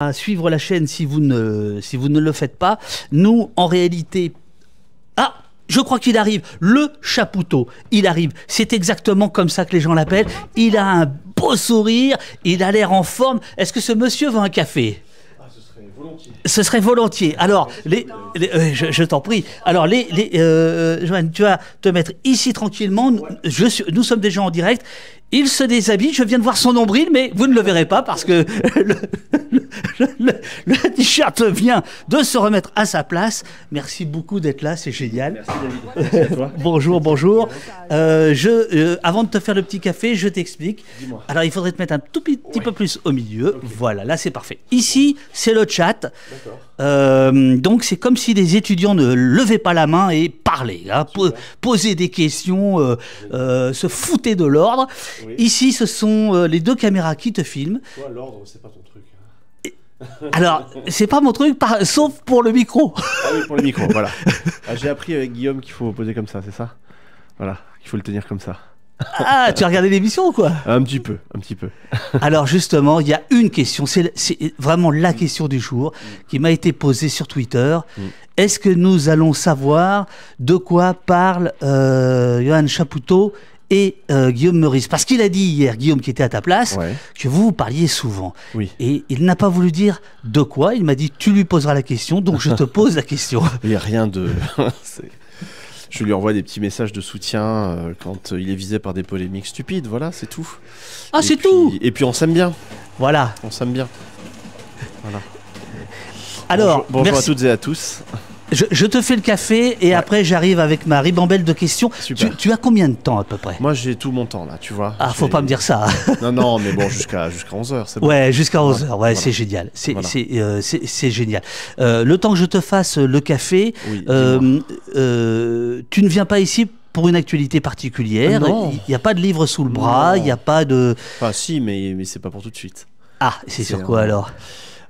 à suivre la chaîne si vous ne, si vous ne le faites pas. Nous, en réalité... Ah je crois qu'il arrive, le chapoutot, il arrive. C'est exactement comme ça que les gens l'appellent. Il a un beau sourire, il a l'air en forme. Est-ce que ce monsieur veut un café ah, Volontiers. Ce serait volontiers. Alors, les, euh, je, t'en prie. Alors, les, euh, Joanne, tu vas te mettre ici tranquillement. nous sommes déjà en direct. Il se déshabille, je viens de voir son nombril, mais vous ne le verrez pas parce que le, t-shirt vient de se remettre à sa place. Merci beaucoup d'être là, c'est génial. Merci David. à toi. bonjour, bonjour. Euh, je, euh, avant de te faire le petit café, je t'explique. Alors il faudrait te mettre un tout petit, peu plus au milieu. Voilà, là c'est parfait. Ici, c'est le chat. D'accord. Euh, donc c'est comme si les étudiants ne levaient pas la main et parlaient, hein. posaient des questions, euh, euh, se foutaient de l'ordre. Ici, ce sont les deux caméras qui te filment. Toi, l'ordre, c'est pas ton truc. Hein. Alors, c'est pas mon truc, sauf pour le micro. Ah oui, pour le micro, voilà. Ah, j'ai appris avec Guillaume qu'il faut poser comme ça, c'est ça Voilà, il faut le tenir comme ça. Ah, tu as regardé l'émission ou quoi Un petit peu, un petit peu. Alors justement, il y a une question, c'est vraiment la mm. question du jour qui m'a été posée sur Twitter. Mm. Est-ce que nous allons savoir de quoi parlent euh, Johan Chapoutot et euh, Guillaume Meurice Parce qu'il a dit hier, Guillaume qui était à ta place, que vous, vous parliez souvent. Et il n'a pas voulu dire de quoi, il m'a dit tu lui poseras la question, donc je te pose la question. Il n'y a rien de... Je lui envoie des petits messages de soutien euh, quand euh, il est visé par des polémiques stupides. Voilà, c'est tout. Ah, c'est tout Et puis on s'aime bien. Voilà. On s'aime bien. Voilà. Alors, bonjour, à toutes et à tous. Je, te fais le café et après j'arrive avec ma ribambelle de questions. Tu, as combien de temps à peu près Moi j'ai tout mon temps là, tu vois. Ah, faut pas me dire ça. non, non, mais bon, jusqu'à 11h, c'est bon. Ouais, jusqu'à 11h, ouais, c'est génial. C'est euh, génial. Euh, le temps que je te fasse le café, euh, tu ne viens pas ici pour une actualité particulière. Il n'y a pas de livre sous le bras, il n'y a pas de. Enfin, si, mais, mais c'est pas pour tout de suite. Ah, c'est sur quoi alors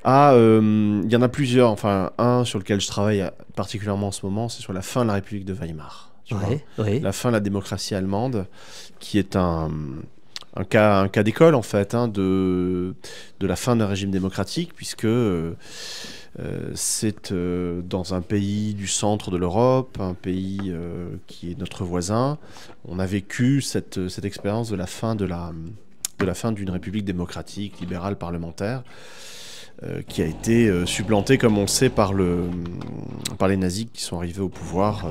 à. Ah, euh, il y en a plusieurs, enfin, un sur lequel je travaille particulièrement en ce moment, c'est sur la fin de la République de Weimar. La fin de la démocratie allemande, qui est un cas, un cas d'école en fait hein, de, de la fin d'un régime démocratique puisque euh, euh, c'est dans un pays du centre de l'Europe, un pays qui est notre voisin, on a vécu cette, cette expérience de la fin de la de la fin d'une république démocratique, libérale, parlementaire. Euh, qui a été euh, supplanté, comme on le sait, par, le, par les nazis qui sont arrivés au pouvoir euh,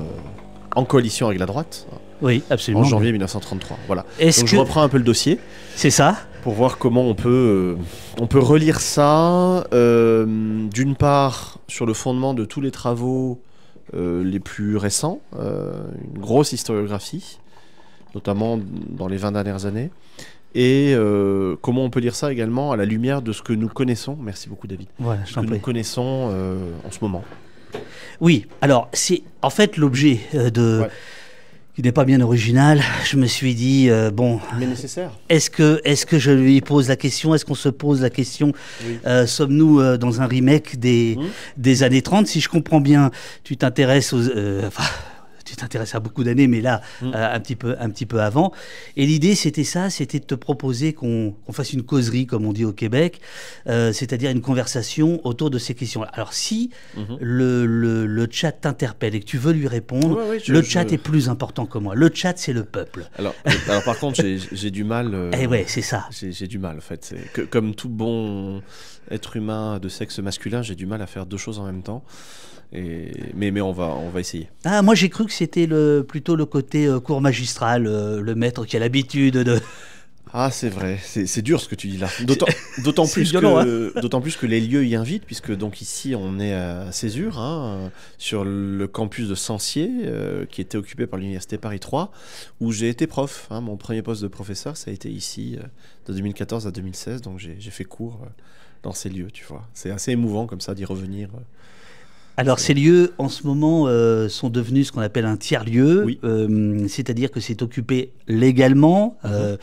en coalition avec la droite. Oui, absolument. En janvier 1933. Voilà. Donc que... je reprends un peu le dossier. C'est ça. Pour voir comment on peut, on peut relire ça, d'une part, sur le fondement de tous les travaux les plus récents, une grosse historiographie, notamment dans les 20 dernières années. Et euh, comment on peut dire ça également à la lumière de ce que nous connaissons Merci beaucoup David. ce que nous connaissons euh, en ce moment. Oui, alors c'est en fait l'objet euh, de... qui n'est pas bien original. Je me suis dit, bon... Mais nécessaire. Est-ce que, est que je lui pose la question Est-ce qu'on se pose la question Sommes-nous dans un remake des, mmh. des années 30 Si je comprends bien, tu t'intéresses aux tu t'intéresses à beaucoup d'années, mais là, mm. euh, un, petit peu, un petit peu avant. Et l'idée, c'était ça, c'était de te proposer qu'on fasse une causerie, comme on dit au Québec, euh, c'est-à-dire une conversation autour de ces questions-là. Alors, si mhm. le, chat t'interpelle et que tu veux lui répondre, le chat est plus important que moi. Le chat, c'est le peuple. Alors, euh, alors par contre, j'ai du mal. eh ouais, c'est ça. J'ai du mal, en fait. Que, comme tout bon être humain de sexe masculin, j'ai du mal à faire deux choses en même temps mais, mais on, va, on va essayer. Ah, moi j'ai cru que c'était le, plutôt le côté euh, cours magistral, euh, le maître qui a l'habitude de... Ah, c'est vrai, c'est dur ce que tu dis là. D'autant plus, que, hein. plus que les lieux y invitent, puisque donc ici on est à Césure, hein, euh, sur le campus de Sancier, qui était occupé par l'Université Paris 3, où j'ai été prof. Hein. mon premier poste de professeur, ça a été ici, de 2014 à 2016, donc j'ai fait cours dans ces lieux, tu vois. C'est assez émouvant comme ça d'y revenir. Alors ces lieux, en ce moment, euh, sont devenus ce qu'on appelle un tiers-lieu, euh, c'est-à-dire que c'est occupé légalement uh-huh.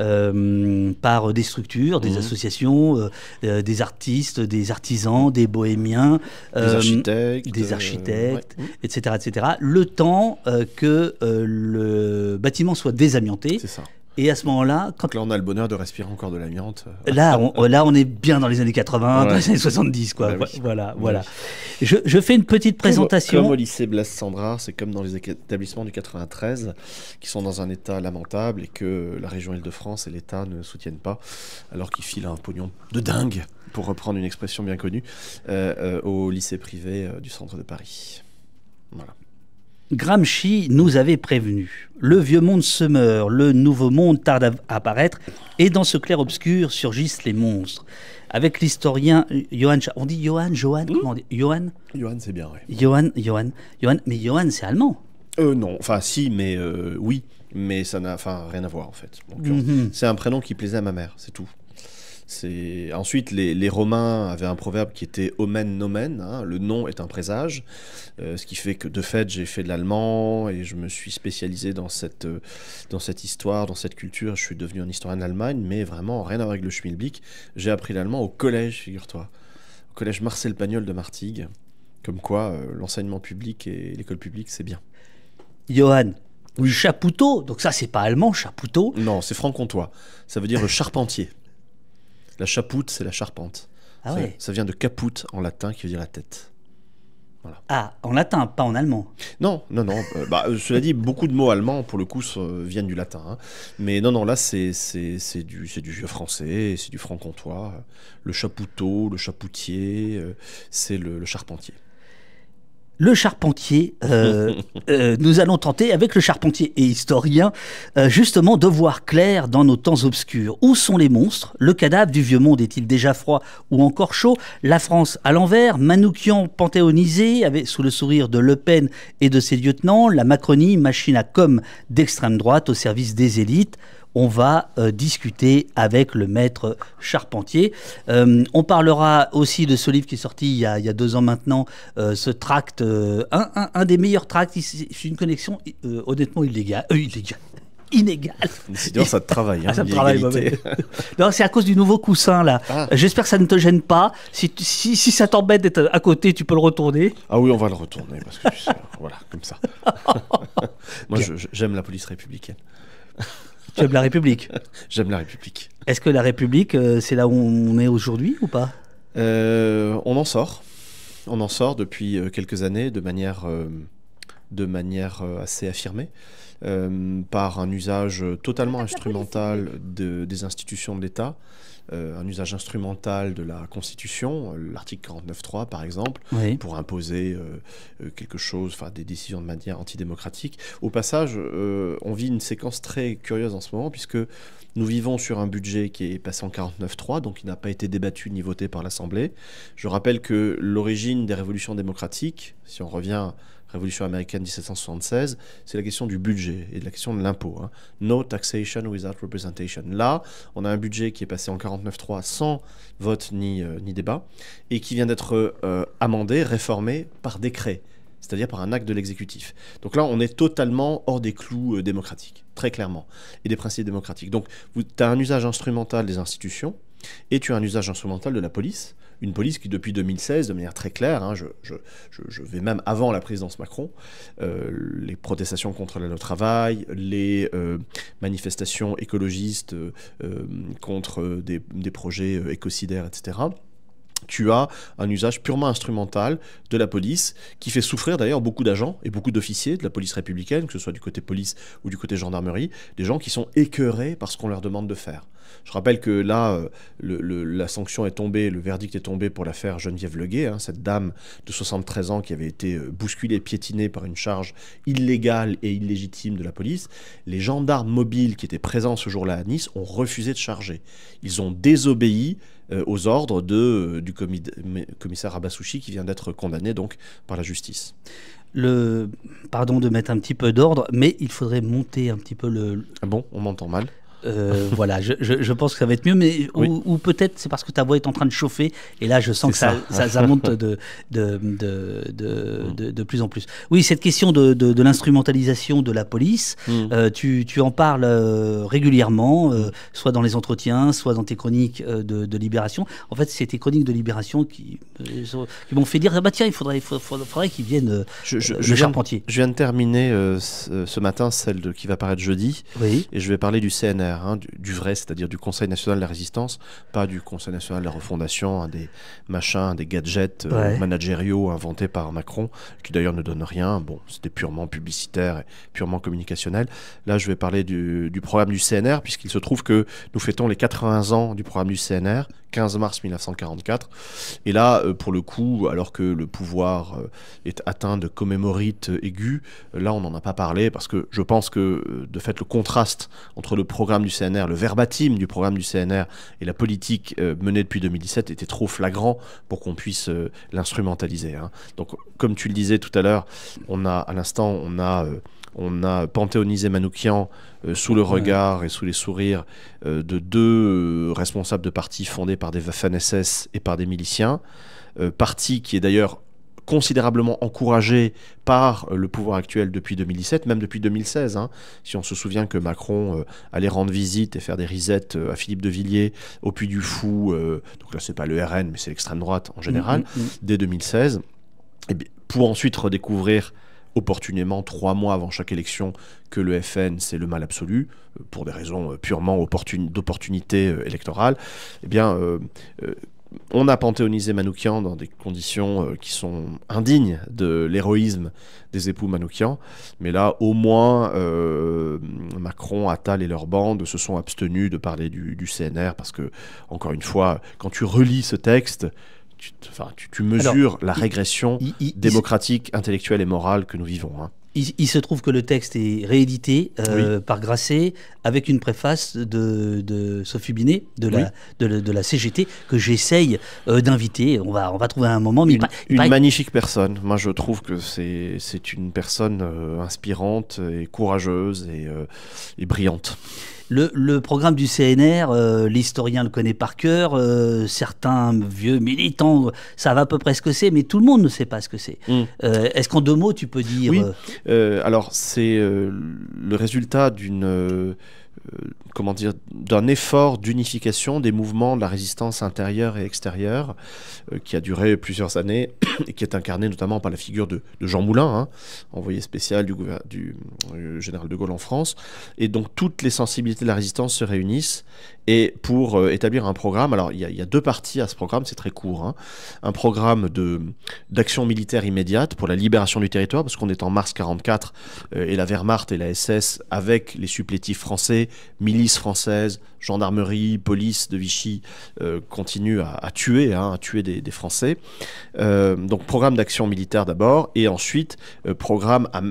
euh, par des structures, des uh-huh. associations, des artistes, des artisans, des bohémiens, des architectes, etc., etc. Le temps que le bâtiment soit désamianté. C'est ça. Et à ce moment-là, quand. là, on a le bonheur de respirer encore de l'amiante. Là, on, euh, là, on est bien dans les années 80, dans les années 70, quoi. Bah voilà, bah voilà. Je, fais une petite présentation. Comme, au lycée blaise sandrard c'est comme dans les établissements du 93, qui sont dans un état lamentable et que la région Île-de-France et l'État ne soutiennent pas, alors qu'ils filent un pognon de dingue, pour reprendre une expression bien connue, euh, euh, au lycée privé du centre de Paris. Voilà. Gramsci nous avait prévenu le vieux monde se meurt, le nouveau monde tarde à apparaître, et dans ce clair-obscur surgissent les monstres. Avec l'historien Johan... on dit Johan, Johan, hmm comment on dit Johan c'est bien, oui. Johan, Johan, mais Johan, c'est allemand. Euh, non, enfin si, mais euh, oui, mais ça n'a rien à voir en fait. Euh, mhm. C'est un prénom qui plaisait à ma mère, c'est tout ensuite les, Romains avaient un proverbe qui était omen nomen, hein, le nom est un présage, euh, ce qui fait que de fait j'ai fait de l'allemand et je me suis spécialisé dans cette euh, dans cette histoire, dans cette culture. Je suis devenu un historien d'Allemagne, mais vraiment rien à voir avec le schmilblick. J'ai appris l'allemand au collège, figure-toi, au collège Marcel Pagnol de Martigues. Comme quoi, euh, l'enseignement public et l'école publique, c'est bien. Johan, oui. Chapoutot, donc ça c'est pas allemand, Chapoutot. Non, c'est franc-comtois. Ça veut dire charpentier. La chapoute, c'est la charpente. Ah ça, ça, vient de caput en latin qui veut dire la tête. Ah, en latin, pas en allemand. Non, non, non. Euh, bah, euh, cela dit, beaucoup de mots allemands, pour le coup, euh, viennent du latin. Hein. Mais non, non, là, c'est du, du vieux français, c'est du franc-comtois. Le chapouteau, le chapoutier, c'est le charpentier le charpentier, euh, euh, nous allons tenter avec le charpentier et historien euh, justement de voir clair dans nos temps obscurs. Où sont les monstres Le cadavre du vieux monde est-il déjà froid ou encore chaud La France à l'envers, Manoukian panthéonisé sous le sourire de Le Pen et de ses lieutenants, la Macronie, machine à com d'extrême droite au service des élites on va euh, discuter avec le maître charpentier. Euh, on parlera aussi de ce livre qui est sorti il y a, deux ans maintenant, euh, ce tract, un, des meilleurs tracts, c'est une connexion honnêtement illégale. illégale inégal. ça travaille. c'est à cause du nouveau coussin, là. Ah. J'espère que ça ne te gêne pas. Si, ça t'embête d'être à côté, tu peux le retourner. Ah oui, on va le retourner, voilà, comme ça. Moi, j'aime la police républicaine. — J'aime la République J'aime la République. Est-ce que la République, euh, c'est là où on est aujourd'hui ou pas euh, On en sort. On en sort depuis euh, quelques années de manière, de manière assez affirmée. par un usage totalement instrumental de, des institutions de l'État, euh, un usage instrumental de la Constitution, euh, l'article 49.3 par exemple, pour imposer euh, quelque chose, enfin des décisions de manière antidémocratique. Au passage, on vit une séquence très curieuse en ce moment, puisque nous vivons sur un budget qui est passé en 49.3, donc il n'a pas été débattu ni voté par l'Assemblée. Je rappelle que l'origine des révolutions démocratiques, si on revient Révolution américaine 1776, c'est la question du budget et de la question de l'impôt. Hein. No taxation without representation. Là, on a un budget qui est passé en 49.3 sans vote ni, euh, ni débat et qui vient d'être euh, amendé, réformé par décret, c'est-à-dire par un acte de l'exécutif. Donc là, on est totalement hors des clous euh, démocratiques, très clairement, et des principes démocratiques. Donc, tu as un usage instrumental des institutions et tu as un usage instrumental de la police une police qui, depuis 2016, de manière très claire, hein, je, vais même avant la présidence Macron, euh, les protestations contre le travail, les euh, manifestations écologistes euh, contre des, des projets écocidaires, etc tu as un usage purement instrumental de la police, qui fait souffrir d'ailleurs beaucoup d'agents et beaucoup d'officiers de la police républicaine, que ce soit du côté police ou du côté gendarmerie, des gens qui sont écœurés par ce qu'on leur demande de faire. Je rappelle que là, euh, la sanction est tombée, le verdict est tombé pour l'affaire Geneviève Leguet, hein, cette dame de 73 ans qui avait été euh, bousculée, piétinée par une charge illégale et illégitime de la police. Les gendarmes mobiles qui étaient présents ce jour-là à Nice ont refusé de charger. Ils ont désobéi euh, aux ordres du commissaire Abbasouchi qui vient d'être condamné donc par la justice le pardon de mettre un petit peu d'ordre, mais il faudrait monter un petit peu le. Ah bon, on m'entend mal. Euh, voilà, je, pense que ça va être mieux, mais ou, peut-être c'est parce que ta voix est en train de chauffer, et là je sens que ça, ça, monte mm. de de, plus en plus. Oui, cette question de, l'instrumentalisation de la police, mm. euh, tu, en parles euh, régulièrement, mm. soit dans les entretiens, soit dans tes chroniques de, Libération. En fait, c'est tes chroniques de Libération qui, qui m'ont fait dire ah bah tiens, il faudrait, il faudrait, qu'ils viennent je, je, le Charpentier. Viens, je viens de terminer ce, matin celle qui va paraître jeudi, et je vais parler du CNR. Hein, du, vrai, c'est-à-dire du Conseil national de la résistance, pas du Conseil national de la refondation, des machins, des gadgets euh, managériaux inventés par Macron, qui d'ailleurs ne donnent rien. Bon, c'était purement publicitaire et purement communicationnel. Là, je vais parler du programme du CNR, puisqu'il se trouve que nous fêtons les 80 ans du programme du CNR, 15 mars 1944. Et là, euh, pour le coup, alors que le pouvoir euh, est atteint de commémorite euh, aiguë, là, on n'en a pas parlé parce que je pense que, de fait, le contraste entre le programme du CNR, le verbatim du programme du CNR et la politique menée depuis 2017 était trop flagrant pour qu'on puisse l'instrumentaliser. Hein. Donc, comme tu le disais tout à l'heure, on a, à l'instant, on a on a panthéonisé Manoukian euh, sous le regard et sous les sourires euh, de deux euh, responsables de partis fondés par des FNSS et par des miliciens. parti qui est d'ailleurs considérablement encouragé par le pouvoir actuel depuis 2017, même depuis 2016. Hein. Si on se souvient que Macron allait rendre visite et faire des risettes à Philippe de Villiers, au Puy du Fou, donc là c'est pas le RN mais c'est l'extrême droite en général, mm, mm, mm. dès 2016, et pour ensuite redécouvrir opportunément trois mois avant chaque élection que le FN c'est le mal absolu euh, pour des raisons euh, purement d'opportunité euh, électorale, eh bien on a panthéonisé Manoukian dans des conditions qui sont indignes de l'héroïsme des époux Manoukian. Mais là, au moins, Macron, Attal et leur bande se sont abstenus de parler du, du, CNR parce que, encore une fois, quand tu relis ce texte, tu, mesures la régression démocratique, intellectuelle et morale que nous vivons. Hein. Il, se trouve que le texte est réédité euh, par Grasset avec une préface de, Sophie Binet de la, de, CGT que j'essaye euh, d'inviter. On va, on va trouver un moment. une, magnifique personne. Moi, je trouve que c'est une personne euh, inspirante et courageuse et, et brillante. Le, programme du CNR, euh, l'historien le connaît par cœur, euh, certains vieux militants savent à peu près ce que c'est, mais tout le monde ne sait pas ce que c'est. Mm. Euh, est-ce qu'en deux mots, tu peux dire... Oui, alors c'est le résultat d'une euh, comment dire, d'un effort d'unification des mouvements de la résistance intérieure et extérieure euh, qui a duré plusieurs années et qui est incarné notamment par la figure de, Jean Moulin, hein, envoyé spécial du, du euh, général de Gaulle en France. Et donc toutes les sensibilités de la résistance se réunissent et pour établir un programme. Alors il y, a deux parties à ce programme, c'est très court. Hein. un programme d'action militaire immédiate pour la libération du territoire parce qu'on est en mars 44 et la Wehrmacht et la SS avec les supplétifs français milices françaises, gendarmerie, police de Vichy euh, continuent à, tuer, hein, tuer des, Français. Euh, donc programme d'action militaire d'abord, et ensuite euh, programme à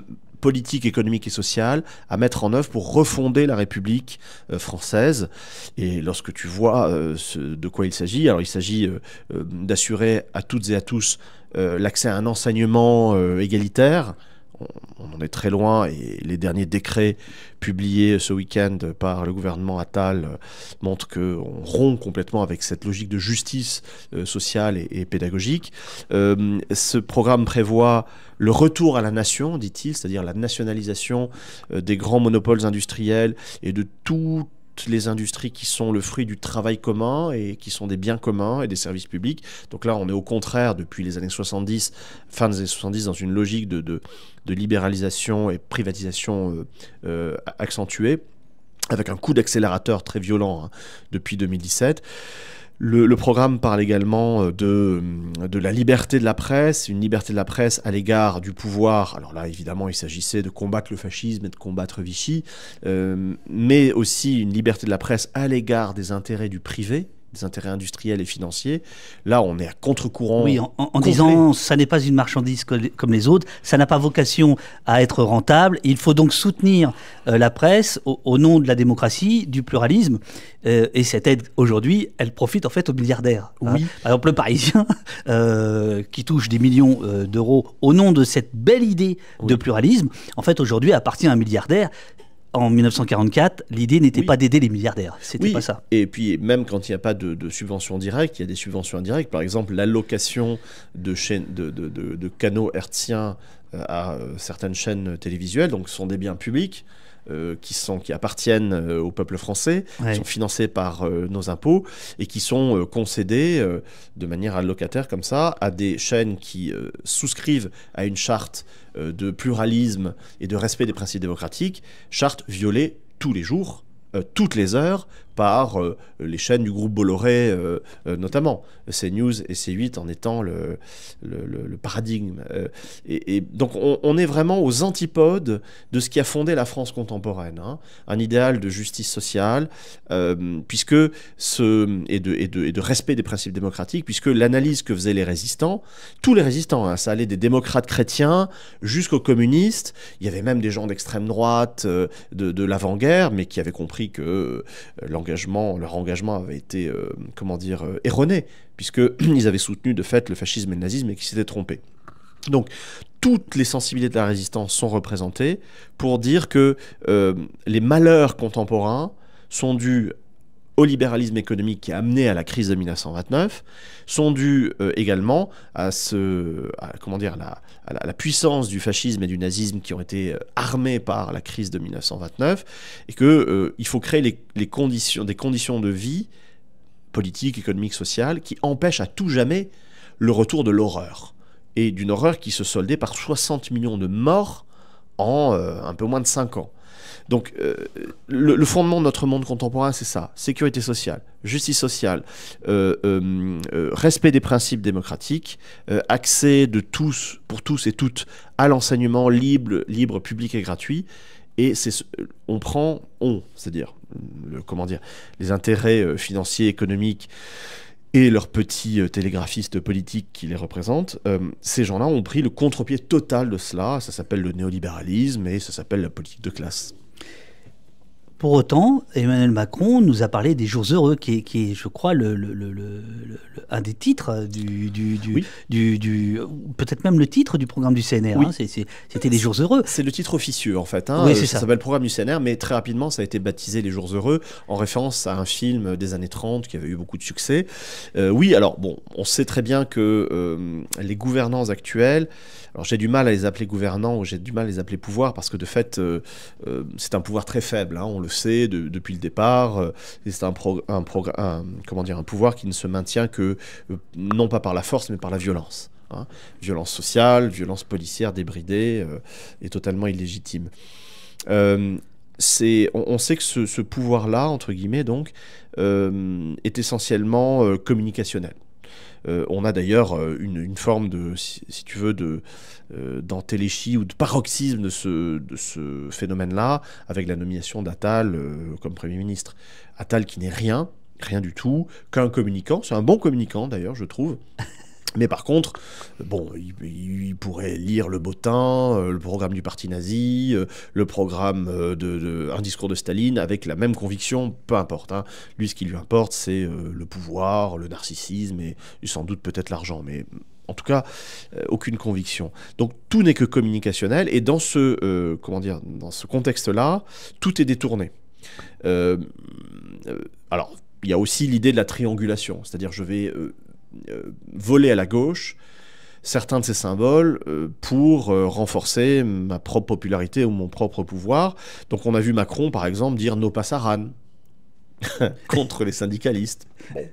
politique économique et sociale à mettre en œuvre pour refonder la République française. Et lorsque tu vois de quoi il s'agit, alors il s'agit d'assurer à toutes et à tous l'accès à un enseignement égalitaire, on, en est très loin et les derniers décrets publiés ce week-end par le gouvernement Attal euh, montrent qu'on rompt complètement avec cette logique de justice euh, sociale et, pédagogique. Euh, ce programme prévoit le retour à la nation, dit-il, c'est-à-dire la nationalisation des grands monopoles industriels et de tout les industries qui sont le fruit du travail commun et qui sont des biens communs et des services publics. Donc là, on est au contraire, depuis les années 70, fin des années 70, dans une logique de, libéralisation et privatisation euh, euh, accentuée, avec un coup d'accélérateur très violent hein, depuis 2017. Le, programme parle également euh, euh, de, la liberté de la presse, une liberté de la presse à l'égard du pouvoir. Alors là, évidemment, il s'agissait de combattre le fascisme et de combattre Vichy, euh, mais aussi une liberté de la presse à l'égard des intérêts du privé, des intérêts industriels et financiers. Là, on est à contre-courant. Oui, en, en, disant ça n'est pas une marchandise comme les autres, ça n'a pas vocation à être rentable. Il faut donc soutenir euh, la presse au, nom de la démocratie, du pluralisme. Euh, et cette aide, aujourd'hui, elle profite en fait aux milliardaires. Alors ah hein. le Parisien, euh, qui touche des millions d'euros au nom de cette belle idée de pluralisme, en fait, aujourd'hui, appartient à un milliardaire en 1944, l'idée n'était pas d'aider les milliardaires, c'était pas ça. Et puis même quand il n'y a pas de, de subvention directe, il y a des subventions indirectes. Par exemple, l'allocation de, de, de, canaux hertziens euh, à euh, certaines chaînes télévisuelles, donc ce sont des biens publics. Euh, qui, sont, qui appartiennent au peuple français, qui sont financés par nos impôts et qui sont concédés de manière allocataire comme ça à des chaînes qui souscrivent à une charte euh, de pluralisme et de respect des principes démocratiques, charte violée tous les jours, euh, toutes les heures, euh, les chaînes du groupe Bolloré, euh, euh, notamment notamment CNews et C8 en étant le, paradigme. Et, donc on, est vraiment aux antipodes de ce qui a fondé la France contemporaine, hein. un idéal de justice sociale, puisque ce, et de, et, de, respect des principes démocratiques, puisque l'analyse que faisaient les résistants, tous les résistants, hein, ça allait des démocrates chrétiens jusqu'aux communistes, il y avait même des gens d'extrême droite, de, de l'avant-guerre, mais qui avaient compris que l'engagement leur engagement avait été, euh, comment dire, euh, erroné, puisqu'ils avaient soutenu de fait le fascisme et le nazisme et qu'ils s'étaient trompés. Donc, toutes les sensibilités de la résistance sont représentées pour dire que euh, les malheurs contemporains sont dus libéralisme économique qui a amené à la crise de 1929, sont dus euh, également à, ce, comment dire, la, puissance du fascisme et du nazisme qui ont été euh, armés par la crise de 1929, et qu'il euh, il faut créer les, conditions, des conditions de vie politique, économique, sociale, qui empêchent à tout jamais le retour de l'horreur. Et d'une horreur qui se soldait par 60 millions de morts en un peu moins de 5 ans. Donc, euh, le, fondement de notre monde contemporain, c'est ça sécurité sociale, justice sociale, euh, euh, respect des principes démocratiques, accès de tous, pour tous et toutes, à l'enseignement libre, libre, public et gratuit. Et c'est, on prend, on, c'est-à-dire, comment dire, les intérêts financiers, économiques et leurs petits télégraphistes politiques qui les représentent, ces gens-là ont pris le contre-pied total de cela. Ça s'appelle le néolibéralisme et ça s'appelle la politique de classe. Pour autant, Emmanuel Macron nous a parlé des jours heureux, qui est, qui je crois, le, un des titres du, du, du, du, peut-être même le titre du programme du CNR. Hein, c'était les jours heureux. C'est le titre officieux en fait. Hein. ça, ça. s'appelle programme du CNR, mais très rapidement, ça a été baptisé les jours heureux en référence à un film des années 30 qui avait eu beaucoup de succès. Euh, oui, alors bon, on sait très bien que euh, les gouvernants actuels, alors j'ai du mal à les appeler gouvernants ou j'ai du mal à les appeler pouvoir parce que de fait, euh, c'est un pouvoir très faible. Hein, on le de, depuis le départ. Euh, c'est un, un, un, comment dire, un pouvoir qui ne se maintient que, euh, non pas par la force, mais par la violence. Hein. Violence sociale, violence policière débridée est euh, et totalement illégitime. Euh, on, sait que ce, ce pouvoir-là, entre guillemets, donc, est essentiellement communicationnel. Euh, on a d'ailleurs euh, une, forme de, si, tu veux, d'entéléchie euh, ou de paroxysme de ce, phénomène-là, avec la nomination d'Atal comme Premier ministre. Atal qui n'est rien, rien du tout, qu'un communicant, c'est un bon communicant d'ailleurs, je trouve. Mais par contre, bon, il, pourrait lire Le Bottin, euh, le programme du parti nazi, euh, le programme euh, de, Un discours de Staline avec la même conviction, peu importe. Hein. Lui, ce qui lui importe, c'est le pouvoir, le narcissisme et sans doute peut-être l'argent. Mais en tout cas, aucune conviction. Donc tout n'est que communicationnel et dans ce, comment dire, dans ce contexte-là, tout est détourné. alors, il y a aussi l'idée de la triangulation, c'est-à-dire je vais euh, voler à la gauche certains de ces symboles euh, pour euh, renforcer ma propre popularité ou mon propre pouvoir. Donc on a vu Macron, par exemple, dire « no ran ». contre les syndicalistes.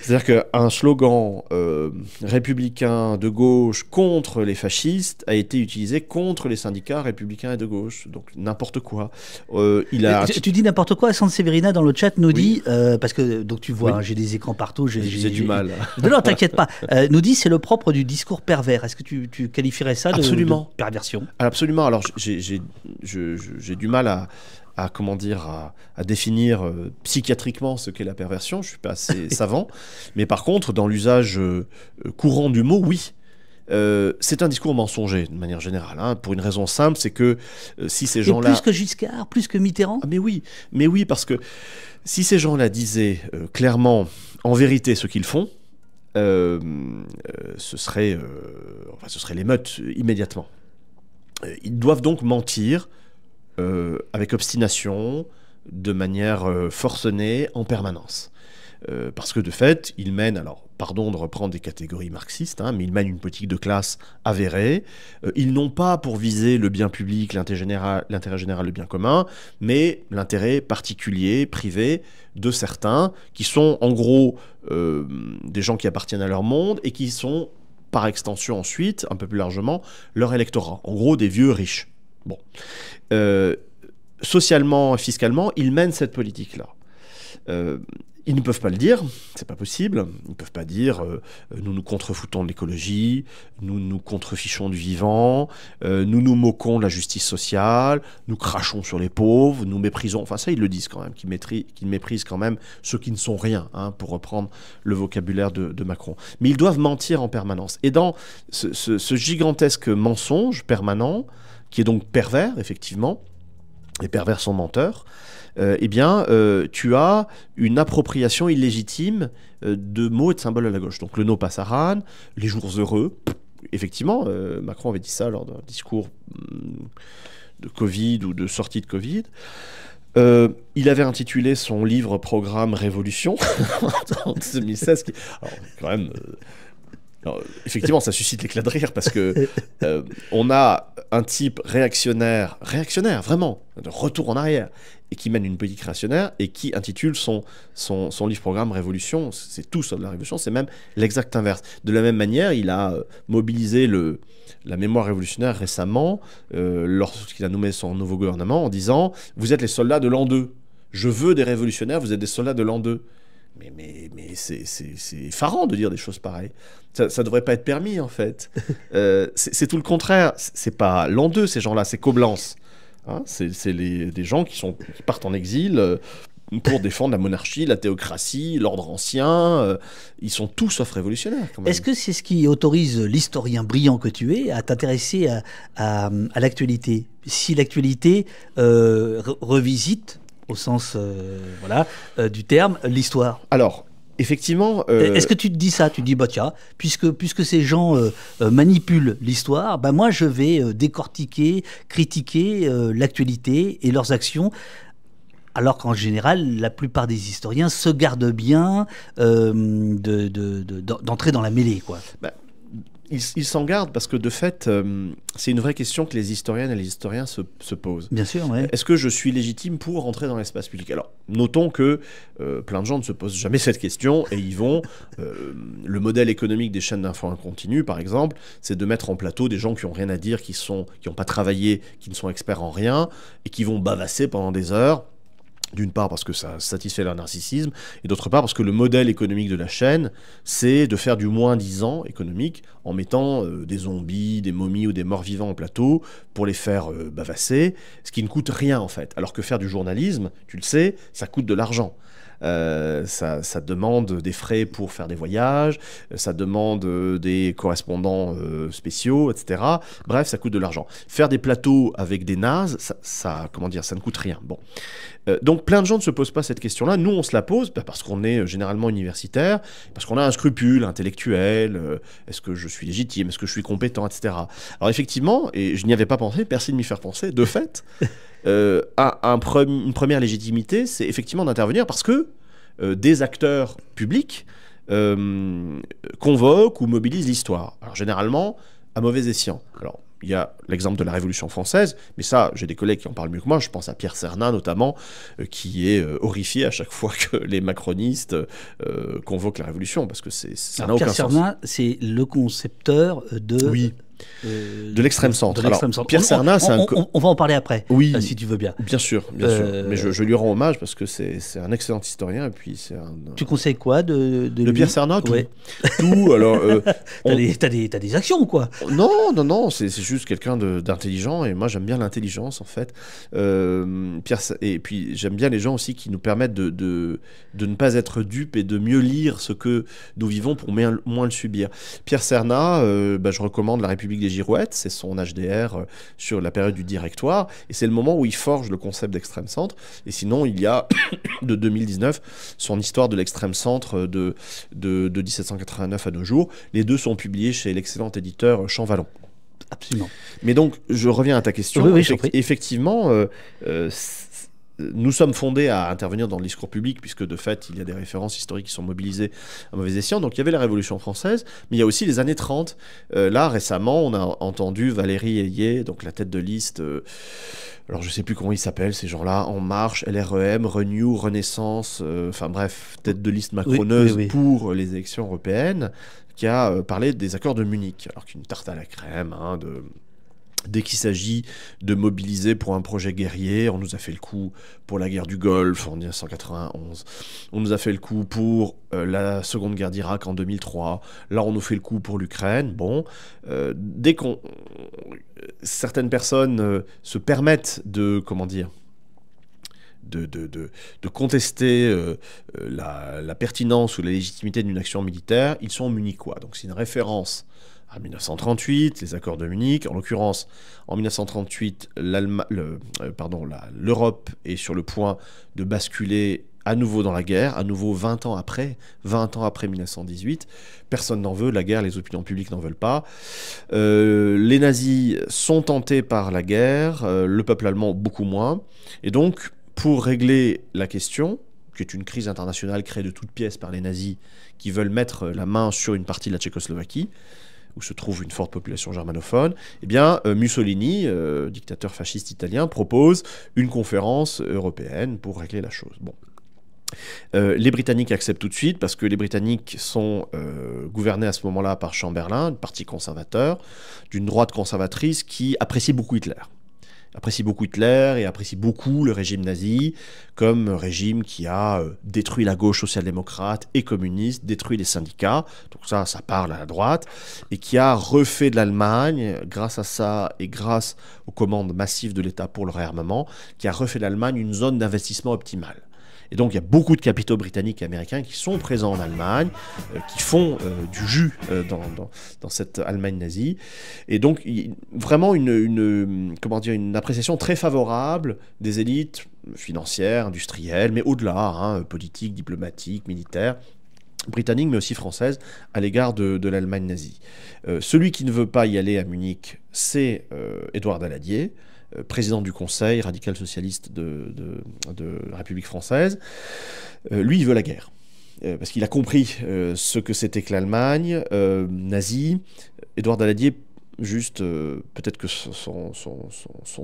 C'est-à-dire qu'un slogan euh, républicain de gauche contre les fascistes a été utilisé contre les syndicats républicains et de gauche. Donc n'importe quoi. Euh, il a... tu, dis n'importe quoi. San Severina dans le chat nous dit, euh, parce que donc tu vois, hein, j'ai des écrans partout. J'ai du mal. Non, non, t'inquiète pas. nous dit c'est le propre du discours pervers. Est-ce que tu, qualifierais ça Absolument. de perversion Absolument. Alors j'ai du mal à, à comment dire à, définir euh, psychiatriquement ce qu'est la perversion. Je suis pas assez savant, mais par contre, dans l'usage euh, courant du mot, oui. Euh, c'est un discours mensonger de manière générale, hein, pour une raison simple, c'est que si ces gens-là plus que Giscard, plus que Mitterrand. Ah, mais oui, mais oui, parce que si ces gens-là disaient clairement, en vérité, ce qu'ils font, ce serait, enfin, ce serait l'émeute immédiatement. Ils doivent donc mentir euh, avec obstination, de manière euh, forcenée, en permanence. Euh, parce que de fait, ils mènent, alors pardon de reprendre des catégories marxistes, hein, mais ils mènent une politique de classe avérée. ils n'ont pas pour viser le bien public, l'intérêt général, général, le bien commun, mais l'intérêt particulier, privé de certains, qui sont en gros des gens qui appartiennent à leur monde et qui sont par extension ensuite, un peu plus largement, leur électorat. En gros, des vieux riches. Bon. Euh, socialement, fiscalement, ils mènent cette politique-là. Euh, ils ne peuvent pas le dire, c'est pas possible. Ils ne peuvent pas dire euh, nous nous contrefoutons de l'écologie, nous nous contrefichons du vivant, euh, nous nous moquons de la justice sociale, nous crachons sur les pauvres, nous méprisons. Enfin, ça, ils le disent quand même, qu'ils, méprisent quand même ceux qui ne sont rien, hein, pour reprendre le vocabulaire de, Macron. Mais ils doivent mentir en permanence. Et dans ce gigantesque mensonge permanent, qui est donc pervers, effectivement, Et pervers sont menteurs, euh, eh bien, euh, tu as une appropriation illégitime euh, de mots et de symboles à la gauche. Donc le no passaran, les jours heureux, effectivement, Macron avait dit ça lors d'un discours mm, de Covid ou de sortie de Covid. il avait intitulé son livre Programme Révolution en 2016. quand même, effectivement, ça suscite l'éclat de rire parce que euh, on a un type réactionnaire, réactionnaire vraiment, de retour en arrière, et qui mène une politique réactionnaire et qui intitule son, son, livre-programme Révolution. C'est tout ça de la Révolution, c'est même l'exact inverse. De la même manière, il a euh, mobilisé le, la mémoire révolutionnaire récemment euh, lorsqu'il a nommé son nouveau gouvernement en disant Vous êtes les soldats de l'an 2. Je veux des révolutionnaires, vous êtes des soldats de l'an 2 mais, mais, mais c'est effarant de dire des choses pareilles. Ça ne devrait pas être permis, en fait. Euh, c'est tout le contraire. C'est pas l'an deux ces gens-là, c'est Coblence. Hein, c'est des gens qui, sont, qui partent en exil. Euh, pour défendre la monarchie, la théocratie, l'ordre ancien. Euh, ils sont tous sauf révolutionnaires. Est-ce que c'est ce qui autorise l'historien brillant que tu es à t'intéresser à, à, l'actualité Si l'actualité revisite au sens euh, voilà, euh, du terme, l'histoire Alors, effectivement. Euh, est-ce que tu te dis ça Tu te dis, bah tiens, puisque, puisque ces gens manipulent l'histoire, bah moi je vais décortiquer, critiquer l'actualité et leurs actions. Alors qu'en général, la plupart des historiens se gardent bien d'entrer de, dans la mêlée. Quoi. Bah, ils il s'en gardent parce que de fait, euh, c'est une vraie question que les historiennes et les historiens se, posent. Bien sûr, oui. Est-ce que je suis légitime pour rentrer dans l'espace public Alors, notons que euh, plein de gens ne se posent jamais cette question et ils vont. Euh, le modèle économique des chaînes d'infos continu, par exemple, c'est de mettre en plateau des gens qui n'ont rien à dire, qui n'ont qui pas travaillé, qui ne sont experts en rien et qui vont bavasser pendant des heures d'une part parce que ça satisfait leur narcissisme, et d'autre part parce que le modèle économique de la chaîne, c'est de faire du moins disant économique en mettant euh, des zombies, des momies ou des morts vivants au plateau pour les faire euh, bavasser, ce qui ne coûte rien en fait. Alors que faire du journalisme, tu le sais, ça coûte de l'argent. Euh, ça, demande des frais pour faire des voyages, euh, ça demande euh, des correspondants spéciaux, etc. Bref, ça coûte de l'argent. Faire des plateaux avec des nazes, ça, comment dire, ça ne coûte rien. Bon. donc plein de gens ne se posent pas cette question-là. Nous, on se la pose bah, parce qu'on est généralement universitaire, parce qu'on a un scrupule intellectuel. Est-ce que je suis légitime Est-ce que je suis compétent Etc. Alors effectivement, et je n'y avais pas pensé, personne de m'y faire penser, de fait. Euh, a un une première légitimité, c'est effectivement d'intervenir parce que euh, des acteurs publics euh, convoquent ou mobilisent l'histoire. Alors généralement, à mauvais escient. Alors, il y a l'exemple de la Révolution française, mais ça, j'ai des collègues qui en parlent mieux que moi, je pense à Pierre Cernin notamment, qui est horrifié à chaque fois que les macronistes convoquent la Révolution, parce que ça n'a aucun sens. Pierre Cernin, c'est le concepteur de... Oui de l'extrême centre. Pierre Serna, c'est un... On, va en parler après, euh, si tu veux bien. Bien sûr, bien sûr. Euh, Mais je, lui rends hommage parce que c'est un excellent historien. Et puis c'est Tu conseilles quoi de, de, de Pierre Serna tout, tout. Alors, euh, t'as des, actions ou quoi Non, non, non. C'est juste quelqu'un d'intelligent et moi j'aime bien l'intelligence en fait. Pierre et puis j'aime bien les gens aussi qui nous permettent de, ne pas être dupes et de mieux lire ce que nous vivons pour moins, le subir. Pierre Serna, bah, je recommande la République des Girouettes, c'est son HDR euh, sur la période du Directoire, et c'est le moment où il forge le concept d'extrême centre. Et sinon, il y a de 2019 son histoire de l'extrême centre euh, de, de, 1789 à nos jours. Les deux sont publiés chez l'excellent éditeur Champvallon. Euh, Absolument. Mais donc, je reviens à ta question. Oui, effectivement, c'est nous sommes fondés à intervenir dans le discours public, puisque de fait, il y a des références historiques qui sont mobilisées à mauvais escient. Donc il y avait la Révolution française, mais il y a aussi les années 30. Euh, là, récemment, on a entendu Valérie Ayé, donc la tête de liste, euh, alors je ne sais plus comment ils s'appellent ces gens-là, En Marche, LREM, Renew, Renaissance, euh, enfin bref, tête de liste macroneuse pour les élections européennes, qui a parlé des accords de Munich, alors qu'une tarte à la crème, hein, de Dès qu'il s'agit de mobiliser pour un projet guerrier, on nous a fait le coup pour la guerre du Golfe en 1991, on nous a fait le coup pour euh, la seconde guerre d'Irak en 2003, là on nous fait le coup pour l'Ukraine. Bon, euh, dès qu'on. Certaines personnes euh, se permettent de. Comment dire de, de, de, de, contester la, la, pertinence ou la légitimité d'une action militaire, ils sont munis quoi. Donc c'est une référence 1938, les accords de Munich. En l'occurrence, en 1938, euh, l'Europe le, est sur le point de basculer à nouveau dans la guerre, à nouveau 20 ans après, 20 ans après 1918. Personne n'en veut, la guerre, les opinions publiques n'en veulent pas. Euh, les nazis sont tentés par la guerre, euh, le peuple allemand beaucoup moins. Et donc, pour régler la question, qui est une crise internationale créée de toutes pièces par les nazis qui veulent mettre la main sur une partie de la Tchécoslovaquie, où se trouve une forte population germanophone, eh bien, euh, Mussolini, euh, dictateur fasciste italien, propose une conférence européenne pour régler la chose. Bon. Euh, les Britanniques acceptent tout de suite parce que les Britanniques sont gouvernés à ce moment-là par Chamberlain, un parti conservateur, d'une droite conservatrice qui apprécie beaucoup Hitler apprécie beaucoup Hitler et apprécie beaucoup le régime nazi comme régime qui a euh, détruit la gauche social-démocrate et communiste, détruit les syndicats, donc ça, ça parle à la droite, et qui a refait de l'Allemagne, grâce à ça et grâce aux commandes massives de l'État pour le réarmement, qui a refait l'Allemagne une zone d'investissement optimale. Et donc il y a beaucoup de capitaux britanniques et américains qui sont présents en Allemagne, euh, qui font euh, du jus euh, dans, cette Allemagne nazie. Et donc vraiment une, comment dire, une appréciation très favorable des élites financières, industrielles, mais au-delà, hein, politiques, diplomatiques, militaires britanniques, mais aussi françaises, à l'égard de, de l'Allemagne nazie. celui qui ne veut pas y aller à Munich, c'est Édouard Daladier. Euh, président du Conseil radical socialiste de, la République française, euh, lui, il veut la guerre. Euh, parce qu'il a compris ce que c'était que l'Allemagne nazie. Édouard Daladier, juste, peut-être que son,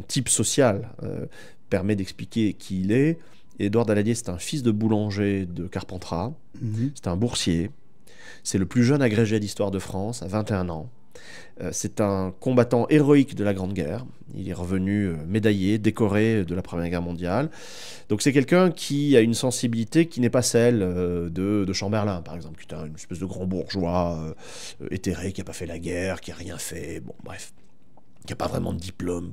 type social permet d'expliquer qui il est. Édouard Daladier, c'est un fils de boulanger de Carpentras. Mhm. C'est un boursier. C'est le plus jeune agrégé d'histoire de France, à 21 ans. Euh, c'est un combattant héroïque de la Grande Guerre. Il est revenu euh, médaillé, décoré de la Première Guerre mondiale. Donc c'est quelqu'un qui a une sensibilité qui n'est pas celle euh, de, de, Chamberlain, par exemple, qui est une espèce de grand bourgeois éthéré, qui n'a pas fait la guerre, qui n'a rien fait, bon bref, qui n'a pas vraiment de diplôme.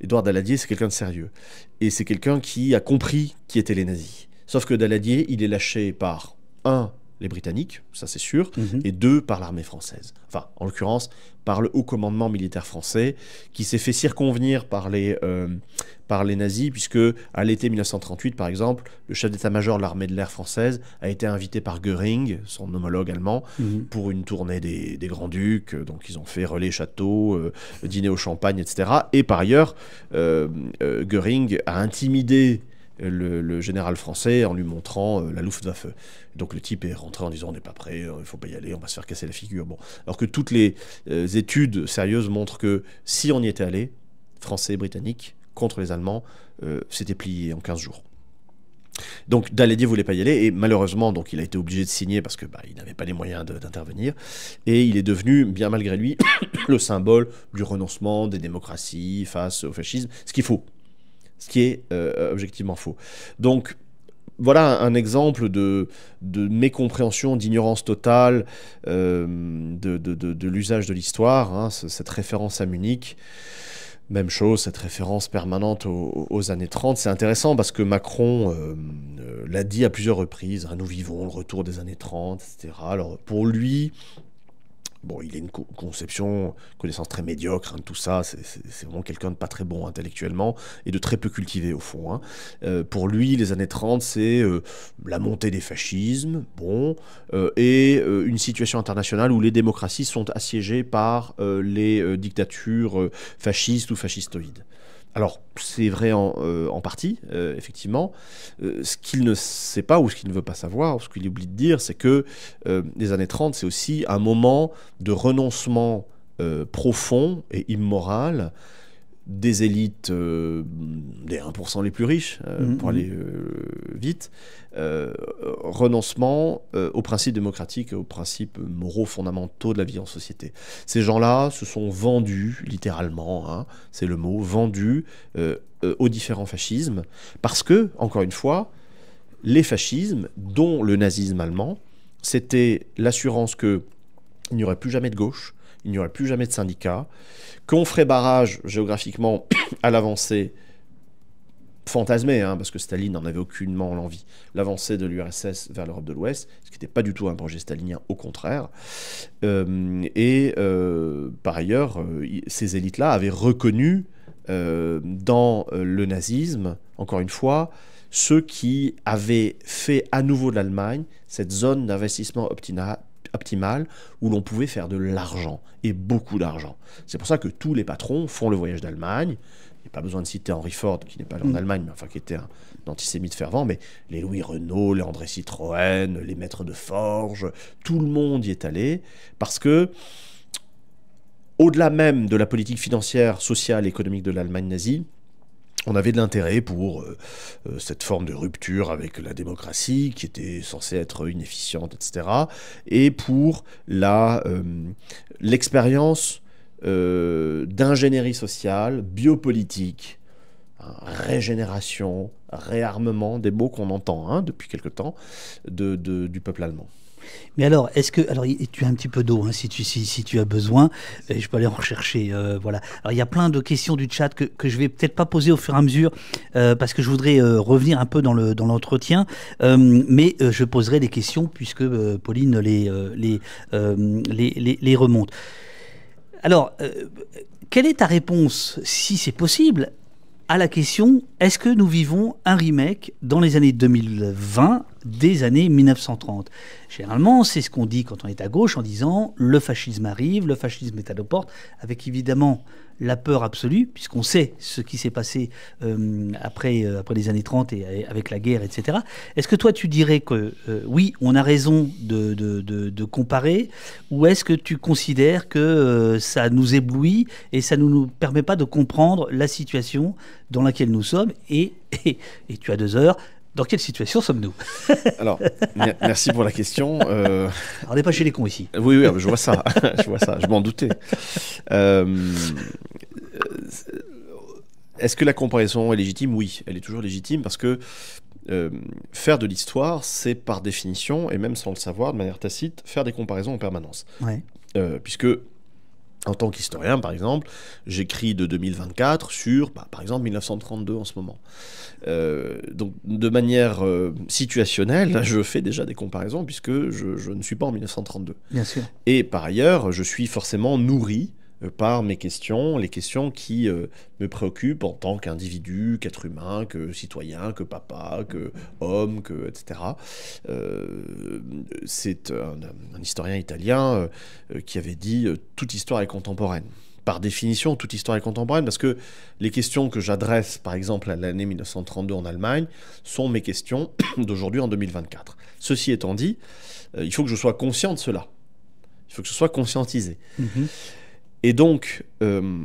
Édouard Daladier, c'est quelqu'un de sérieux. Et c'est quelqu'un qui a compris qui étaient les nazis. Sauf que Daladier, il est lâché par, un, les Britanniques, ça c'est sûr, mhm. et deux, par l'armée française. Enfin, en l'occurrence, par le haut commandement militaire français, qui s'est fait circonvenir par les, euh, par les nazis, puisque à l'été 1938, par exemple, le chef d'état-major de l'armée de l'air française a été invité par Goering, son homologue allemand, mhm. pour une tournée des, Grands-Ducs. Euh, donc ils ont fait relais château, euh, dîner au champagne, etc. Et par ailleurs, Goering a intimidé le, général français en lui montrant la euh, la Luftwaffe. Donc le type est rentré en disant on n'est pas prêt, euh, il ne faut pas y aller, on va se faire casser la figure. Bon, alors que toutes les euh, études sérieuses montrent que si on y était allé, français, britannique, contre les Allemands, euh, c'était plié en 15 jours. Donc Daladier voulait pas y aller et malheureusement donc il a été obligé de signer parce que bah, il n'avait pas les moyens d'intervenir et il est devenu bien malgré lui le symbole du renoncement des démocraties face au fascisme, ce qu'il faut ce qui est euh, objectivement faux. Donc, voilà un exemple de, de mécompréhension, d'ignorance totale euh, de, l'usage de, l'histoire, hein, cette référence à Munich. Même chose, cette référence permanente aux, années 30. C'est intéressant parce que Macron euh, l'a dit à plusieurs reprises, hein, nous vivons le retour des années 30, etc. Alors pour lui, Bon, il a une conception, connaissance très médiocre, de hein, tout ça. C'est vraiment quelqu'un de pas très bon intellectuellement et de très peu cultivé au fond. Hein. Euh, pour lui, les années 30, c'est euh, la montée des fascismes, bon, euh, et une situation internationale où les démocraties sont assiégées par les dictatures fascistes ou fascistoïdes. Alors, c'est vrai en, euh, partie, euh, effectivement. Euh, ce qu'il ne sait pas ou ce qu'il ne veut pas savoir, ou ce qu'il oublie de dire, c'est que les années 30, c'est aussi un moment de renoncement profond et immoral des élites, euh, des 1% les plus riches, euh, mhm. pour aller euh, vite, renoncement aux principes démocratiques aux principes moraux fondamentaux de la vie en société. Ces gens-là se sont vendus, littéralement, hein, c'est le mot, vendus aux différents fascismes, parce que, encore une fois, les fascismes, dont le nazisme allemand, c'était l'assurance qu'il n'y aurait plus jamais de gauche, il n'y aurait plus jamais de syndicats, qu'on ferait barrage géographiquement à l'avancée fantasmée, hein, parce que Staline n'en avait aucunement l'envie, l'avancée de l'URSS vers l'Europe de l'Ouest, ce qui n'était pas du tout un projet stalinien, au contraire. Euh, et euh, par ailleurs, euh, ces élites-là avaient reconnu dans le nazisme, encore une fois, ceux qui avaient fait à nouveau de l'Allemagne cette zone d'investissement optimale où l'on pouvait faire de l'argent, et beaucoup d'argent. C'est pour ça que tous les patrons font le voyage d'Allemagne. Il n'y a pas besoin de citer Henry Ford, qui n'est pas allé en mm. Allemagne, mais enfin qui était un, antisémite fervent, mais les Louis Renault, les André Citroën, les maîtres de forge, tout le monde y est allé, parce que au-delà même de la politique financière, sociale, et économique de l'Allemagne nazie, on avait de l'intérêt pour euh, euh, cette forme de rupture avec la démocratie qui était censée être inefficiente, etc. Et pour la euh, l'expérience d'ingénierie sociale, biopolitique, hein, régénération, réarmement, des mots qu'on entend hein, depuis quelque temps du peuple allemand. Mais alors, est-ce que alors tu as un petit peu d'eau hein, si tu si, si, tu as besoin, je peux aller en rechercher. Euh, voilà. Alors il y a plein de questions du chat que que je vais peut-être pas poser au fur et à mesure euh, parce que je voudrais euh, revenir un peu dans le dans l'entretien, mais je poserai des questions puisque Pauline les les, les, les les remonte. Alors, quelle est ta réponse, si c'est possible, à la question est-ce que nous vivons un remake dans les années 2020 des années 1930. Généralement, c'est ce qu'on dit quand on est à gauche en disant le fascisme arrive, le fascisme est à nos portes, avec évidemment la peur absolue, puisqu'on sait ce qui s'est passé euh, après, euh, après les années 30 et avec la guerre, etc. Est-ce que toi, tu dirais que euh, oui, on a raison de, de, de, comparer, ou est-ce que tu considères que ça nous éblouit et ça ne nous, permet pas de comprendre la situation dans laquelle nous sommes et, et, et tu as deux heures, dans quelle situation sommes-nous Alors, merci pour la question. Euh, on n'est pas chez les cons ici. Oui, oui, ah, je vois ça. je vois ça. Je m'en doutais. Euh, est-ce que la comparaison est légitime Oui, elle est toujours légitime parce que euh, faire de l'histoire, c'est par définition, et même sans le savoir, de manière tacite, faire des comparaisons en permanence. Ouais. puisque en tant qu'historien, par exemple, j'écris de 2024 sur, bah, par exemple, 1932 en ce moment. Euh, donc, de manière euh, situationnelle, je fais déjà des comparaisons puisque je, je, ne suis pas en 1932. Bien sûr. Et par ailleurs, je suis forcément nourri euh, par mes questions, les questions qui euh, me préoccupent en tant qu'individu, qu'être humain, que citoyen, que papa, que homme, que, etc. Euh, c'est un, historien italien qui avait dit toute histoire est contemporaine par définition, toute histoire est contemporaine, parce que les questions que j'adresse, par exemple, à l'année 1932 en Allemagne, sont mes questions d'aujourd'hui en 2024. Ceci étant dit, il faut que je sois conscient de cela. Il faut que je sois conscientisé. Mm-hmm. Et donc, euh,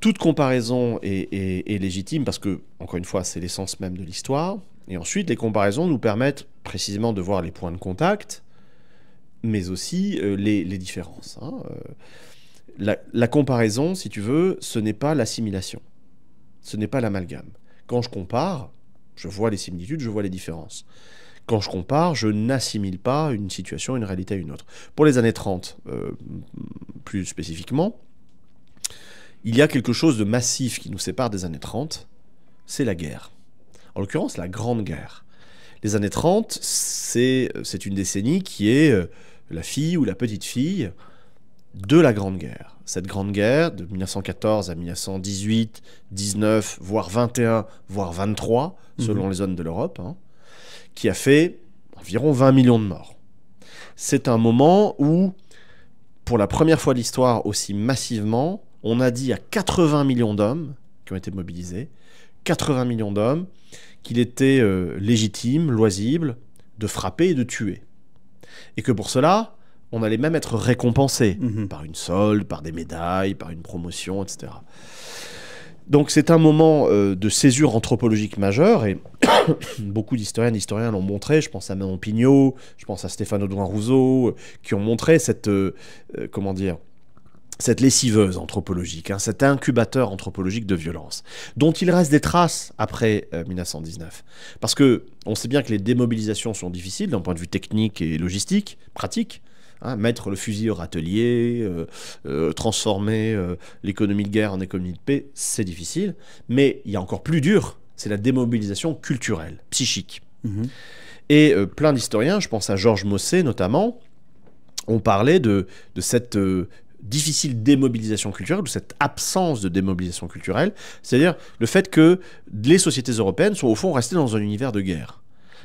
toute comparaison est, légitime parce que, encore une fois, c'est l'essence même de l'histoire. Et ensuite, les comparaisons nous permettent précisément de voir les points de contact, mais aussi euh, les, différences. Hein. Euh, la, comparaison, si tu veux, ce n'est pas l'assimilation. Ce n'est pas l'amalgame. Quand je compare, je vois les similitudes, je vois les différences. Quand je compare, je n'assimile pas une situation, une réalité à une autre. Pour les années 30, plus spécifiquement, il y a quelque chose de massif qui nous sépare des années 30, c'est la guerre. En l'occurrence, la Grande Guerre. Les années 30, c'est une décennie qui est euh, la fille ou la petite fille de la Grande Guerre. Cette Grande Guerre, de 1914 à 1918, 19, voire 21, voire 23, mhm. selon les zones de l'Europe, hein, qui a fait environ 20 millions de morts. C'est un moment où, pour la première fois de l'histoire aussi massivement, on a dit à 80 millions d'hommes qui ont été mobilisés, 80 millions d'hommes, qu'il était euh, légitime, loisible, de frapper et de tuer. Et que pour cela, on allait même être récompensé mhm. par une solde, par des médailles, par une promotion, etc. Donc c'est un moment euh, de césure anthropologique majeure et beaucoup et d'historiens l'ont montré. Je pense à Manon Pignot, je pense à Stéphane Audouin Rousseau, euh, qui ont montré cette comment dire cette lessiveuse anthropologique, hein, cet incubateur anthropologique de violence, dont il reste des traces après 1919. Euh, Parce que on sait bien que les démobilisations sont difficiles d'un point de vue technique et logistique, pratique. Hein, mettre le fusil au râtelier, euh, euh, transformer l'économie de guerre en économie de paix, c'est difficile. Mais il y a encore plus dur, c'est la démobilisation culturelle, psychique. Mhm. Et plein d'historiens, je pense à Georges Mossé notamment, ont parlé de, cette difficile démobilisation culturelle, ou cette absence de démobilisation culturelle, c'est-à-dire le fait que les sociétés européennes sont au fond restées dans un univers de guerre.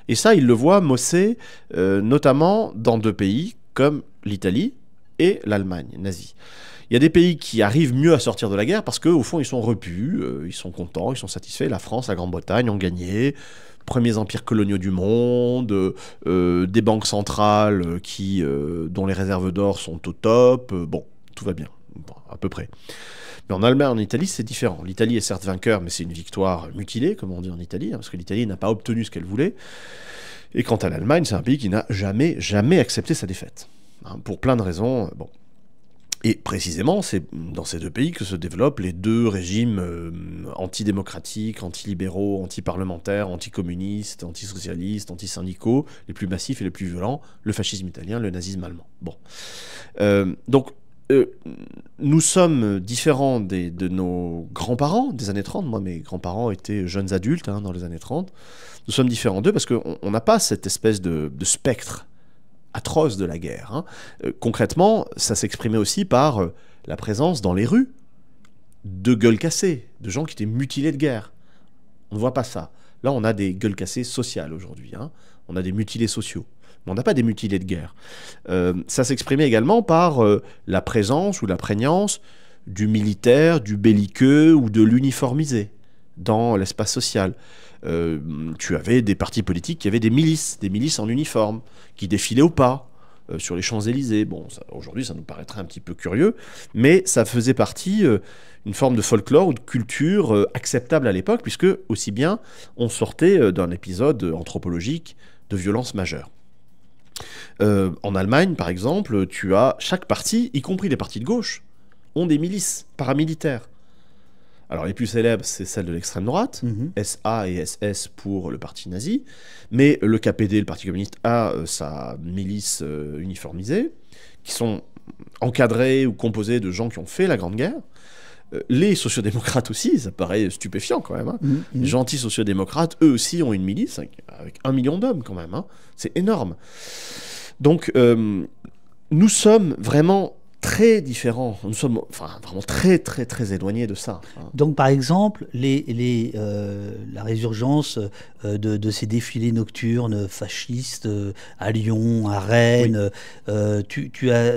Et ça, il le voit Mossé, euh, notamment dans deux pays comme l'Italie et l'Allemagne nazie. Il y a des pays qui arrivent mieux à sortir de la guerre parce qu'au fond, ils sont repus, euh, ils sont contents, ils sont satisfaits. La France, la Grande-Bretagne ont gagné, premiers empires coloniaux du monde, euh, des banques centrales qui, dont les réserves d'or sont au top. bon, tout va bien. à peu près. Mais en Allemagne, en Italie, c'est différent. L'Italie est certes vainqueur, mais c'est une victoire mutilée, comme on dit en Italie, hein, parce que l'Italie n'a pas obtenu ce qu'elle voulait. Et quant à l'Allemagne, c'est un pays qui n'a jamais, jamais accepté sa défaite. Hein, pour plein de raisons. Euh, bon. Et précisément, c'est dans ces deux pays que se développent les deux régimes euh, antidémocratiques, antilibéraux, antiparlementaires, anticommunistes, antisocialistes, antisyndicaux, les plus massifs et les plus violents, le fascisme italien, le nazisme allemand. Bon. Euh, donc, euh, nous sommes différents des, de nos grands-parents des années 30. Moi, mes grands-parents étaient jeunes adultes hein, dans les années 30. Nous sommes différents d'eux parce qu'on n'a pas cette espèce de, spectre atroce de la guerre. Hein. Euh, concrètement, ça s'exprimait aussi par euh, la présence dans les rues de gueules cassées, de gens qui étaient mutilés de guerre. On ne voit pas ça. Là, on a des gueules cassées sociales aujourd'hui. Hein. On a des mutilés sociaux on n'a pas des mutilés de guerre. Euh, ça s'exprimait également par euh, la présence ou la prégnance du militaire, du belliqueux ou de l'uniformisé dans l'espace social. Euh, tu avais des partis politiques qui avaient des milices, des milices en uniforme, qui défilaient au pas sur les Champs-Élysées. Bon, aujourd'hui, ça nous paraîtrait un petit peu curieux, mais ça faisait partie d'une forme de folklore ou de culture acceptable à l'époque, puisque aussi bien on sortait d'un épisode anthropologique de violence majeure. Euh, en Allemagne, par exemple, tu as chaque parti, y compris les partis de gauche, ont des milices paramilitaires. Alors les plus célèbres, c'est celle de l'extrême droite, mhm. SA et SS pour le parti nazi, mais le KPD, le Parti communiste, a euh, sa milice euh, uniformisée, qui sont encadrés ou composés de gens qui ont fait la Grande Guerre. Euh, les sociodémocrates aussi, ça paraît stupéfiant quand même. Hein. sociaux-démocrates, mm, mm. Les gentils sociodémocrates, eux aussi, ont une milice hein, avec un million d'hommes quand même. Hein. C'est énorme. Donc, euh, nous sommes vraiment très différents. Nous sommes enfin, vraiment très, très, très éloignés de ça. Hein. Donc, par exemple, euh, la résurgence de, ces défilés nocturnes fascistes à Lyon, à Rennes, tu, as,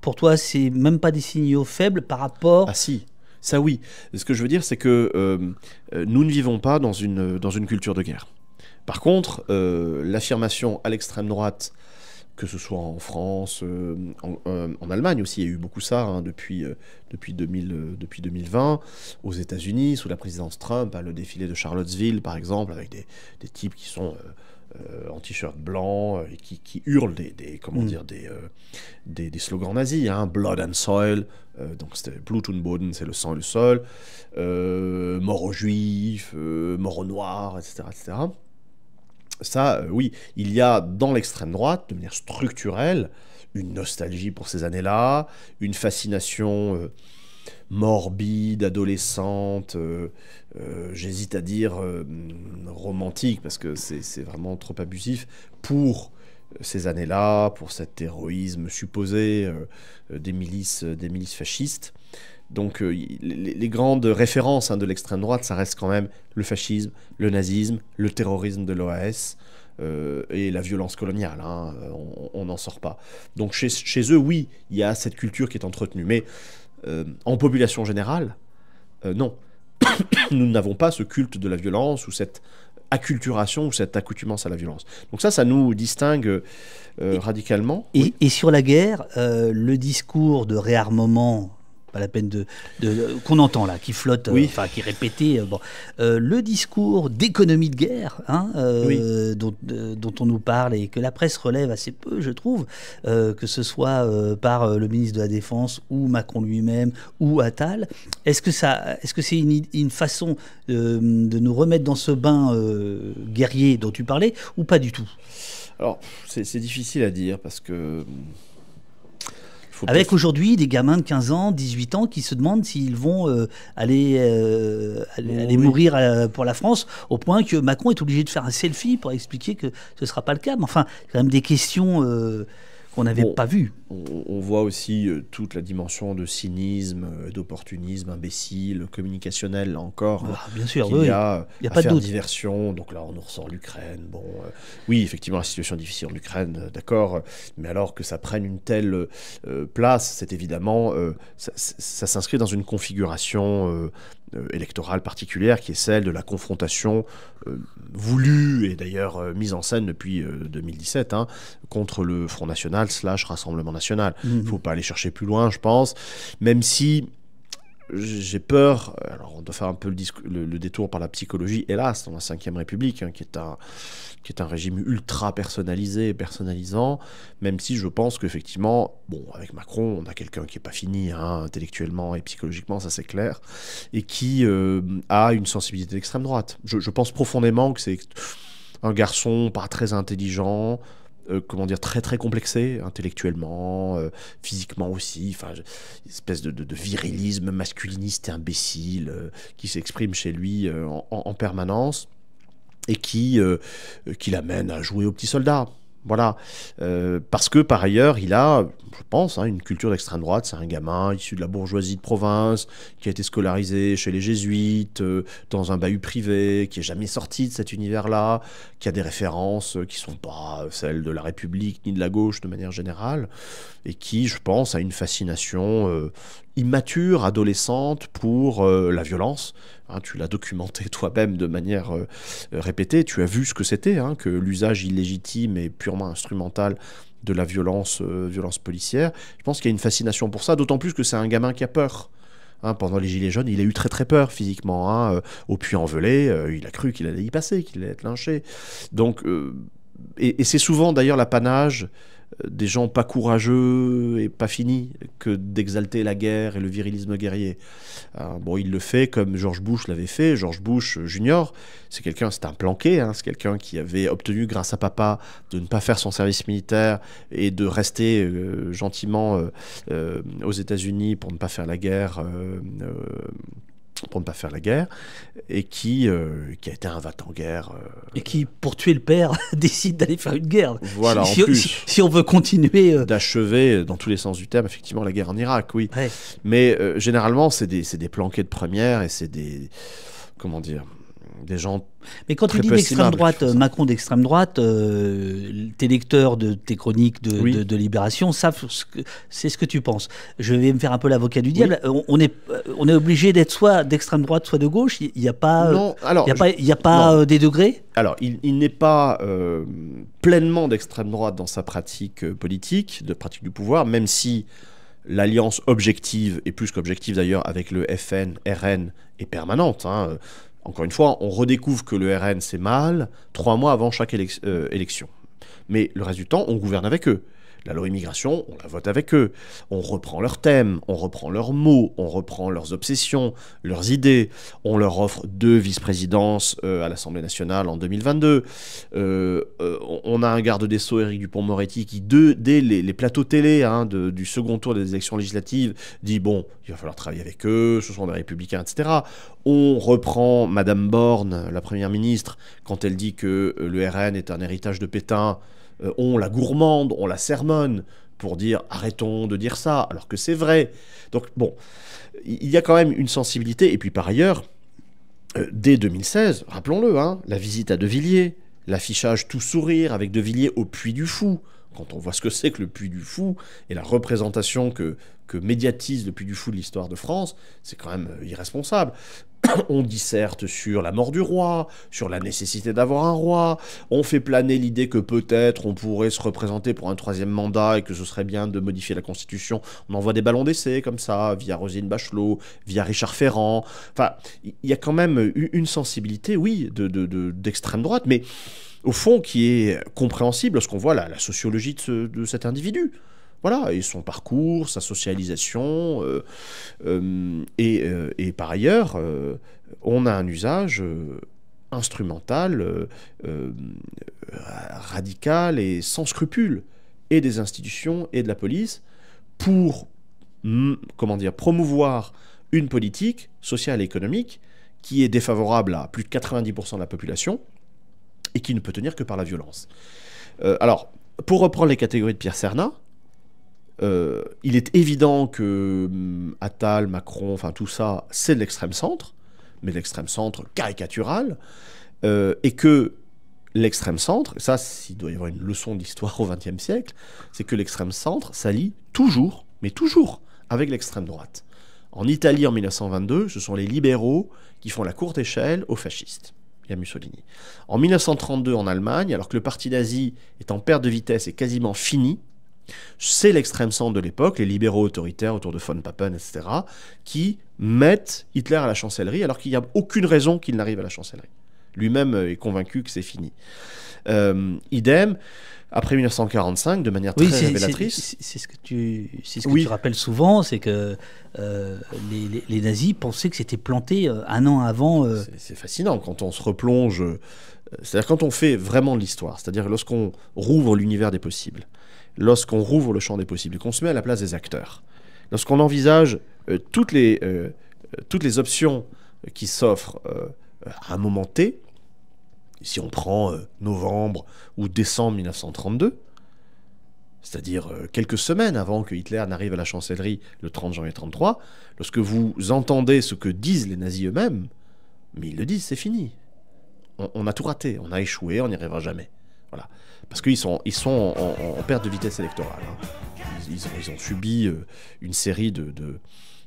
pour toi, c'est même pas des signaux faibles par rapport. Ah, si ça oui. Ce que je veux dire, c'est que euh, euh, nous ne vivons pas dans une, euh, dans une culture de guerre. Par contre, l'affirmation à l'extrême droite, que ce soit en France, en, Allemagne aussi, il y a eu beaucoup ça hein, depuis, depuis, 2000, depuis 2020, aux États-Unis, sous la présidence Trump, hein, le défilé de Charlottesville, par exemple, avec des, des types qui sont... Euh, en t-shirt blanc euh, et qui, hurle des, comment mm. dire euh, des, des, slogans nazis hein, blood and soil donc c'était Blut und Boden c'est le sang et le sol mort aux juifs mort aux noirs etc etc ça oui il y a dans l'extrême droite de manière structurelle une nostalgie pour ces années-là, une fascination morbide, adolescente, euh, euh, j'hésite à dire euh, romantique, parce que c'est vraiment trop abusif, pour ces années-là, pour cet héroïsme supposé des, milices, des milices fascistes. Donc les, grandes références hein, de l'extrême droite, ça reste quand même le fascisme, le nazisme, le terrorisme de l'OAS, et la violence coloniale. Hein, on n'en sort pas. Donc chez, chez eux, oui, il y a cette culture qui est entretenue. Mais euh, en population générale, euh, non. Nous n'avons pas ce culte de la violence ou cette acculturation ou cette accoutumance à la violence. Donc ça, ça nous distingue euh, radicalement. et, sur la guerre, le discours de réarmement à la peine de, qu'on entend là, qui flotte, enfin qui répétait, euh, bon, euh, le discours d'économie de guerre, hein, euh, dont, on nous parle et que la presse relève assez peu, je trouve, que ce soit par le ministre de la Défense ou Macron lui-même ou Attal. Est-ce que ça, est-ce que c'est une, façon de, nous remettre dans ce bain guerrier dont tu parlais ou pas du tout Alors, c'est difficile à dire parce que avec aujourd'hui des gamins de 15 ans, 18 ans qui se demandent s'ils vont euh, aller, euh, aller, mourir euh, pour la France, au point que Macron est obligé de faire un selfie pour expliquer que ce ne sera pas le cas. Mais enfin, quand même des questions qu'on n'avait pas vu. On, voit aussi euh, toute la dimension de cynisme, euh, d'opportunisme, imbécile, communicationnel, là encore. Ah, bien sûr, il oui, y a, y a pas de diversion. Donc là, on nous ressort l'Ukraine. Bon, euh, oui, effectivement, la situation difficile en Ukraine, d'accord. Mais alors que ça prenne une telle place, c'est évidemment, ça s'inscrit dans une configuration euh, électorale particulière qui est celle de la confrontation euh, voulue et d'ailleurs euh, mise en scène depuis 2017 hein, contre le Front National slash Rassemblement National. Il mhm. ne faut pas aller chercher plus loin, je pense, même si j'ai peur, euh, alors on doit faire un peu le, détour par la psychologie, hélas, dans la Ve République, hein, qui, est un, qui est un régime ultra personnalisé et personnalisant, même si je pense qu'effectivement, bon, avec Macron, on a quelqu'un qui n'est pas fini, hein, intellectuellement et psychologiquement, ça c'est clair, et qui euh, a une sensibilité d'extrême droite. je pense profondément que c'est un garçon pas très intelligent, euh, comment dire, très très complexé, intellectuellement, euh, physiquement aussi, enfin, espèce de, virilisme masculiniste et imbécile euh, qui s'exprime chez lui en, permanence et qui, qui l'amène à jouer au petit soldat. Voilà. Euh, parce que par ailleurs, il a, je pense, hein, une culture d'extrême droite. C'est un gamin issu de la bourgeoisie de province, qui a été scolarisé chez les jésuites, euh, dans un bahut privé, qui est jamais sorti de cet univers-là, qui a des références euh, qui sont pas celles de la République ni de la gauche de manière générale, et qui, je pense, a une fascination immature, adolescente pour euh, la violence. Hein, tu l'as documenté toi-même de manière euh, euh, répétée, tu as vu ce que c'était, hein, que l'usage illégitime et purement instrumental de la violence, violence policière. Je pense qu'il y a une fascination pour ça, d'autant plus que c'est un gamin qui a peur. Hein, pendant les Gilets jaunes, il a eu très très peur physiquement. au puits envelé, il a cru qu'il allait y passer, qu'il allait être lynché. Donc, et c'est souvent d'ailleurs l'apanage des gens pas courageux et pas finis que d'exalter la guerre et le virilisme guerrier. Euh, bon, il le fait comme George Bush l'avait fait. George Bush euh, Junior, c'est quelqu'un, c'est un planqué, hein, c'est quelqu'un qui avait obtenu grâce à papa de ne pas faire son service militaire et de rester euh, gentiment aux États-Unis pour ne pas faire la guerre pour ne pas faire la guerre, et qui, euh, qui a été un va en guerre euh, Et qui, pour tuer le père, décide d'aller faire une guerre. Voilà, si, si, on veut continuer... Euh, D'achever, dans tous les sens du terme, effectivement, la guerre en Irak, oui. Mais généralement, c'est des, des planqués de première, et c'est des... Comment dire des gens. Mais quand tu dis d'extrême droite, Macron d'extrême droite, euh, tes lecteurs de tes chroniques de, Libération savent c'est ce que tu penses. Je vais me faire un peu l'avocat du diable. On, est euh, on est obligé d'être soit d'extrême droite, soit de gauche. Il n'y a pas, alors, il n'y a pas, des degrés. Alors, il, n'est pas euh, pleinement d'extrême droite dans sa pratique politique, de pratique du pouvoir, même si l'alliance objective, et plus qu'objective d'ailleurs, avec le FN, RN est permanente. Hein, encore une fois, on redécouvre que le RN, c'est mal trois mois avant chaque euh, élection. Mais le reste du temps, on gouverne avec eux. La loi immigration, on la vote avec eux. On reprend leurs thèmes, on reprend leurs mots, on reprend leurs obsessions, leurs idées. On leur offre deux vice-présidences euh, à l'Assemblée nationale en 2022. Euh, euh, on a un garde des Sceaux, Éric Dupont-Moretti, qui, dès les, plateaux télé hein, du second tour des élections législatives, dit bon, il va falloir travailler avec eux, ce sont des républicains, etc. On reprend Madame Borne, la première ministre, quand elle dit que le RN est un héritage de Pétain. Euh, on la gourmande, on la sermonne pour dire arrêtons de dire ça, alors que c'est vrai. Donc bon, il y a quand même une sensibilité. Et puis par ailleurs, euh, dès 2016, rappelons-le, hein, la visite à De l'affichage tout sourire avec De au Puy du Fou. Quand on voit ce que c'est que le Puy du Fou et la représentation que, que médiatise le Puy du Fou de l'histoire de France, c'est quand même euh, irresponsable. on disserte sur la mort du roi, sur la nécessité d'avoir un roi, on fait planer l'idée que peut-être on pourrait se représenter pour un troisième mandat et que ce serait bien de modifier la constitution. On envoie des ballons d'essai comme ça, via Rosine Bachelot, via Richard Ferrand. Enfin, il y a quand même une sensibilité, oui, d'extrême droite, mais au fond qui est compréhensible qu'on voit la, la sociologie de cet individu. Voilà, et son parcours, sa socialisation. Euh, euh, euh, et, par ailleurs, on a un usage instrumental, radical et sans scrupules, et des institutions et de la police, pour mm, comment dire, promouvoir une politique sociale et économique qui est défavorable à plus de 90% de la population et qui ne peut tenir que par la violence. alors, pour reprendre les catégories de Pierre Serna, euh, il est évident que hum, Attal, Macron, enfin tout ça, c'est de l'extrême centre, mais l'extrême centre caricatural, euh, et que l'extrême centre, ça, il doit y avoir une leçon d'histoire au XXe siècle, c'est que l'extrême centre s'allie toujours, mais toujours, avec l'extrême droite. En Italie en 1922, ce sont les libéraux qui font la courte échelle aux fascistes y à Mussolini. En 1932 en Allemagne, alors que le parti nazi est en perte de vitesse et quasiment fini, c'est l'extrême centre de l'époque, les libéraux autoritaires autour de von Papen, etc., qui mettent Hitler à la chancellerie alors qu'il n'y a aucune raison qu'il n'arrive à la chancellerie. Lui-même euh, est convaincu que c'est fini. Euh, idem, après 1945, de manière très révélatrice. C'est ce que tu, rappelles souvent, c'est que euh, les, nazis pensaient que c'était planté un an avant. C'est fascinant quand on se replonge. C'est-à-dire quand on fait vraiment l'histoire, c'est-à-dire lorsqu'on rouvre l'univers des possibles, lorsqu'on rouvre le champ des possibles, qu'on se met à la place des acteurs, lorsqu'on envisage euh, euh, euh, toutes, les, options qui s'offrent à un moment T, si on prend novembre ou décembre 1932, c'est-à-dire quelques semaines avant que Hitler n'arrive à la chancellerie le 30 janvier 1933, lorsque vous entendez ce que disent les nazis eux-mêmes, mais ils le disent, c'est fini. On, a tout raté, on a échoué, on n'y arrivera jamais. Voilà parce qu'ils sont, ils sont en, perte de vitesse électorale. Hein. Ils, ont, subi euh, une série de,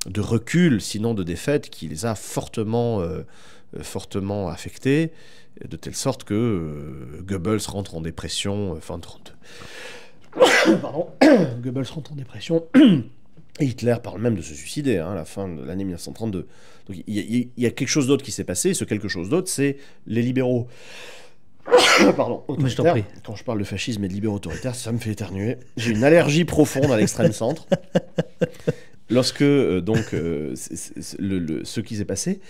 de, reculs, sinon de défaites, qui les a fortement, euh, euh, fortement affectés, de telle sorte que Goebbels rentre en dépression fin Pardon. Goebbels rentre en dépression. Et Hitler parle même de se suicider hein, à la fin de l'année 1932. Donc il y, y, a quelque chose d'autre qui s'est passé. Ce quelque chose d'autre, c'est les libéraux. Pardon, Quand je parle de fascisme et de libéraux autoritaires, ça me fait éternuer. J'ai une allergie profonde à l'extrême centre. Lorsque, euh, donc, euh, ce qui s'est passé,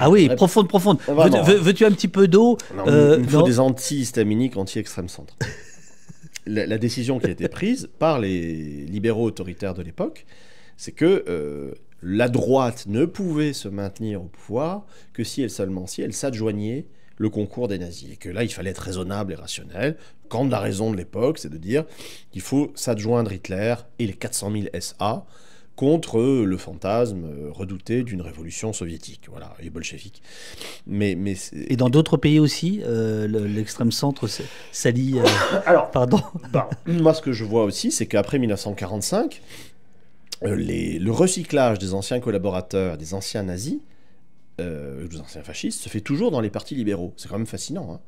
ah oui, profonde, profonde. Veux-tu un petit peu d'eau euh, Il faut des anti-histaminiques, anti-extrême centre. la, décision qui a été prise par les libéraux autoritaires de l'époque, c'est que euh, la droite ne pouvait se maintenir au pouvoir que si elle seulement si elle s'adjoignait le concours des nazis. Et que là, il fallait être raisonnable et rationnel. Quand la raison de l'époque, c'est de dire qu'il faut s'adjoindre Hitler et les 400 000 SA contre le fantasme euh, redouté d'une révolution soviétique, voilà, et bolchevique. Mais, mais et dans d'autres pays aussi, euh, l'extrême centre s'allie. Euh, Alors, pardon. Bah, moi, ce que je vois aussi, c'est qu'après 1945, le recyclage des anciens collaborateurs, des anciens nazis, anciens euh, fascistes, se fait toujours dans les partis libéraux. C'est quand même fascinant. Hein.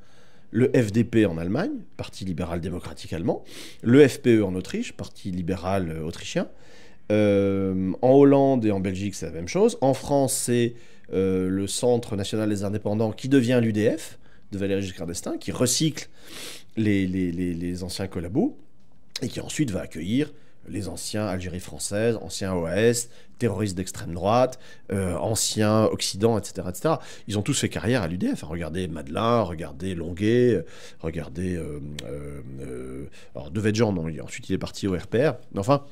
Le FDP en Allemagne, parti libéral démocratique allemand, le FPE en Autriche, parti libéral euh, autrichien, euh, en Hollande et en Belgique, c'est la même chose. En France, c'est le Centre national des indépendants qui devient l'UDF de Valéry Giscard d'Estaing, qui recycle les, les anciens collabos et qui ensuite va accueillir les anciens Algérie française, anciens OAS, terroristes d'extrême droite, euh, anciens Occident, etc., etc. Ils ont tous fait carrière à l'UDF. Hein. Regardez Madelin, regardez Longuet, regardez... Euh, euh, euh alors, Devedjian, ensuite il est parti au RPR. enfin,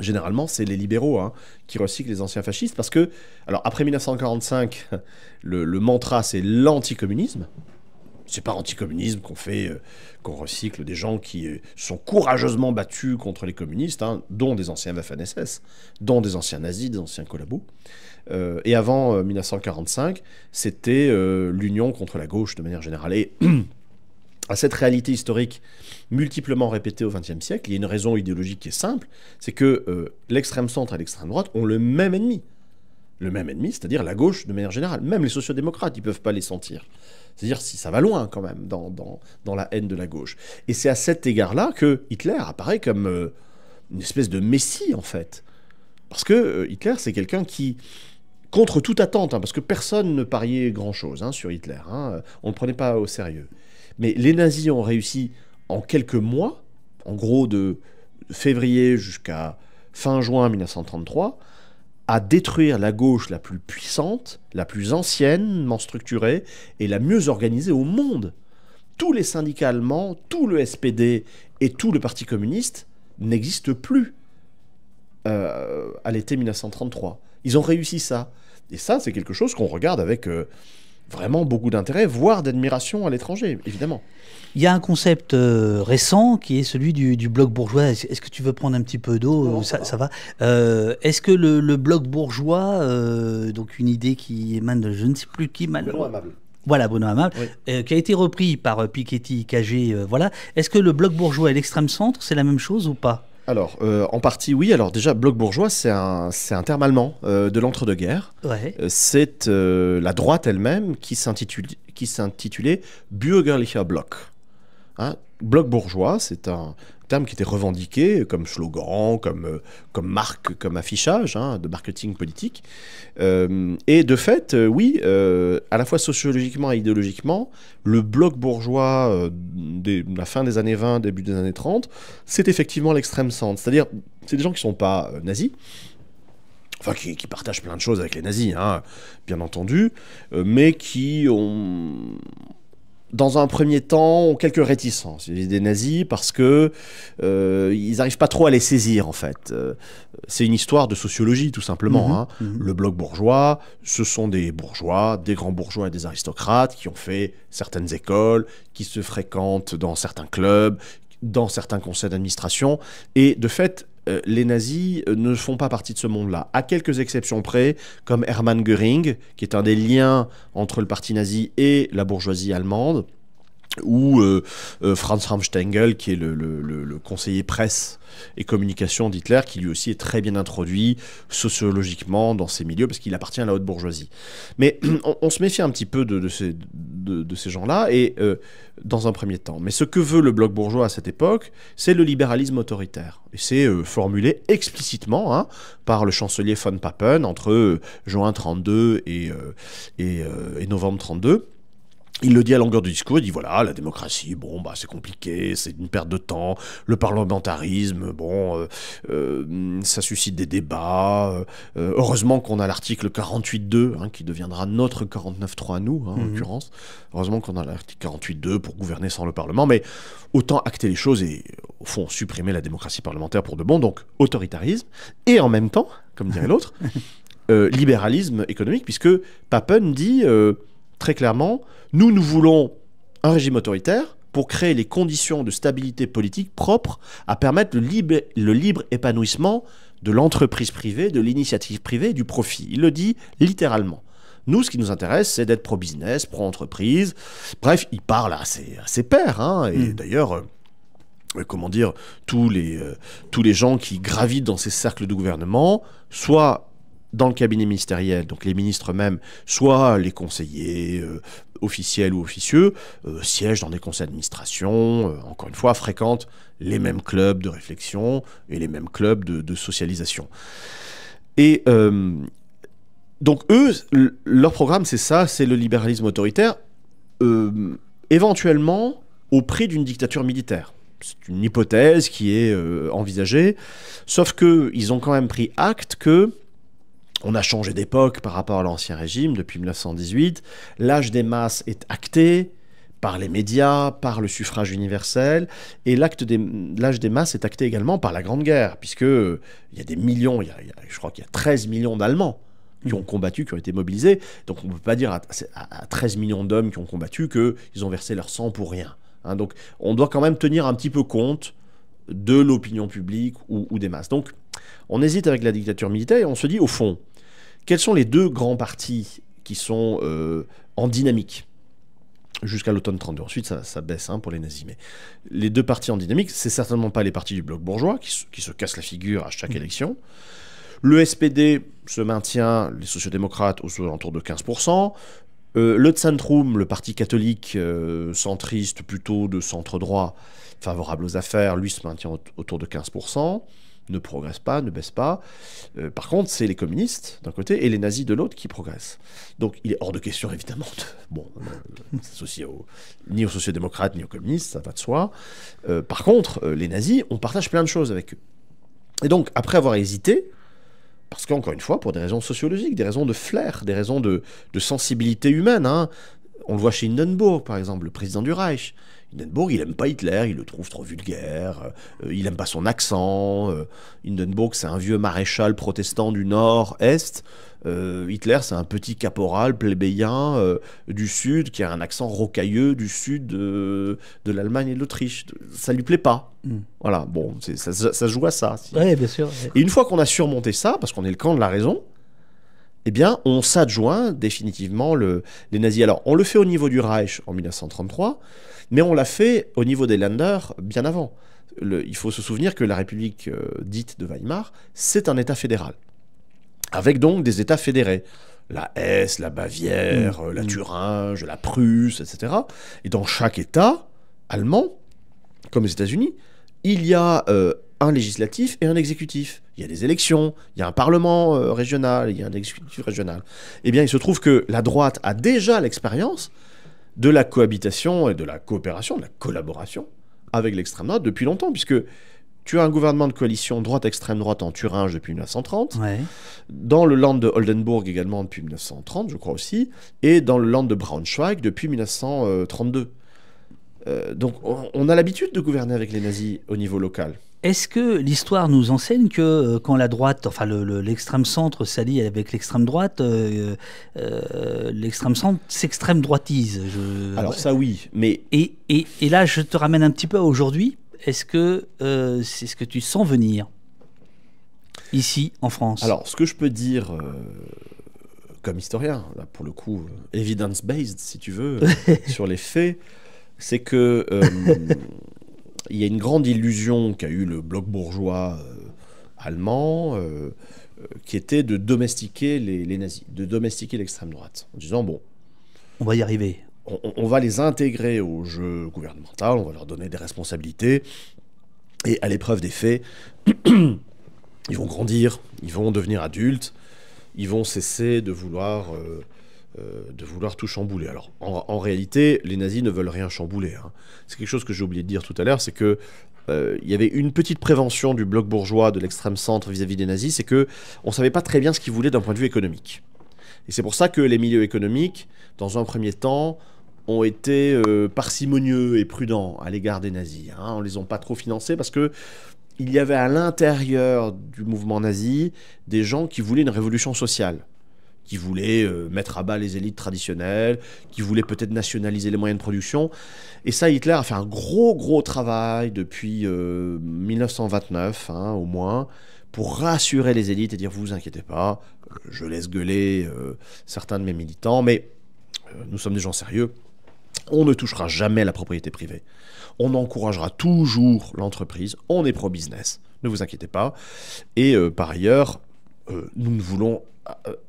généralement, c'est les libéraux hein, qui recyclent les anciens fascistes parce que... Alors, après 1945, le, le mantra, c'est l'anticommunisme. C'est par anticommunisme qu'on fait, euh, qu'on recycle des gens qui euh, sont courageusement battus contre les communistes, hein, dont des anciens Waffen-SS, dont des anciens nazis, des anciens collabos. Euh, et avant 1945, c'était l'union contre la gauche de manière générale. Et à cette réalité historique multiplement répétée au XXe siècle, il y a une raison idéologique qui est simple, c'est que l'extrême centre et l'extrême droite ont le même ennemi le même ennemi, c'est-à-dire la gauche de manière générale. Même les sociodémocrates, ils ne peuvent pas les sentir. C'est-à-dire si ça va loin quand même dans, la haine de la gauche. Et c'est à cet égard-là que Hitler apparaît comme euh, une espèce de messie en fait. Parce que euh, Hitler, c'est quelqu'un qui, contre toute attente, hein, parce que personne ne pariait grand-chose hein, sur Hitler, hein, euh, on ne le prenait pas au sérieux. Mais les nazis ont réussi en quelques mois, en gros de février jusqu'à fin juin 1933, à détruire la gauche la plus puissante, la plus anciennement structurée et la mieux organisée au monde. Tous les syndicats allemands, tout le SPD et tout le Parti communiste n'existent plus euh, à l'été 1933. Ils ont réussi ça. Et ça, c'est quelque chose qu'on regarde avec... Euh, vraiment beaucoup d'intérêt, voire d'admiration à l'étranger, évidemment. Il y a un concept euh, récent qui est celui du, bloc bourgeois. Est-ce que tu veux prendre un petit peu d'eau ça, va. Euh, est-ce que le, bloc bourgeois, euh, donc une idée qui émane de je ne sais plus qui, Amable. Voilà, Bono Amable, qui a été repris par Piketty, KG, voilà. Est-ce que le bloc bourgeois et l'extrême centre, c'est la même chose ou pas alors, euh, en partie, oui. Alors déjà, bloc bourgeois, c'est un, terme allemand euh, de l'entre-deux-guerres. Euh, c'est la droite elle-même qui s'intitulait Bürgerlicher Block. Hein, bloc bourgeois, c'est un terme qui était revendiqué comme slogan, comme, euh, comme marque, comme affichage hein, de marketing politique. Euh, et de fait, euh, oui, à la fois sociologiquement et idéologiquement, le bloc bourgeois de la fin des années 20, début des années 30, c'est effectivement l'extrême centre. C'est-à-dire, c'est des gens qui ne sont pas nazis, enfin qui, partagent plein de choses avec les nazis, hein, bien entendu, mais qui ont, dans un premier temps, ont quelques réticences vis des nazis parce que euh, ils n'arrivent pas trop à les saisir en fait. Euh, c'est une histoire de sociologie tout simplement. Mhm, hein. mhm. Le bloc bourgeois, ce sont des bourgeois, des grands bourgeois et des aristocrates qui ont fait certaines écoles, qui se fréquentent dans certains clubs, dans certains conseils d'administration, et de fait, euh, les nazis euh, ne font pas partie de ce monde-là, à quelques exceptions près, comme Hermann Göring, qui est un des liens entre le parti nazi et la bourgeoisie allemande ou euh, euh, Franz Ramstengel, qui est le, conseiller presse et communication d'Hitler, qui lui aussi est très bien introduit sociologiquement dans ces milieux, parce qu'il appartient à la haute bourgeoisie. Mais on, se méfie un petit peu de, ces, de, ces gens-là, et euh, dans un premier temps. Mais ce que veut le bloc bourgeois à cette époque, c'est le libéralisme autoritaire. Et c'est formulé explicitement hein, par le chancelier von Papen entre juin 32 et, et, et novembre 32 il le dit à longueur du discours, il dit voilà, la démocratie, bon, bah, c'est compliqué, c'est une perte de temps, le parlementarisme, bon, euh, euh, ça suscite des débats. Euh, heureusement qu'on a l'article 48.2, hein, qui deviendra notre 49.3 à nous, hein, en mhm. l'occurrence. Heureusement qu'on a l'article 48.2 pour gouverner sans le Parlement, mais autant acter les choses et, au fond, supprimer la démocratie parlementaire pour de bon, donc autoritarisme, et en même temps, comme dirait l'autre, libéralisme économique, puisque Papen dit très clairement, nous, nous voulons un régime autoritaire pour créer les conditions de stabilité politique propres à permettre le libre, épanouissement de l'entreprise privée, de l'initiative privée, du profit. Il le dit littéralement. Nous, ce qui nous intéresse, c'est d'être pro-business, pro-entreprise. Bref, il parle à ses, à pairs. Hein. et hmm. d'ailleurs, euh, euh, comment dire, tous les, euh, tous les gens qui gravitent dans ces cercles de gouvernement, soit dans le cabinet ministériel, donc les ministres même, soit les conseillers euh, officiels ou officieux, euh, siègent dans des conseils d'administration, euh, encore une fois, fréquentent les mêmes clubs de réflexion et les mêmes clubs de, socialisation. Et donc eux, leur programme, c'est ça, c'est le libéralisme autoritaire, éventuellement au prix d'une dictature militaire c'est une hypothèse qui est envisagée. Sauf que ils ont quand même pris acte que on a changé d'époque par rapport à l'ancien régime depuis 1918. L'âge des masses est acté par les médias, par le suffrage universel, et l'âge des masses est acté également par la Grande Guerre, puisque euh, il y a des millions, je crois qu'il y a 13 millions d'Allemands qui ont combattu, qui ont été mobilisés. Donc on ne peut pas dire à, 13 millions d'hommes qui ont combattu qu'ils ont versé leur sang pour rien. Hein. donc on doit quand même tenir un petit peu compte de l'opinion publique ou, ou des masses. Donc on hésite avec la dictature militaire et on se dit, au fond, quels sont les deux grands partis qui sont euh, en dynamique jusqu'à l'automne 32. Ensuite, ça, baisse hein, pour les nazis. Mais les deux partis en dynamique, c'est certainement pas les partis du bloc bourgeois qui, se, cassent la figure à chaque mmh. élection. Le SPD se maintient, les sociodémocrates, démocrates autour de 15%. Euh, le Zentrum, le parti catholique euh, centriste plutôt de centre droit, favorable aux affaires, lui se maintient autour de 15% ne progresse pas, ne baisse pas. Euh, par contre, c'est les communistes d'un côté et les nazis de l'autre qui progressent. Donc il est hors de question, évidemment, de, bon, euh, ni aux sociodémocrates ni aux communistes, ça va de soi. Euh, par contre, les nazis, on partage plein de choses avec eux. Et donc, après avoir hésité, parce qu'encore une fois, pour des raisons sociologiques, des raisons de flair, des raisons de, sensibilité humaine, hein, on le voit chez Hindenburg, par exemple, le président du Reich. Hindenburg, il aime pas Hitler, il le trouve trop vulgaire, euh, euh, il aime pas son accent. Euh, Hindenburg, c'est un vieux maréchal protestant du Nord-Est. Hitler, c'est un petit caporal plébéien du Sud qui a un accent rocailleux du Sud de l'Allemagne et de l'Autriche. Ça lui plaît pas. Mm. Voilà, bon, ça, ça, se joue à ça. Oui, bien sûr. Et une fois qu'on a surmonté ça, parce qu'on est le camp de la raison, eh bien, on s'adjoint définitivement le, les nazis. Alors, on le fait au niveau du Reich en 1933. Mais on l'a fait au niveau des landers bien avant. il faut se souvenir que la République euh, dite de Weimar, c'est un État fédéral, avec donc des États fédérés. La Hesse, la Bavière, mm. la mm. Thuringe, la Prusse, etc. Et dans chaque État allemand, comme les États-Unis, il y a euh, un législatif et un exécutif. Il y a des élections, il y a un parlement euh, régional, il y a un exécutif régional. Eh bien, il se trouve que la droite a déjà l'expérience de la cohabitation et de la coopération, de la collaboration avec l'extrême droite depuis longtemps, puisque tu as un gouvernement de coalition droite-extrême droite en Thuringe depuis 1930, dans le land de Oldenburg également depuis 1930, je crois aussi, et dans le land de Braunschweig depuis 1932. Euh, donc on a l'habitude de gouverner avec les nazis au niveau local. Est-ce que l'histoire nous enseigne que euh, quand la droite, enfin l'extrême centre s'allie avec l'extrême droite, euh, euh, l'extrême centre s'extrême droitise Alors ça oui, mais... Et, et, là je te ramène un petit peu aujourd'hui. Est-ce que c'est ce que tu sens venir ici en France Alors ce que je peux dire comme historien, pour le coup evidence-based si tu veux, sur les faits, c'est que il y a une grande illusion qu'a eu le bloc bourgeois euh, allemand, euh, euh, qui était de domestiquer les, nazis, de domestiquer l'extrême droite, en disant bon, on va y arriver. On, va les intégrer au jeu gouvernemental, on va leur donner des responsabilités, et à l'épreuve des faits, ils vont grandir, ils vont devenir adultes, ils vont cesser de vouloir euh, de vouloir tout chambouler. Alors, en, réalité, les nazis ne veulent rien chambouler. Hein. C'est quelque chose que j'ai oublié de dire tout à l'heure, c'est que euh, il y avait une petite prévention du bloc bourgeois de l'extrême centre vis-à-vis des nazis, c'est que on savait pas très bien ce qu'ils voulaient d'un point de vue économique. Et c'est pour ça que les milieux économiques, dans un premier temps, ont été euh, parcimonieux et prudents à l'égard des nazis. On hein. On les a pas trop financés parce que il y avait à l'intérieur du mouvement nazi des gens qui voulaient une révolution sociale qui voulait euh, mettre à bas les élites traditionnelles, qui voulait peut-être nationaliser les moyens de production. Et ça, Hitler a fait un gros, gros travail depuis 1929, euh, hein, au moins, pour rassurer les élites et dire, vous vous inquiétez pas, je laisse gueuler euh, certains de mes militants, mais nous sommes des gens sérieux. On ne touchera jamais la propriété privée. On encouragera toujours l'entreprise. On est pro-business. Ne vous inquiétez pas. Et par ailleurs, nous ne voulons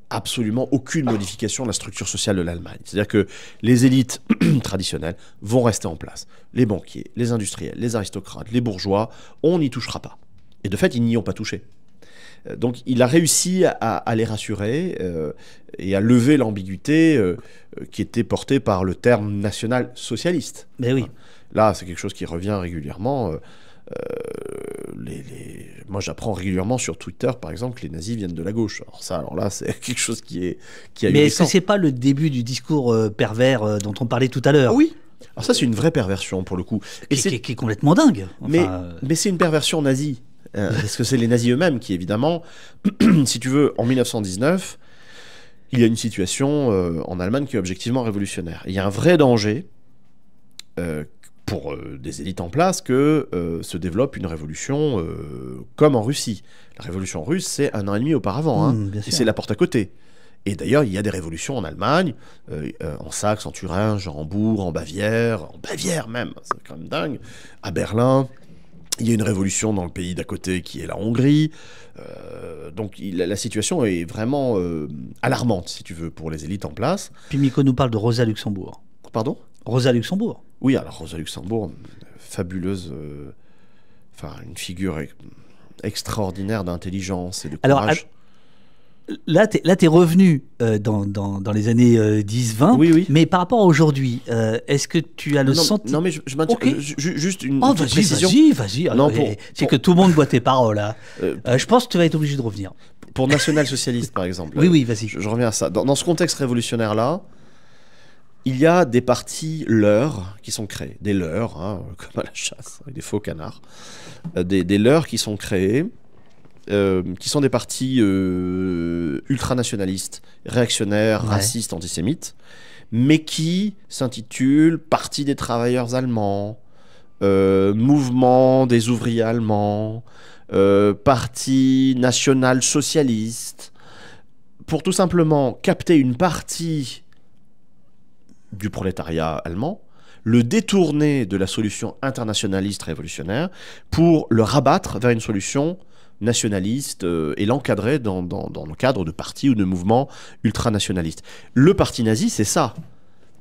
absolument aucune modification de la structure sociale de l'Allemagne. C'est-à-dire que les élites traditionnelles vont rester en place. Les banquiers, les industriels, les aristocrates, les bourgeois, on n'y touchera pas. Et de fait, ils n'y ont pas touché. Euh, donc il a réussi à, les rassurer euh, et à lever l'ambiguïté euh, qui était portée par le terme national-socialiste. Mais oui. Hein. Là, c'est quelque chose qui revient régulièrement. les, moi, j'apprends régulièrement sur Twitter, par exemple, que les nazis viennent de la gauche. Alors ça, alors là, c'est quelque chose qui est qui a Mais est-ce que c'est pas le début du discours euh, pervers euh, dont on parlait tout à l'heure Oui. Alors ça, c'est une vraie perversion pour le coup. Et qui, est... complètement dingue. mais euh, mais c'est une perversion nazie. parce que c'est les nazis eux-mêmes qui, évidemment, si tu veux, en 1919, il y a une situation en Allemagne qui est objectivement révolutionnaire. Il y a un vrai danger pour euh, des élites en place que euh, se développe une révolution euh, comme en Russie. La révolution russe, c'est un an et demi auparavant, hein, mmh, et c'est la porte à côté. Et d'ailleurs, il y a des révolutions en Allemagne, en Saxe, en Thuringe, en hambourg en Bavière, en Bavière même, hein, c'est quand même dingue, à Berlin. Il y a une révolution dans le pays d'à côté qui est la Hongrie. donc la situation est vraiment alarmante, si tu veux, pour les élites en place. Puis Miko nous parle de Rosa Luxembourg. Pardon Rosa Luxembourg. Oui, alors Rosa Luxembourg, fabuleuse, euh, enfin une figure extraordinaire d'intelligence et de courage. Alors, Là, tu es, revenu euh, dans, les années 10-20, euh, mais par rapport à aujourd'hui, est-ce que tu as le sentiment... Non, mais je, je juste une, oh, vas précision. Vas-y, vas ah, c'est que tout le monde voit tes paroles. Hein. je pense que tu vas être obligé de revenir. Pour national-socialiste, par exemple. Oui, oui, vas-y. Je, reviens à ça. dans ce contexte révolutionnaire-là, il y a des partis leurres qui sont créés. des leurres, hein, comme à la chasse, avec hein, des faux canards, euh, des, des leurres qui sont créés, euh, qui sont des partis euh, ultranationalistes, réactionnaires, racistes, antisémites, mais qui s'intitulent Parti des travailleurs allemands, Mouvement des ouvriers allemands, Parti national socialiste, pour tout simplement capter une partie du prolétariat allemand, le détourner de la solution internationaliste révolutionnaire pour le rabattre vers une solution nationaliste euh, et l'encadrer dans, le cadre de partis ou de mouvements ultranationalistes. Le parti nazi, c'est ça.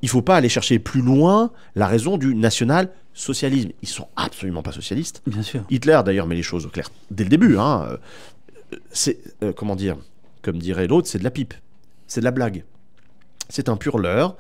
Il ne faut pas aller chercher plus loin la raison du national-socialisme. Ils sont absolument pas socialistes. Bien sûr. Hitler, d'ailleurs, met les choses au clair dès le début. Hein. Euh, c'est, euh, comment dire Comme dirait l'autre, c'est de la pipe. C'est de la blague. C'est un pur leurre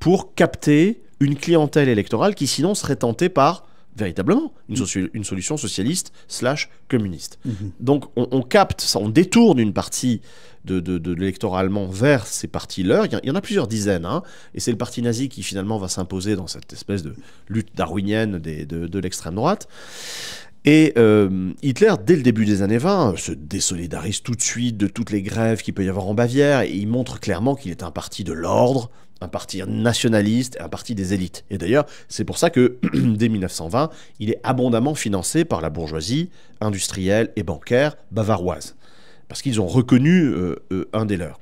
pour capter une clientèle électorale qui sinon serait tentée par véritablement une, mm. solution socialiste slash communiste. Mm-hmm. Donc on, capte, ça, on détourne une partie de, de, l'électorat allemand vers ces partis là Il y, en a plusieurs dizaines, hein. et c'est le parti nazi qui finalement va s'imposer dans cette espèce de lutte darwinienne de, l'extrême droite. Et euh, Hitler, dès le début des années 20, se désolidarise tout de suite de toutes les grèves qu'il peut y avoir en Bavière, et il montre clairement qu'il est un parti de l'ordre, un parti nationaliste, un parti des élites. Et d'ailleurs, c'est pour ça que, dès 1920, il est abondamment financé par la bourgeoisie industrielle et bancaire bavaroise, parce qu'ils ont reconnu euh, euh, un des leurs.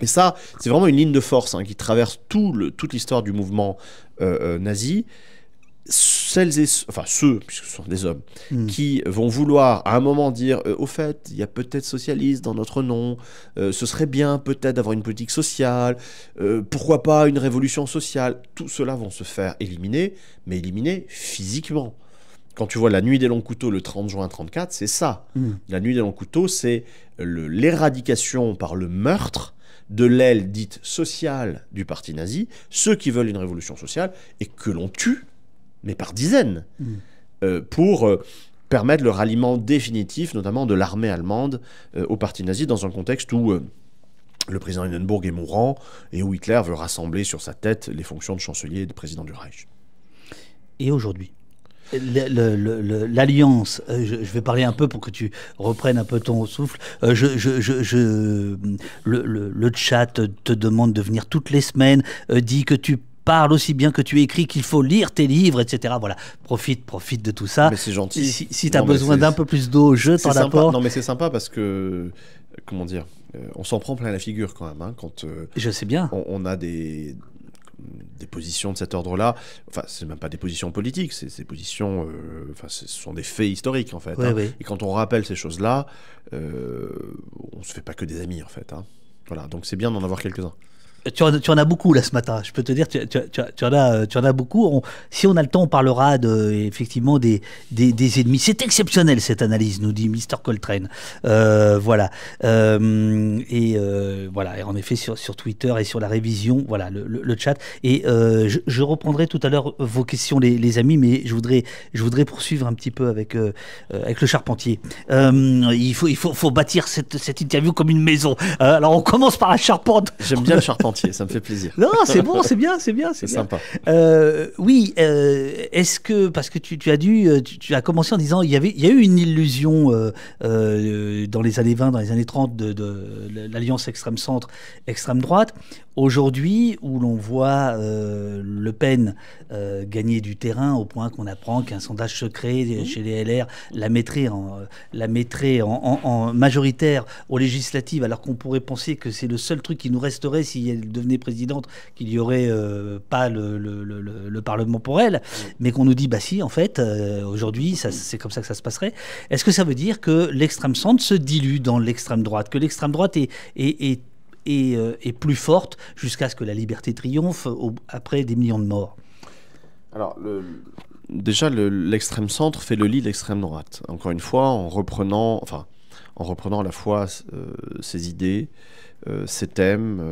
Et ça, c'est vraiment une ligne de force hein, qui traverse tout le, toute l'histoire du mouvement euh, nazi, celles et ceux, enfin ceux, puisque ce sont des hommes, hmm. qui vont vouloir à un moment dire euh, au fait, il y a peut-être socialiste dans notre nom, euh, ce serait bien peut-être d'avoir une politique sociale, euh, pourquoi pas une révolution sociale, tout cela vont se faire éliminer, mais éliminer physiquement. Quand tu vois la nuit des longs couteaux le 30 juin 34, c'est ça. Hmm. La nuit des longs couteaux, c'est l'éradication par le meurtre de l'aile dite sociale du parti nazi, ceux qui veulent une révolution sociale, et que l'on tue mais par dizaines, mm. euh, pour euh, permettre le ralliement définitif, notamment de l'armée allemande euh, au parti nazi, dans un contexte où le président Hindenburg est mourant et où Hitler veut rassembler sur sa tête les fonctions de chancelier et de président du Reich. Et aujourd'hui L'alliance, je, vais parler un peu pour que tu reprennes un peu ton souffle. je, je, le, chat te demande de venir toutes les semaines, dit que tu Parle aussi bien que tu écris, qu'il faut lire tes livres, etc. Voilà, profite, profite de tout ça. Mais c'est gentil. Si, si tu as besoin d'un peu plus d'eau je t'en apporte. Non, mais c'est sympa parce que, euh, comment dire, euh, on s'en prend plein la figure quand même. Hein, quand, euh, Je sais bien. on, a des, des positions de cet ordre-là. Enfin, c'est même pas des positions politiques, c'est des positions. enfin, ce sont des faits historiques en fait. Hein. Et quand on rappelle ces choses-là, on on se fait pas que des amis en fait. Hein. Voilà, donc c'est bien d'en avoir quelques-uns. Tu en, as beaucoup là ce matin, je peux te dire, tu, en, as, euh, tu en as beaucoup. si on a le temps, on parlera de, effectivement des, des, des ennemis. C'est exceptionnel cette analyse, nous dit Mr. Coltrane. Euh, voilà. Euh, et voilà, et en effet, sur, sur, Twitter et sur la révision, voilà le, le, chat. Et je, reprendrai tout à l'heure vos questions, les, amis, mais je voudrais, je voudrais poursuivre un petit peu avec, avec le charpentier. il faut, il faut, faut bâtir cette, cette interview comme une maison. alors on commence par la charpente. J'aime bien le charpentier ça me fait plaisir. Non, c'est bon, c'est bien, c'est bien, c'est sympa. Euh, oui, euh, est-ce que parce que tu, as dû, euh, tu, as commencé en disant il y avait, il y a eu une illusion dans les années 20, dans les années 30 de, de l'alliance extrême centre, extrême droite. Aujourd'hui, où l'on voit euh, Le Pen euh, gagner du terrain au point qu'on apprend qu'un sondage secret chez les LR la mettrait en, euh, la en, majoritaire aux législatives, alors qu'on pourrait penser que c'est le seul truc qui nous resterait si elle devenait présidente, qu'il n'y aurait pas le, Parlement pour elle, mais qu'on nous dit, bah si, en fait, aujourd'hui, c'est comme ça que ça se passerait. Est-ce que ça veut dire que l'extrême centre se dilue dans l'extrême droite, que l'extrême droite est euh, et, plus forte jusqu'à ce que la liberté triomphe après des millions de morts Alors, le, déjà, l'extrême centre fait le lit de l'extrême droite. Encore une fois, en reprenant, enfin, en reprenant à la fois euh, ses idées, euh, ses thèmes,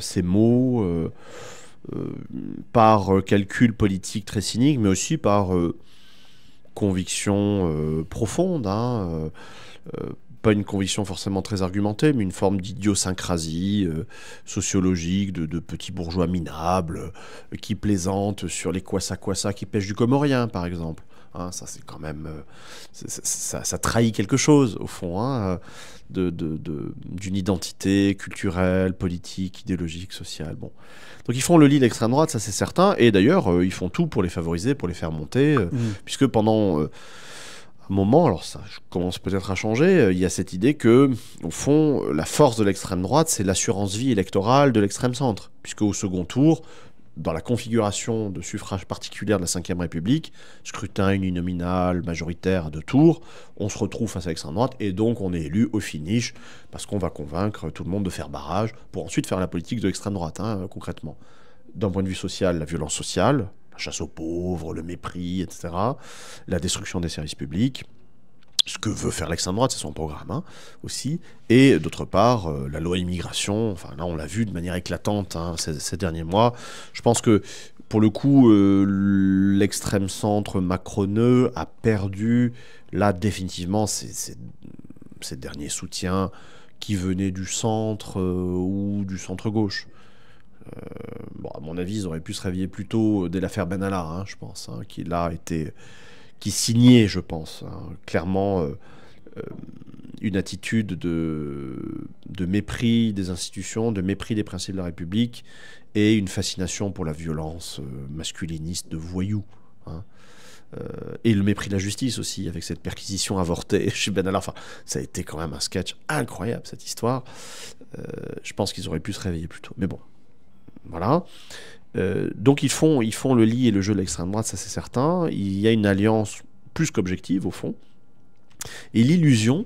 ses mots, par calcul politique très cynique, mais aussi par conviction profonde, hein, pas une conviction forcément très argumentée, mais une forme d'idiosyncrasie euh, sociologique, de, petits bourgeois minables, euh, qui plaisantent sur les quoi ça quoi ça qui pêchent du comorien, par exemple. Hein, ça, c'est quand même. Euh, ça, ça, trahit quelque chose, au fond, hein, d'une de, identité culturelle, politique, idéologique, sociale. Bon. Donc, ils font le lit de l'extrême droite, ça, c'est certain. Et d'ailleurs, ils font tout pour les favoriser, pour les faire monter, mmh. puisque pendant un moment, alors ça commence peut-être à changer, euh, il y a cette idée que, au fond, la force de l'extrême droite, c'est l'assurance vie électorale de l'extrême centre, puisque au second tour, dans la configuration de suffrage particulière de la Ve République, scrutin uninominal, majoritaire à deux tours, on se retrouve face à l'extrême droite et donc on est élu au finish parce qu'on va convaincre tout le monde de faire barrage pour ensuite faire la politique de l'extrême droite, hein, concrètement. D'un point de vue social, la violence sociale, la chasse aux pauvres, le mépris, etc., la destruction des services publics, ce que veut faire l'extrême droite, c'est son programme hein, aussi, et d'autre part, euh, la loi immigration, là on l'a vu de manière éclatante hein, ces, derniers mois, je pense que pour le coup, euh, l'extrême centre macroneux a perdu là définitivement ses, derniers soutiens qui venaient du centre euh, ou du centre gauche. Euh, bon, à mon avis, ils auraient pu se réveiller plus tôt dès l'affaire Benalla, hein, je pense, hein, qui là qui signait, je pense, hein, clairement euh, euh, une attitude de, mépris des institutions, de mépris des principes de la République et une fascination pour la violence masculiniste de voyous. et le mépris de la justice aussi, avec cette perquisition avortée chez Benalla. Enfin, ça a été quand même un sketch incroyable, cette histoire. je pense qu'ils auraient pu se réveiller plus tôt. Mais bon, voilà. Euh, donc ils font, ils font le lit et le jeu de l'extrême droite, ça c'est certain. Il y a une alliance plus qu'objective au fond. Et l'illusion,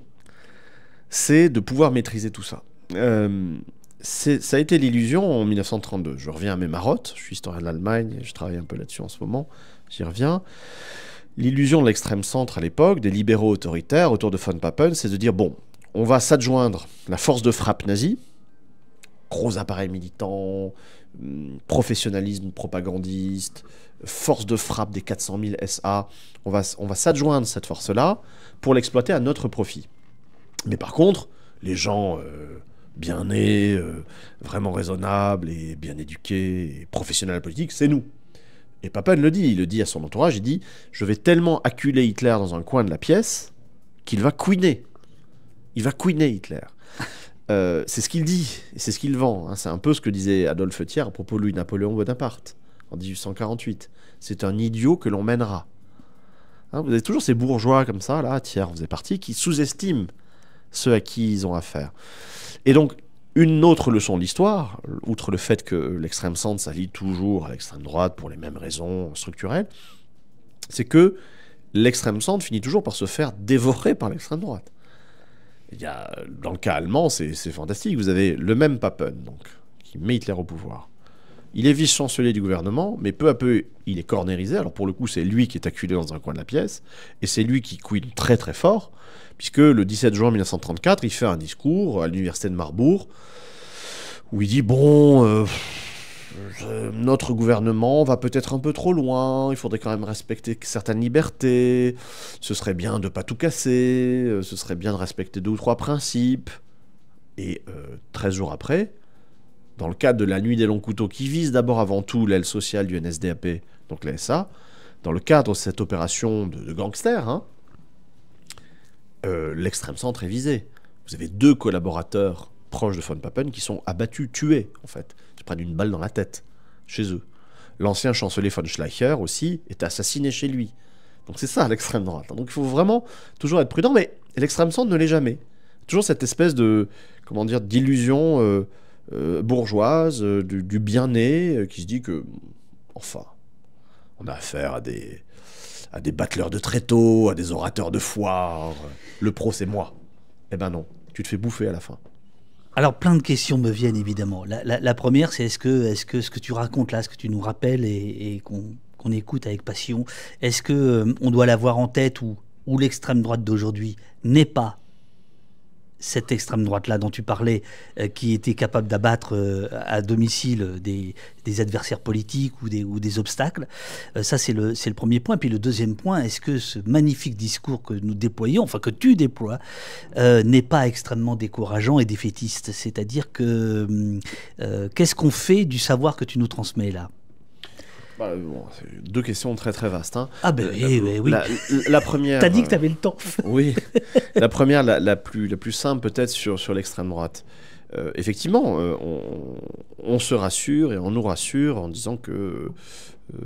c'est de pouvoir maîtriser tout ça. Euh, ça a été l'illusion en 1932. Je reviens à mes marottes, je suis historien de l'Allemagne, je travaille un peu là-dessus en ce moment, j'y reviens. L'illusion de l'extrême centre à l'époque, des libéraux autoritaires autour de von Papen, c'est de dire, bon, on va s'adjoindre la force de frappe nazie, gros appareils militants, hum, professionnalisme propagandiste, force de frappe des 400 000 SA. On va, on va s'adjoindre cette force-là pour l'exploiter à notre profit. Mais par contre, les gens euh, bien nés, euh, vraiment raisonnables et bien éduqués, professionnels politiques, c'est nous. Et Papen le dit, il le dit à son entourage, il dit « Je vais tellement acculer Hitler dans un coin de la pièce qu'il va couiner. Il va couiner Hitler. » Euh, c'est ce qu'il dit, c'est ce qu'il vend. Hein. C'est un peu ce que disait Adolphe Thiers à propos de lui Napoléon Bonaparte en 1848. C'est un idiot que l'on mènera. Hein, vous avez toujours ces bourgeois comme ça, là, Thiers faisait partie, qui sous-estiment ceux à qui ils ont affaire. Et donc, une autre leçon de l'histoire, outre le fait que l'extrême centre s'allie toujours à l'extrême droite pour les mêmes raisons structurelles, c'est que l'extrême centre finit toujours par se faire dévorer par l'extrême droite dans le cas allemand, c'est fantastique. Vous avez le même Papen, donc, qui met Hitler au pouvoir. Il est vice-chancelier du gouvernement, mais peu à peu, il est cornérisé. Alors pour le coup, c'est lui qui est acculé dans un coin de la pièce, et c'est lui qui couille très très fort, puisque le 17 juin 1934, il fait un discours à l'université de Marbourg, où il dit, bon, euh, notre gouvernement va peut-être un peu trop loin, il faudrait quand même respecter certaines libertés, ce serait bien de ne pas tout casser, euh, ce serait bien de respecter deux ou trois principes. Et 13 euh, jours après, dans le cadre de la nuit des longs couteaux qui vise d'abord avant tout l'aile sociale du NSDAP, donc la dans le cadre de cette opération de, gangsters, hein, euh, l'extrême centre est visé. Vous avez deux collaborateurs proches de Von Papen qui sont abattus, tués en fait prennent une balle dans la tête, chez eux. L'ancien chancelier von Schleicher aussi est assassiné chez lui. Donc c'est ça l'extrême droite. Donc il faut vraiment toujours être prudent, mais l'extrême centre ne l'est jamais. Toujours cette espèce de, comment dire, d'illusion euh, euh, bourgeoise, euh, du, bien-né, qui se dit que, enfin, on a affaire à des, à des battleurs de tréteaux, à des orateurs de foire. Le pro, c'est moi. Eh ben non, tu te fais bouffer à la fin. Alors, plein de questions me viennent évidemment. La, première, c'est est-ce que, est -ce que ce que tu racontes là, ce que tu nous rappelles et, qu'on écoute avec passion, est-ce que euh, on doit l'avoir en tête ou, ou l'extrême droite d'aujourd'hui n'est pas cette extrême droite-là dont tu parlais, euh, qui était capable d'abattre euh, à domicile des, adversaires politiques ou des, obstacles. Euh, ça, c'est le, le, premier point. Puis le deuxième point, est-ce que ce magnifique discours que nous déployons, enfin que tu déploies, n'est pas extrêmement décourageant et défaitiste C'est-à-dire que qu'est-ce qu'on fait du savoir que tu nous transmets là bah, deux questions très très vastes. Hein. Ah ben, euh, eh ben oui, oui, oui. La, première. T'as dit que euh, t'avais le temps. oui. La première, la, plus, la plus simple peut-être sur, sur l'extrême droite. Euh, effectivement, on, se rassure et on nous rassure en disant que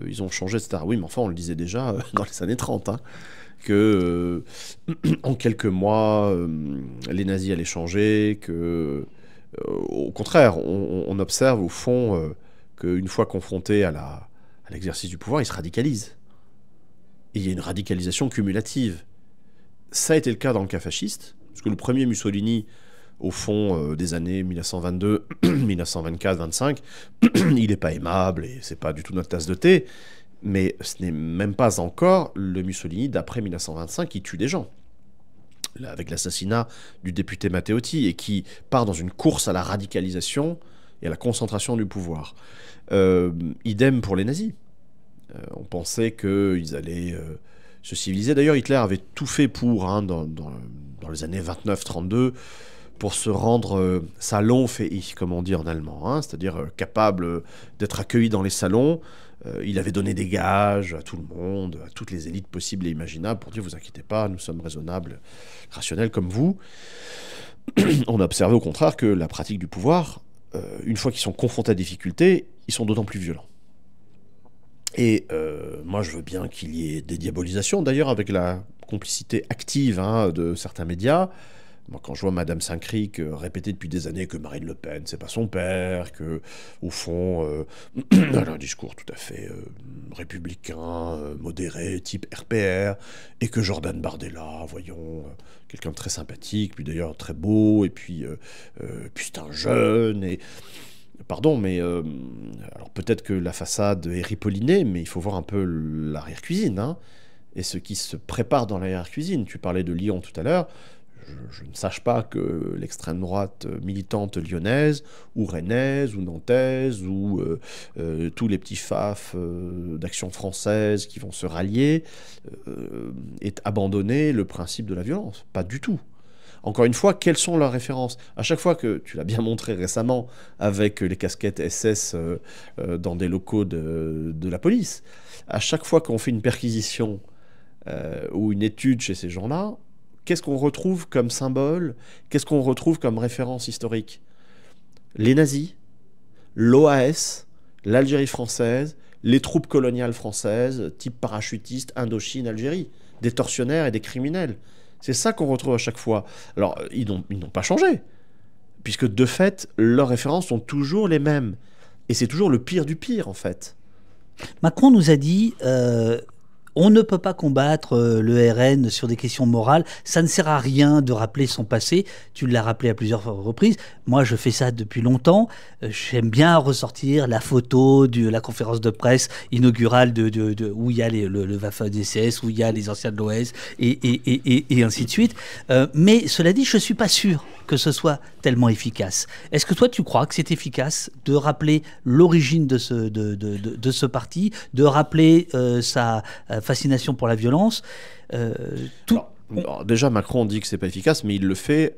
ils ont changé, etc. Oui, mais enfin, on le disait déjà dans les années 30. Hein, que en quelques mois, les nazis allaient changer, que au contraire, on, observe au fond qu'une fois confronté à la, l'exercice du pouvoir, il se radicalise. il y a une radicalisation cumulative. Ça a été le cas dans le cas fasciste, parce que le premier Mussolini, au fond euh, des années 1922, 1924, 1925, il n'est pas aimable et c'est pas du tout notre tasse de thé, mais ce n'est même pas encore le Mussolini d'après 1925 qui tue des gens avec l'assassinat du député Matteotti, et qui part dans une course à la radicalisation et à la concentration du pouvoir. Euh, idem pour les nazis. Euh, on pensait qu'ils allaient euh, se civiliser. D'ailleurs, Hitler avait tout fait pour, hein, dans, les années 29-32, pour se rendre euh, salon salonfähig, comme on dit en allemand, hein, c'est-à-dire capable d'être accueilli dans les salons. il avait donné des gages à tout le monde, à toutes les élites possibles et imaginables, pour dire vous inquiétez pas, nous sommes raisonnables, rationnels comme vous. on a observé au contraire que la pratique du pouvoir, une fois qu'ils sont confrontés à des difficultés, ils sont d'autant plus violents. Et euh, moi, je veux bien qu'il y ait des diabolisations, d'ailleurs, avec la complicité active hein, de certains médias. quand je vois Madame Saint-Cric euh, répéter depuis des années que Marine Le Pen, c'est pas son père, que, au fond, elle euh, a un discours tout à fait républicain, modéré, type RPR, et que Jordan Bardella, voyons, quelqu'un de très sympathique, puis d'ailleurs très beau, et puis, puis un jeune, et pardon, mais euh, alors peut-être que la façade est ripollinée, mais il faut voir un peu l'arrière-cuisine, hein, et ce qui se prépare dans l'arrière-cuisine. Tu parlais de Lyon tout à l'heure. Je, ne sache pas que l'extrême droite militante lyonnaise, ou rennaise, ou nantaise, ou euh, euh, tous les petits faf d'action française qui vont se rallier, est abandonné le principe de la violence. Pas du tout. Encore une fois, quelles sont leurs références À chaque fois que, tu l'as bien montré récemment, avec les casquettes SS euh, euh, dans des locaux de, la police, à chaque fois qu'on fait une perquisition euh, ou une étude chez ces gens-là, qu'est-ce qu'on retrouve comme symbole Qu'est-ce qu'on retrouve comme référence historique Les nazis, l'OAS, l'Algérie française, les troupes coloniales françaises, type parachutiste, Indochine, Algérie, des tortionnaires et des criminels. C'est ça qu'on retrouve à chaque fois. Alors, ils n'ont pas changé, puisque de fait, leurs références sont toujours les mêmes. Et c'est toujours le pire du pire, en fait. Macron nous a dit, euh, on ne peut pas combattre euh, le RN sur des questions morales. Ça ne sert à rien de rappeler son passé. Tu l'as rappelé à plusieurs reprises. Moi, je fais ça depuis longtemps. Euh, j'aime bien ressortir la photo de la conférence de presse inaugurale de, où il y a le, le Waffen DCS, où il y a les anciens de l'OS, et, et, ainsi de suite. Euh, mais cela dit, je ne suis pas sûr que ce soit tellement efficace. Est-ce que toi, tu crois que c'est efficace de rappeler l'origine de ce, de, ce parti, de rappeler euh, sa euh, fascination pour la violence euh, déjà, Macron dit que c'est pas efficace, mais il le fait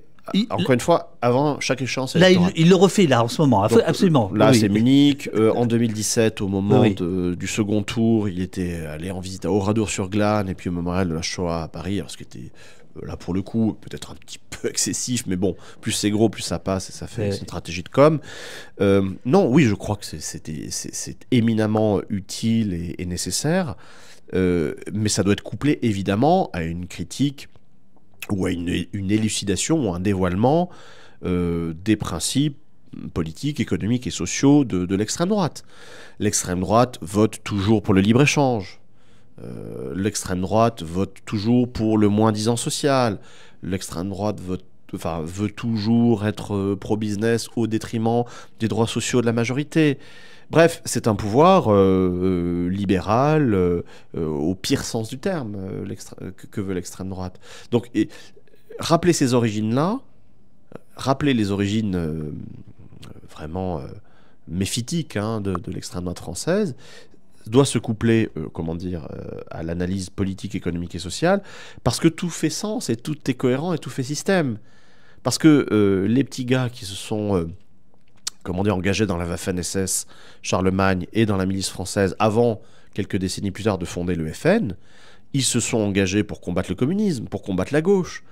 encore une fois, avant chaque échéance. Là, il, le refait, là, en ce moment, absolument. Là, c'est Munich. en 2017, au moment du second tour, il était allé en visite à Oradour-sur-Glane et puis au mémorial de la Shoah à Paris, ce qui était euh, là pour le coup, peut-être un petit peu excessif, mais bon, plus c'est gros, plus ça passe et ça fait une stratégie de com. Euh, non, oui, je crois que c'est éminemment utile et, nécessaire, euh, mais ça doit être couplé évidemment à une critique ou à une, élucidation ou un dévoilement des principes politiques, économiques et sociaux de l'extrême droite. L'extrême droite vote toujours pour le libre-échange euh, l'extrême droite vote toujours pour le moins-disant social. L'extrême droite vote, veut toujours être euh, pro-business au détriment des droits sociaux de la majorité. Bref, c'est un pouvoir euh, libéral au pire sens du terme que, veut l'extrême droite. Donc, rappeler ces origines-là, rappeler les origines vraiment méphitiques hein, de, de l'extrême droite française, doit se coupler, euh, comment dire, euh, à l'analyse politique, économique et sociale, parce que tout fait sens et tout est cohérent et tout fait système. Parce que euh, les petits gars qui se sont, comment dire, engagés dans la Waffen-SS Charlemagne et dans la milice française avant, quelques décennies plus tard, de fonder le FN, ils se sont engagés pour combattre le communisme, pour combattre la gauche,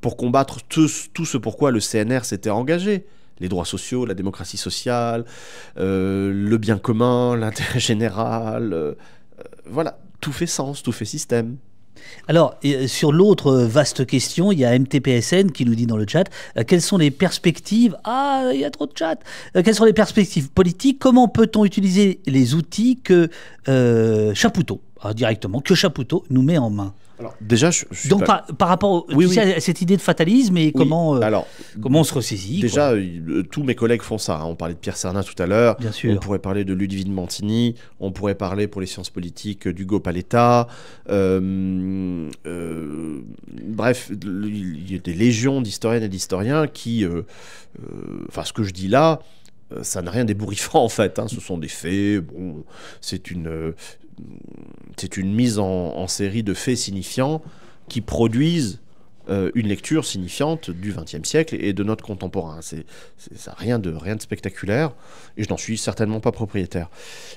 pour combattre tout, tout pour pourquoi le CNR s'était engagé les droits sociaux, la démocratie sociale, euh, le bien commun, l'intérêt général. Euh, euh, voilà, tout fait sens, tout fait système. Alors, sur l'autre vaste question, il y a MTPSN qui nous dit dans le chat quelles sont les perspectives Ah, il y a trop de chat Quelles sont les perspectives politiques Comment peut-on utiliser les outils que euh, Chapoutot, ah, directement, que Chapoutot nous met en main déjà, je, suis... Donc, par, rapport à cette idée de fatalisme et comment, euh, Alors, comment on se ressaisit Déjà, euh, tous mes collègues font ça. Hein. On parlait de Pierre Sernin tout à l'heure. Bien sûr. On pourrait parler de Ludivine Mantini. On pourrait parler, pour les sciences politiques, d'Hugo Paletta. Euh, bref, il y a des légions d'historiennes et d'historiens qui. Enfin, ce que je dis là ça n'a rien d'ébouriffant en fait. Hein. Ce sont des faits. Bon, c'est une, c'est une mise en, série de faits signifiants qui produisent euh, une lecture signifiante du XXe siècle et de notre contemporain. C'est ça rien de rien de spectaculaire et je n'en suis certainement pas propriétaire.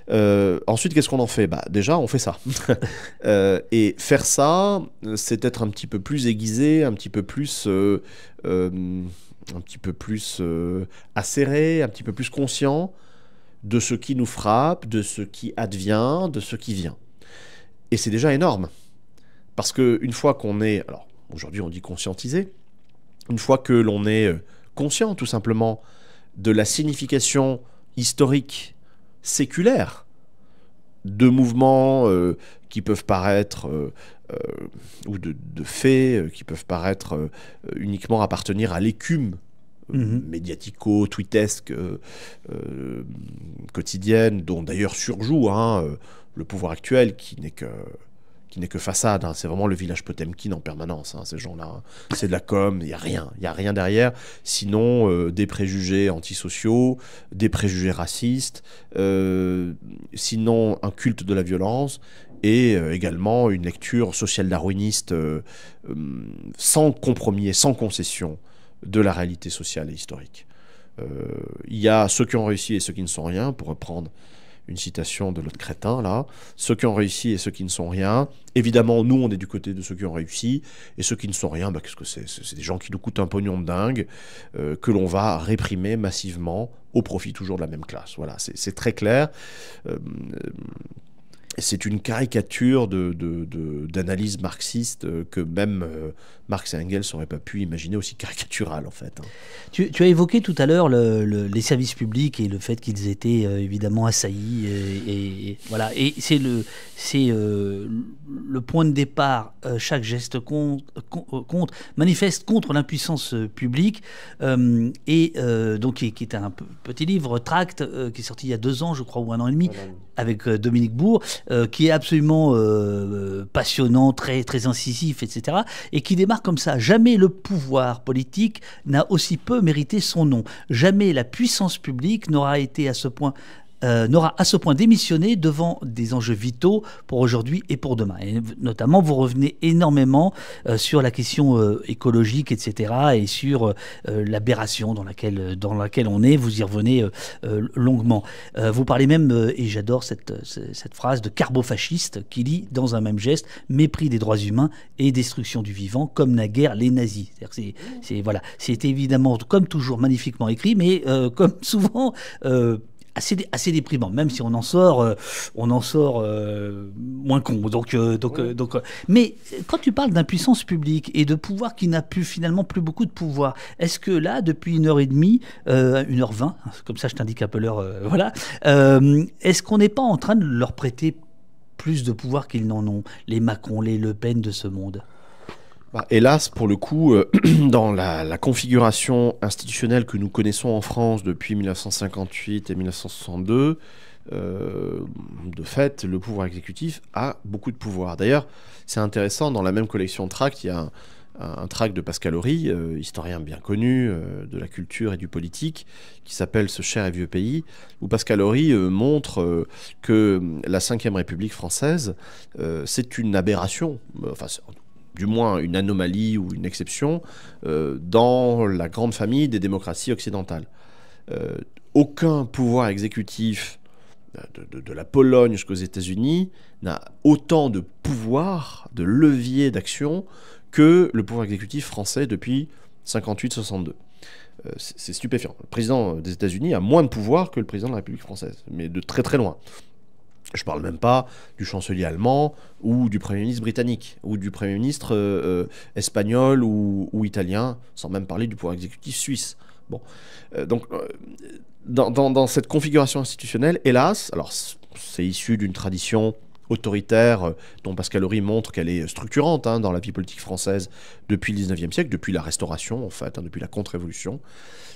Euh, ensuite, qu'est-ce qu'on en fait Bah déjà, on fait ça. Euh, et faire ça, c'est être un petit peu plus aiguisé, un petit peu plus un petit peu plus acéré, un petit peu plus conscient de ce qui nous frappe, de ce qui advient, de ce qui vient. Et c'est déjà énorme. Parce que une fois qu'on est, alors aujourd'hui on dit conscientisé, une fois que l'on est euh, conscient tout simplement de la signification historique, séculaire, de mouvements euh, qui peuvent paraître, euh, ou de, faits qui peuvent paraître uniquement appartenir à l'écume euh, mhm. médiatico, tweetesque, euh, euh, quotidienne, dont d'ailleurs surjoue hein, le pouvoir actuel qui n'est que façade, hein. c'est vraiment le village Potemkin en permanence, hein, ces gens-là. C'est de la com, il n'y a rien, il n'y a rien derrière, sinon des préjugés antisociaux, des préjugés racistes, sinon un culte de la violence, et également une lecture sociale darwiniste sans compromis et sans concession de la réalité sociale et historique. Euh, il y a ceux qui ont réussi et ceux qui ne sont rien, pour reprendre une citation de l'autre crétin, là, ceux qui ont réussi et ceux qui ne sont rien. Évidemment, nous, on est du côté de ceux qui ont réussi, et ceux qui ne sont rien, bah, qu'est-ce que c'est C'est des gens qui nous coûtent un pognon de dingue, euh, que l'on va réprimer massivement au profit toujours de la même classe. Voilà, c'est très clair. Euh, c'est une caricature d'analyse de, marxiste euh, que même euh, Marx et Engels n'auraient pas pu imaginer aussi caricaturale en fait. Hein. Tu, as évoqué tout à l'heure les services publics et le fait qu'ils étaient euh, évidemment assaillis et, voilà et c'est le le point de départ. chaque geste compte, manifeste contre l'impuissance publique et donc qui, qui, est un petit livre tract qui est sorti il y a deux ans je crois ou un an et demi avec euh, Dominique Bourg, euh, qui est absolument euh, passionnant, très, très incisif, etc., et qui démarre comme ça. Jamais le pouvoir politique n'a aussi peu mérité son nom. Jamais la puissance publique n'aura été à ce point euh, n'aura à ce point démissionné devant des enjeux vitaux pour aujourd'hui et pour demain. Et notamment, vous revenez énormément euh, sur la question euh, écologique, etc., et sur l'aberration dans laquelle, dans laquelle on est. Vous y revenez longuement. vous parlez même, et j'adore cette, phrase, de carbofasciste qui lit dans un même geste mépris des droits humains et destruction du vivant, comme naguère les nazis. C'est voilà, évidemment, comme toujours, magnifiquement écrit, mais comme souvent assez, déprimant, même si on en sort, euh, on en sort euh, moins con. Donc, euh, donc, mais quand tu parles d'impuissance publique et de pouvoir qui n'a plus finalement plus beaucoup de pouvoir, est-ce que là, depuis une heure et demie, une heure vingt, hein, comme ça je t'indique un peu l'heure, voilà, est-ce qu'on n'est pas en train de leur prêter plus de pouvoir qu'ils n'en ont, les Macron, les Le Pen de ce monde bah, hélas, pour le coup, euh, dans la, configuration institutionnelle que nous connaissons en France depuis 1958 et 1962, euh, de fait, le pouvoir exécutif a beaucoup de pouvoir. D'ailleurs, c'est intéressant, dans la même collection de tracts, il y a un, tract de Pascal Horry, euh, historien bien connu de la culture et du politique, qui s'appelle Ce cher et vieux pays, où Pascal Horry montre que hum, la Ve République française, c'est une aberration, enfin, du moins une anomalie ou une exception, euh, dans la grande famille des démocraties occidentales. Euh, aucun pouvoir exécutif euh, de, la Pologne jusqu'aux États-Unis n'a autant de pouvoir, de levier d'action que le pouvoir exécutif français depuis 58-62. C'est stupéfiant. Le président des États-Unis a moins de pouvoir que le président de la République française, mais de très très loin. Je parle même pas du chancelier allemand ou du Premier ministre britannique ou du Premier ministre euh, euh, espagnol ou, italien, sans même parler du pouvoir exécutif suisse. Bon. Euh, donc, dans, cette configuration institutionnelle, hélas, alors c'est issu d'une tradition autoritaire dont Pascal Horry montre qu'elle est structurante hein, dans la vie politique française depuis le 19e siècle, depuis la Restauration en fait, hein, depuis la Contre-Révolution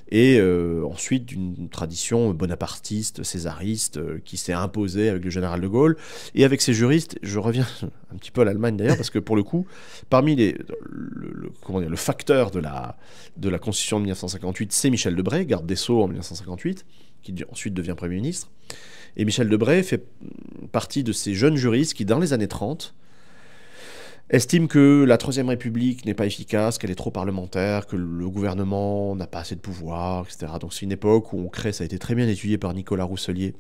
et euh, ensuite d'une tradition bonapartiste, césariste, euh, qui s'est imposée avec le général de Gaulle, et avec ces juristes, je reviens un petit peu à l'Allemagne d'ailleurs, parce que pour le coup, parmi les, le, comment facteur de la, de la Constitution de 1958, c'est Michel Debray, garde des Sceaux en 1958, qui ensuite devient Premier ministre, et Michel Debray fait partie de ces jeunes juristes qui, dans les années 30, estime que la Troisième République n'est pas efficace, qu'elle est trop parlementaire, que le gouvernement n'a pas assez de pouvoir, etc. Donc c'est une époque où on crée, ça a été très bien étudié par Nicolas Rousselier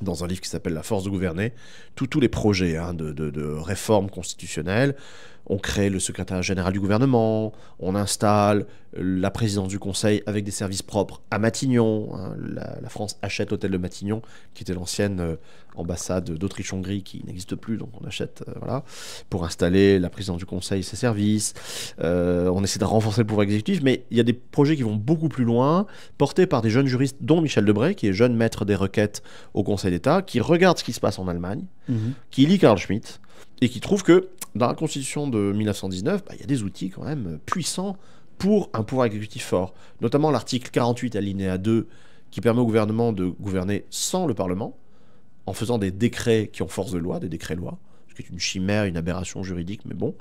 dans un livre qui s'appelle La force de gouverner, tous les projets hein, de, de, de réforme constitutionnelle, on crée le secrétaire général du gouvernement, on installe la présidence du conseil avec des services propres à Matignon. Hein. la, France achète l'hôtel de Matignon, qui était l'ancienne euh, ambassade d'Autriche-Hongrie, qui n'existe plus, donc on achète, euh, voilà, pour installer la présidence du conseil et ses services. Euh, on essaie de renforcer le pouvoir exécutif, mais il y a des projets qui vont beaucoup plus loin, portés par des jeunes juristes, dont Michel Debray, qui est jeune maître des requêtes au Conseil d'État, qui regarde ce qui se passe en Allemagne, mhm. qui lit Karl Schmitt, et qui trouve que dans la Constitution de 1919, bah, il y a des outils quand même puissants pour un pouvoir exécutif fort, notamment l'article 48 alinéa 2 qui permet au gouvernement de gouverner sans le Parlement, en faisant des décrets qui ont force de loi, des décrets-lois, ce qui est une chimère, une aberration juridique, mais bon.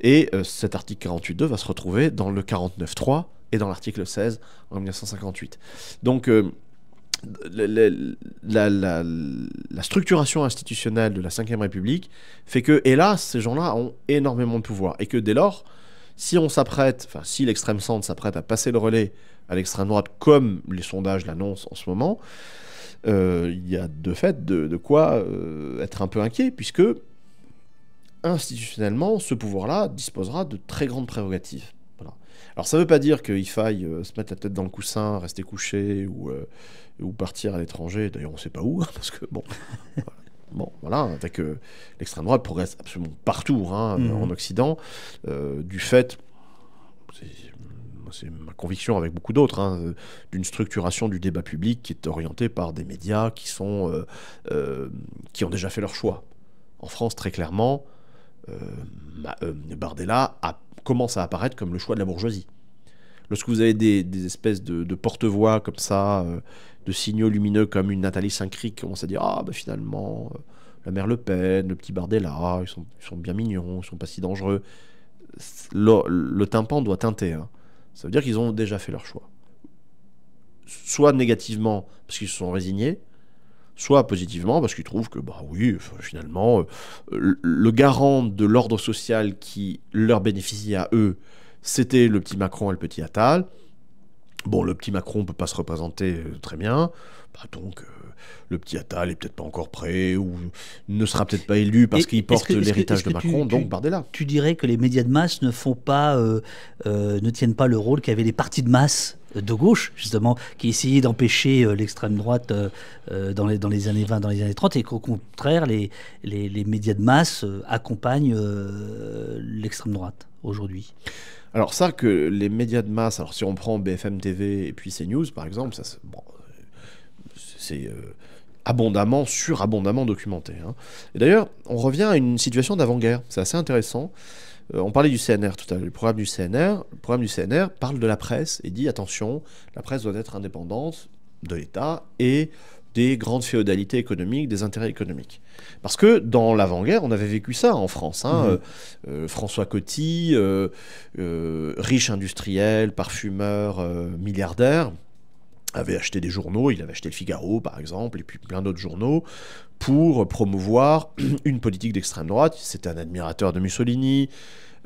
Et euh, cet article 48.2 va se retrouver dans le 49.3 et dans l'article 16 en 1958. Donc euh, la, structuration institutionnelle de la Ve République fait que, hélas, ces gens-là ont énormément de pouvoir. Et que dès lors, si on s'apprête, enfin, si l'extrême centre s'apprête à passer le relais à l'extrême droite, comme les sondages l'annoncent en ce moment, euh, il y a de fait de, quoi euh, être un peu inquiet, puisque institutionnellement, ce pouvoir-là disposera de très grandes prérogatives. Voilà. Alors ça ne veut pas dire qu'il faille euh, se mettre la tête dans le coussin, rester couché, ou ou partir à l'étranger, d'ailleurs on ne sait pas où, hein, parce que bon, Bon, voilà, hein, avec l'extrême droite progresse absolument partout hein, euh, mhm. en Occident, euh, du fait, c'est ma conviction avec beaucoup d'autres, euh, d'une structuration du débat public qui est orientée par des médias qui, sont, qui ont déjà fait leur choix. En France, très clairement, Bardella commence à apparaître comme le choix de la bourgeoisie. Lorsque vous avez des, espèces de porte-voix comme ça, de signaux lumineux comme une Nathalie saint cric qui commence à dire Ah, bah finalement, euh, la mère Le Pen, le petit Bardella, ils sont, sont bien mignons, ils sont pas si dangereux. Le, tympan doit teinter. Hein. Ça veut dire qu'ils ont déjà fait leur choix. Soit négativement, parce qu'ils se sont résignés, soit positivement parce qu'ils trouvent que bah oui euh, finalement euh, le garant de l'ordre social qui leur bénéficiait à eux c'était le petit Macron et le petit Attal Bon, le petit Macron peut pas se représenter euh, très bien, bah, donc euh, le petit Attal est peut-être pas encore prêt ou ne sera peut-être pas élu parce qu'il porte l'héritage de Macron, donc par Bardella. Tu dirais que les médias de masse ne font pas, euh, ne tiennent pas le rôle qu'avaient les partis de masse de gauche, justement, qui essayaient d'empêcher l'extrême droite dans, les, dans, les, années 20, dans les années 30, et qu'au contraire, les, les, médias de masse accompagnent l'extrême droite aujourd'hui Alors ça, que les médias de masse, alors si on prend BFM TV et puis CNews par exemple, ça c'est euh, abondamment, surabondamment documenté. Hein. Et d'ailleurs, on revient à une situation d'avant-guerre, c'est assez intéressant. Euh, on parlait du CNR tout à l'heure, le programme du CNR. Le programme du CNR parle de la presse et dit attention, la presse doit être indépendante de l'État et des grandes féodalités économiques, des intérêts économiques. Parce que dans l'avant-guerre, on avait vécu ça en France. Hein, mhm. euh, euh, François Coty, euh, riche industriel, parfumeur, milliardaire, avait acheté des journaux, il avait acheté le Figaro par exemple, et puis plein d'autres journaux, pour promouvoir une politique d'extrême droite. C'était un admirateur de Mussolini,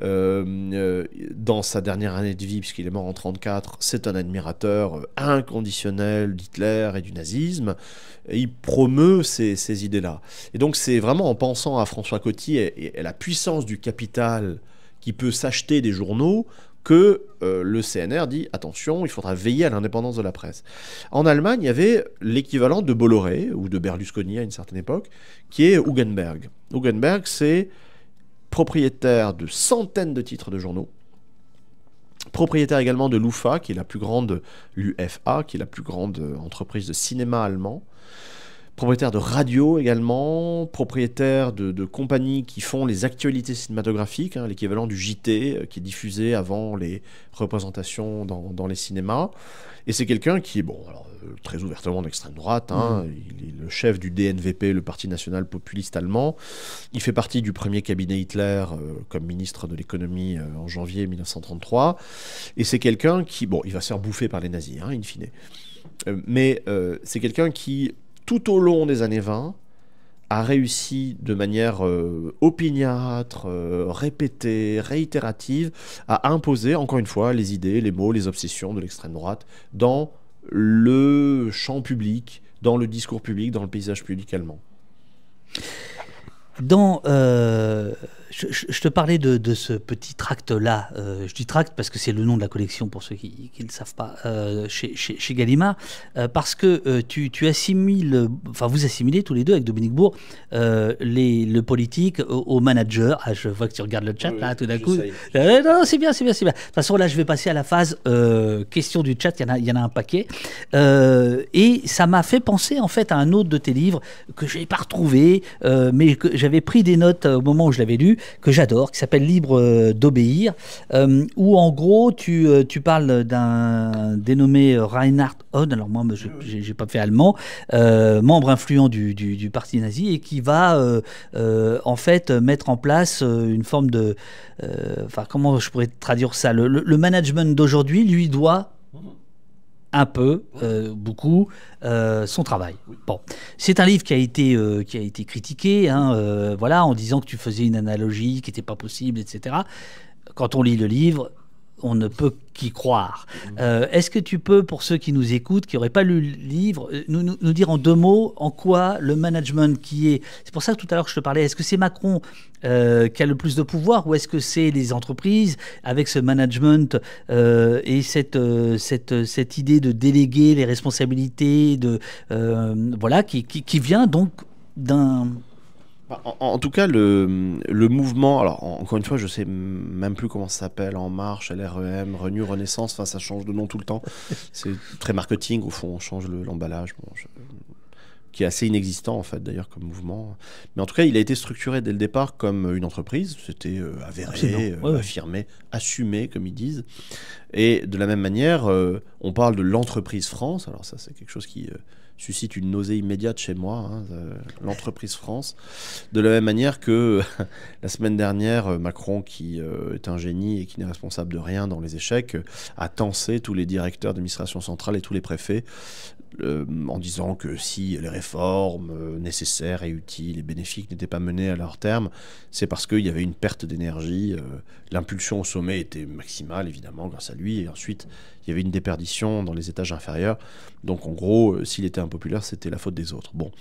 euh, euh, dans sa dernière année de vie, puisqu'il est mort en 1934, c'est un admirateur euh, inconditionnel d'Hitler et du nazisme. il promeut ces, idées-là. Et donc c'est vraiment en pensant à François Coty et, à la puissance du capital qui peut s'acheter des journaux que le CNR dit attention, il faudra veiller à l'indépendance de la presse. En Allemagne, il y avait l'équivalent de Bolloré ou de Berlusconi à une certaine époque, qui est Hugenberg. Hugenberg, c'est propriétaire de centaines de titres de journaux, propriétaire également de l'UFA, qui est la plus grande, l'UFA, qui est la plus grande euh, entreprise de cinéma allemand, propriétaire de radio également, propriétaire de, compagnies qui font les actualités cinématographiques, hein, l'équivalent du JT euh, qui est diffusé avant les représentations dans, les cinémas. Et c'est quelqu'un qui, est, bon, euh, très ouvertement lextrême droite. Hein. Mm. Il est le chef du DNVP, le Parti national populiste allemand. Il fait partie du premier cabinet Hitler euh, comme ministre de l'économie euh, en janvier 1933. Et c'est quelqu'un qui, bon, il va se faire bouffer par les nazis, hein, in fine. mais c'est quelqu'un qui, tout au long des années 20, a réussi de manière opiniâtre, répétée, réitérative, à imposer, encore une fois, les idées, les mots, les obsessions de l'extrême droite dans le champ public, dans le discours public, dans le paysage public allemand. Dans euh, je, te parlais de, ce petit tract-là. Euh, je dis tract parce que c'est le nom de la collection pour ceux qui, ne savent pas euh, chez, chez, Gallimard. Euh, parce que tu, tu, assimiles, enfin vous assimilez tous les deux avec Dominique Bourg les, le politique au, manager. Ah, je vois que tu regardes le chat là tout d'un coup. non, c'est bien, c'est bien, c'est bien. De toute façon, là je vais passer à la phase question du chat. Il y, en a, y en a un paquet. et ça m'a fait penser en fait à un autre de tes livres que j'ai pas retrouvé, mais que j'avais pris des notes au moment où je l'avais lu que j'adore, qui s'appelle Libre euh, d'obéir, euh, où en gros tu, euh, tu parles d'un dénommé Reinhard Hohn, alors moi je n'ai pas fait allemand, membre influent du, parti nazi, et qui va en fait mettre en place une forme de... Enfin comment je pourrais traduire ça le management d'aujourd'hui lui doit un peu, euh, beaucoup, euh, son travail. Bon, c'est un livre qui a été euh, qui a été critiqué, hein, voilà, en disant que tu faisais une analogie qui n'était pas possible, etc. Quand on lit le livre, on ne peut qu'y croire. Euh, est-ce que tu peux, pour ceux qui nous écoutent, qui n'auraient pas lu le livre, euh, nous, nous, dire en deux mots en quoi le management qui est... C'est pour ça que tout à l'heure je te parlais. Est-ce que c'est Macron euh, qui a le plus de pouvoir ou est-ce que c'est les entreprises avec ce management et cette, cette, idée de déléguer les responsabilités de, voilà, qui vient donc d'un en, tout cas, le, mouvement, alors encore une fois, je sais même plus comment ça s'appelle, En Marche, LREM, Renew, Renaissance, enfin ça change de nom tout le temps. C'est très marketing, au fond, on change l'emballage, qui est assez inexistant en fait d'ailleurs comme mouvement. Mais en tout cas, il a été structuré dès le départ comme une entreprise, c'était euh, avéré, euh, affirmé, assumé comme ils disent. Et de la même manière, euh, on parle de l'entreprise France, alors ça c'est quelque chose qui suscite une nausée immédiate chez moi, hein, euh, l'entreprise France. De la même manière que la semaine dernière, euh, Macron, qui euh, est un génie et qui n'est responsable de rien dans les échecs, a tensé tous les directeurs d'administration centrale et tous les préfets euh, en disant que si les réformes euh, nécessaires et utiles et bénéfiques n'étaient pas menées à leur terme, c'est parce qu'il y avait une perte d'énergie. Euh, l'impulsion au sommet était maximale, évidemment, grâce à lui. Et ensuite, il y avait une déperdition dans les étages inférieurs. Donc, en gros, s'il était impopulaire, c'était la faute des autres. Bon.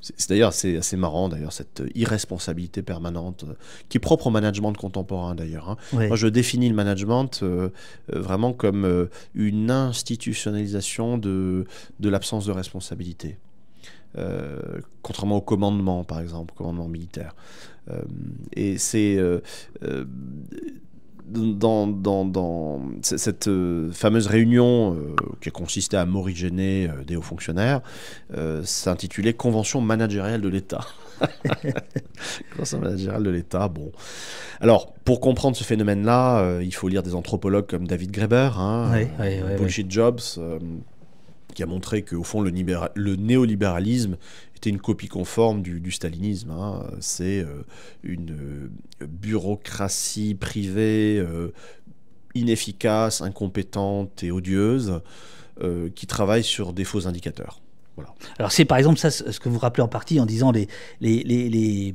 C'est d'ailleurs assez, assez marrant, d'ailleurs, cette euh, irresponsabilité permanente euh, qui est propre au management contemporain, d'ailleurs. Hein. Moi, je définis le management euh, vraiment comme une institutionnalisation de, de l'absence de responsabilité. contrairement au commandement, par exemple, commandement militaire. et c'est dans, dans, cette euh, fameuse réunion euh, qui consistait à morigéner euh, des hauts fonctionnaires s'intitulait Convention managériale de l'État. Convention managériale de l'État, bon. Alors, pour comprendre ce phénomène-là, il faut lire des anthropologues comme David Graeber, hein, Bullshit Jobs qui a montré qu'au fond, le, néolibéralisme c'était une copie conforme du, stalinisme. Hein. C'est euh, une euh, bureaucratie privée euh, inefficace, incompétente et odieuse qui travaille sur des faux indicateurs. Alors c'est par exemple ça ce que vous rappelez en partie en disant les, les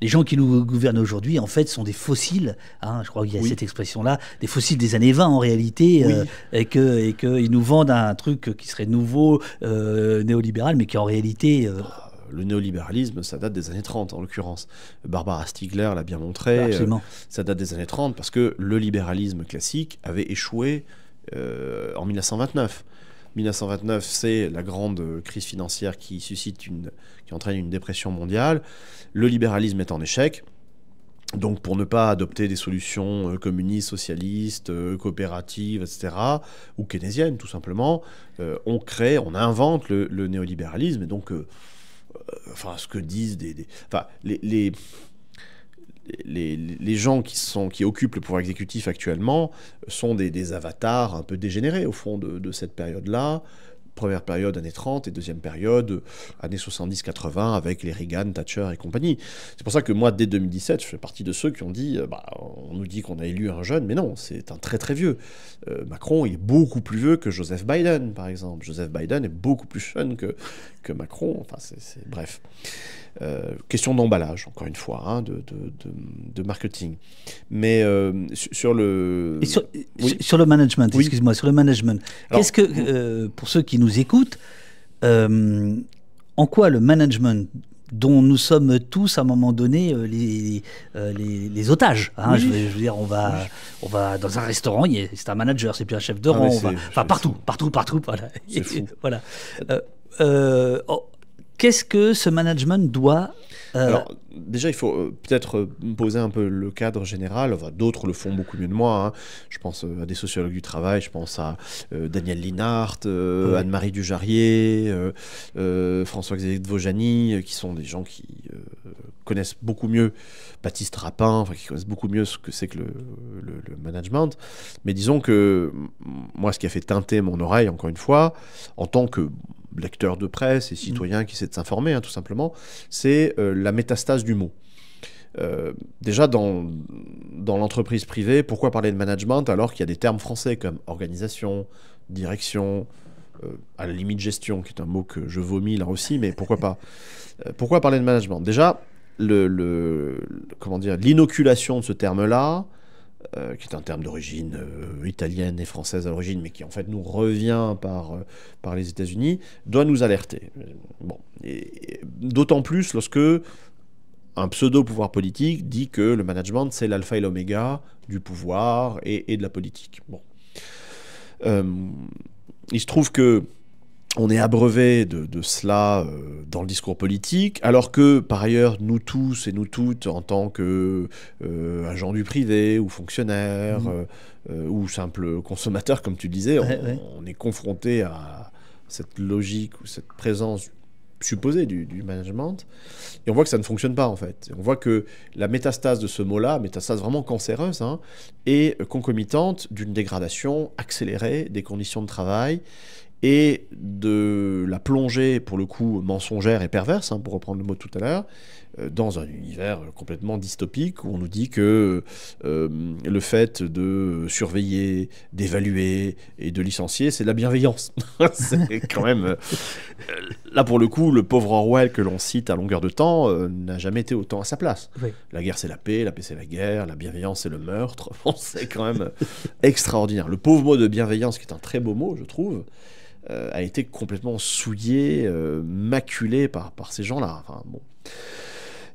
les gens qui nous gouvernent aujourd'hui, en fait, sont des fossiles. Hein, je crois qu'il y a cette expression-là, des fossiles des années 20 en réalité, euh, et que qu'ils nous vendent un truc qui serait nouveau, euh, néolibéral, mais qui en réalité. Euh, bah, le néolibéralisme, ça date des années 30 en l'occurrence. Barbara Stiegler l'a bien montré. Bah, absolument. ça date des années 30 parce que le libéralisme classique avait échoué en 1929. 1929, c'est la grande crise financière qui suscite une, qui entraîne une dépression mondiale. Le libéralisme est en échec. Donc pour ne pas adopter des solutions euh, communistes, socialistes, euh, coopératives, etc., ou keynésiennes tout simplement, euh, on crée, on invente le, néolibéralisme. Et donc, enfin, ce que disent des... enfin, les les, gens qui, occupent le pouvoir exécutif actuellement sont des, avatars un peu dégénérés au fond de, cette période-là. Première période, années 30, et deuxième période, années 70-80, avec les Reagan, Thatcher et compagnie. C'est pour ça que moi, dès 2017, je fais partie de ceux qui ont dit euh, bah, on nous dit qu'on a élu un jeune, mais non, c'est un très très vieux. Euh, Macron, est beaucoup plus vieux que Joseph Biden, par exemple. Joseph Biden est beaucoup plus jeune que, que Macron. Enfin, c'est bref. Euh, question d'emballage, encore une fois, hein, de, marketing. Mais euh, sur le... sur, le management, excuse-moi, sur le management. Qu'est-ce que, euh, pour ceux qui nous écoutent, en quoi le management dont nous sommes tous à un moment donné les, les, otages. Hein, je, veux, dire, on va, on va dans un restaurant, c'est un manager, c'est plus un chef de ah rang, enfin partout, partout, partout, voilà. voilà. Oh, Qu'est-ce que ce management doit euh, Alors, déjà, il faut euh, peut-être euh, poser un peu le cadre général. D'autres le font beaucoup mieux de moi. Hein. Je pense à des sociologues du travail, je pense à Daniel Linhart, Anne-Marie Dujarrier, François-Xavier de Vaujani, qui sont des gens qui connaissent beaucoup mieux, Baptiste Rapin, qui connaissent beaucoup mieux ce que c'est que le, management. Mais disons que moi, ce qui a fait teinter mon oreille, encore une fois, en tant que lecteurs de presse et mm. citoyens qui essaient de s'informer, hein, tout simplement, c'est euh, la métastase du mot. Euh, déjà dans, dans l'entreprise privée, pourquoi parler de management alors qu'il y a des termes français comme organisation, direction, euh, à la limite gestion, qui est un mot que je vomis là aussi, mais pourquoi pas Pourquoi parler de management Déjà, le, le, comment dire, l'inoculation de ce terme-là, euh, qui est un terme d'origine euh, italienne et française à l'origine, mais qui en fait nous revient par, euh, par les États-Unis, doit nous alerter. Bon. Et, d'autant plus lorsque un pseudo-pouvoir politique dit que le management, c'est l'alpha et l'oméga du pouvoir et, et, de la politique. Bon. il se trouve que on est abreuvé de, cela euh, dans le discours politique, alors que par ailleurs, nous tous et nous toutes, en tant que euh, du privé ou fonctionnaires mmh. euh, ou simples consommateurs, comme tu disais, on, est confronté à cette logique ou cette présence supposée du, management, et on voit que ça ne fonctionne pas en fait. On voit que la métastase de ce mot-là, métastase vraiment cancéreuse, hein, est concomitante d'une dégradation accélérée des conditions de travail et de la plongée, pour le coup, mensongère et perverse, hein, pour reprendre le mot tout à l'heure, euh, dans un univers complètement dystopique où on nous dit que euh, le fait de surveiller, d'évaluer et de licencier, c'est de la bienveillance. c'est quand même... Euh, là, pour le coup, le pauvre Orwell que l'on cite à longueur de temps n'a jamais été autant à sa place. La guerre, c'est la paix, la paix, c'est la guerre, la bienveillance, c'est le meurtre. c'est quand même extraordinaire. Le pauvre mot de bienveillance, qui est un très beau mot, je trouve, euh, a été complètement souillé, euh, maculé par, ces gens-là.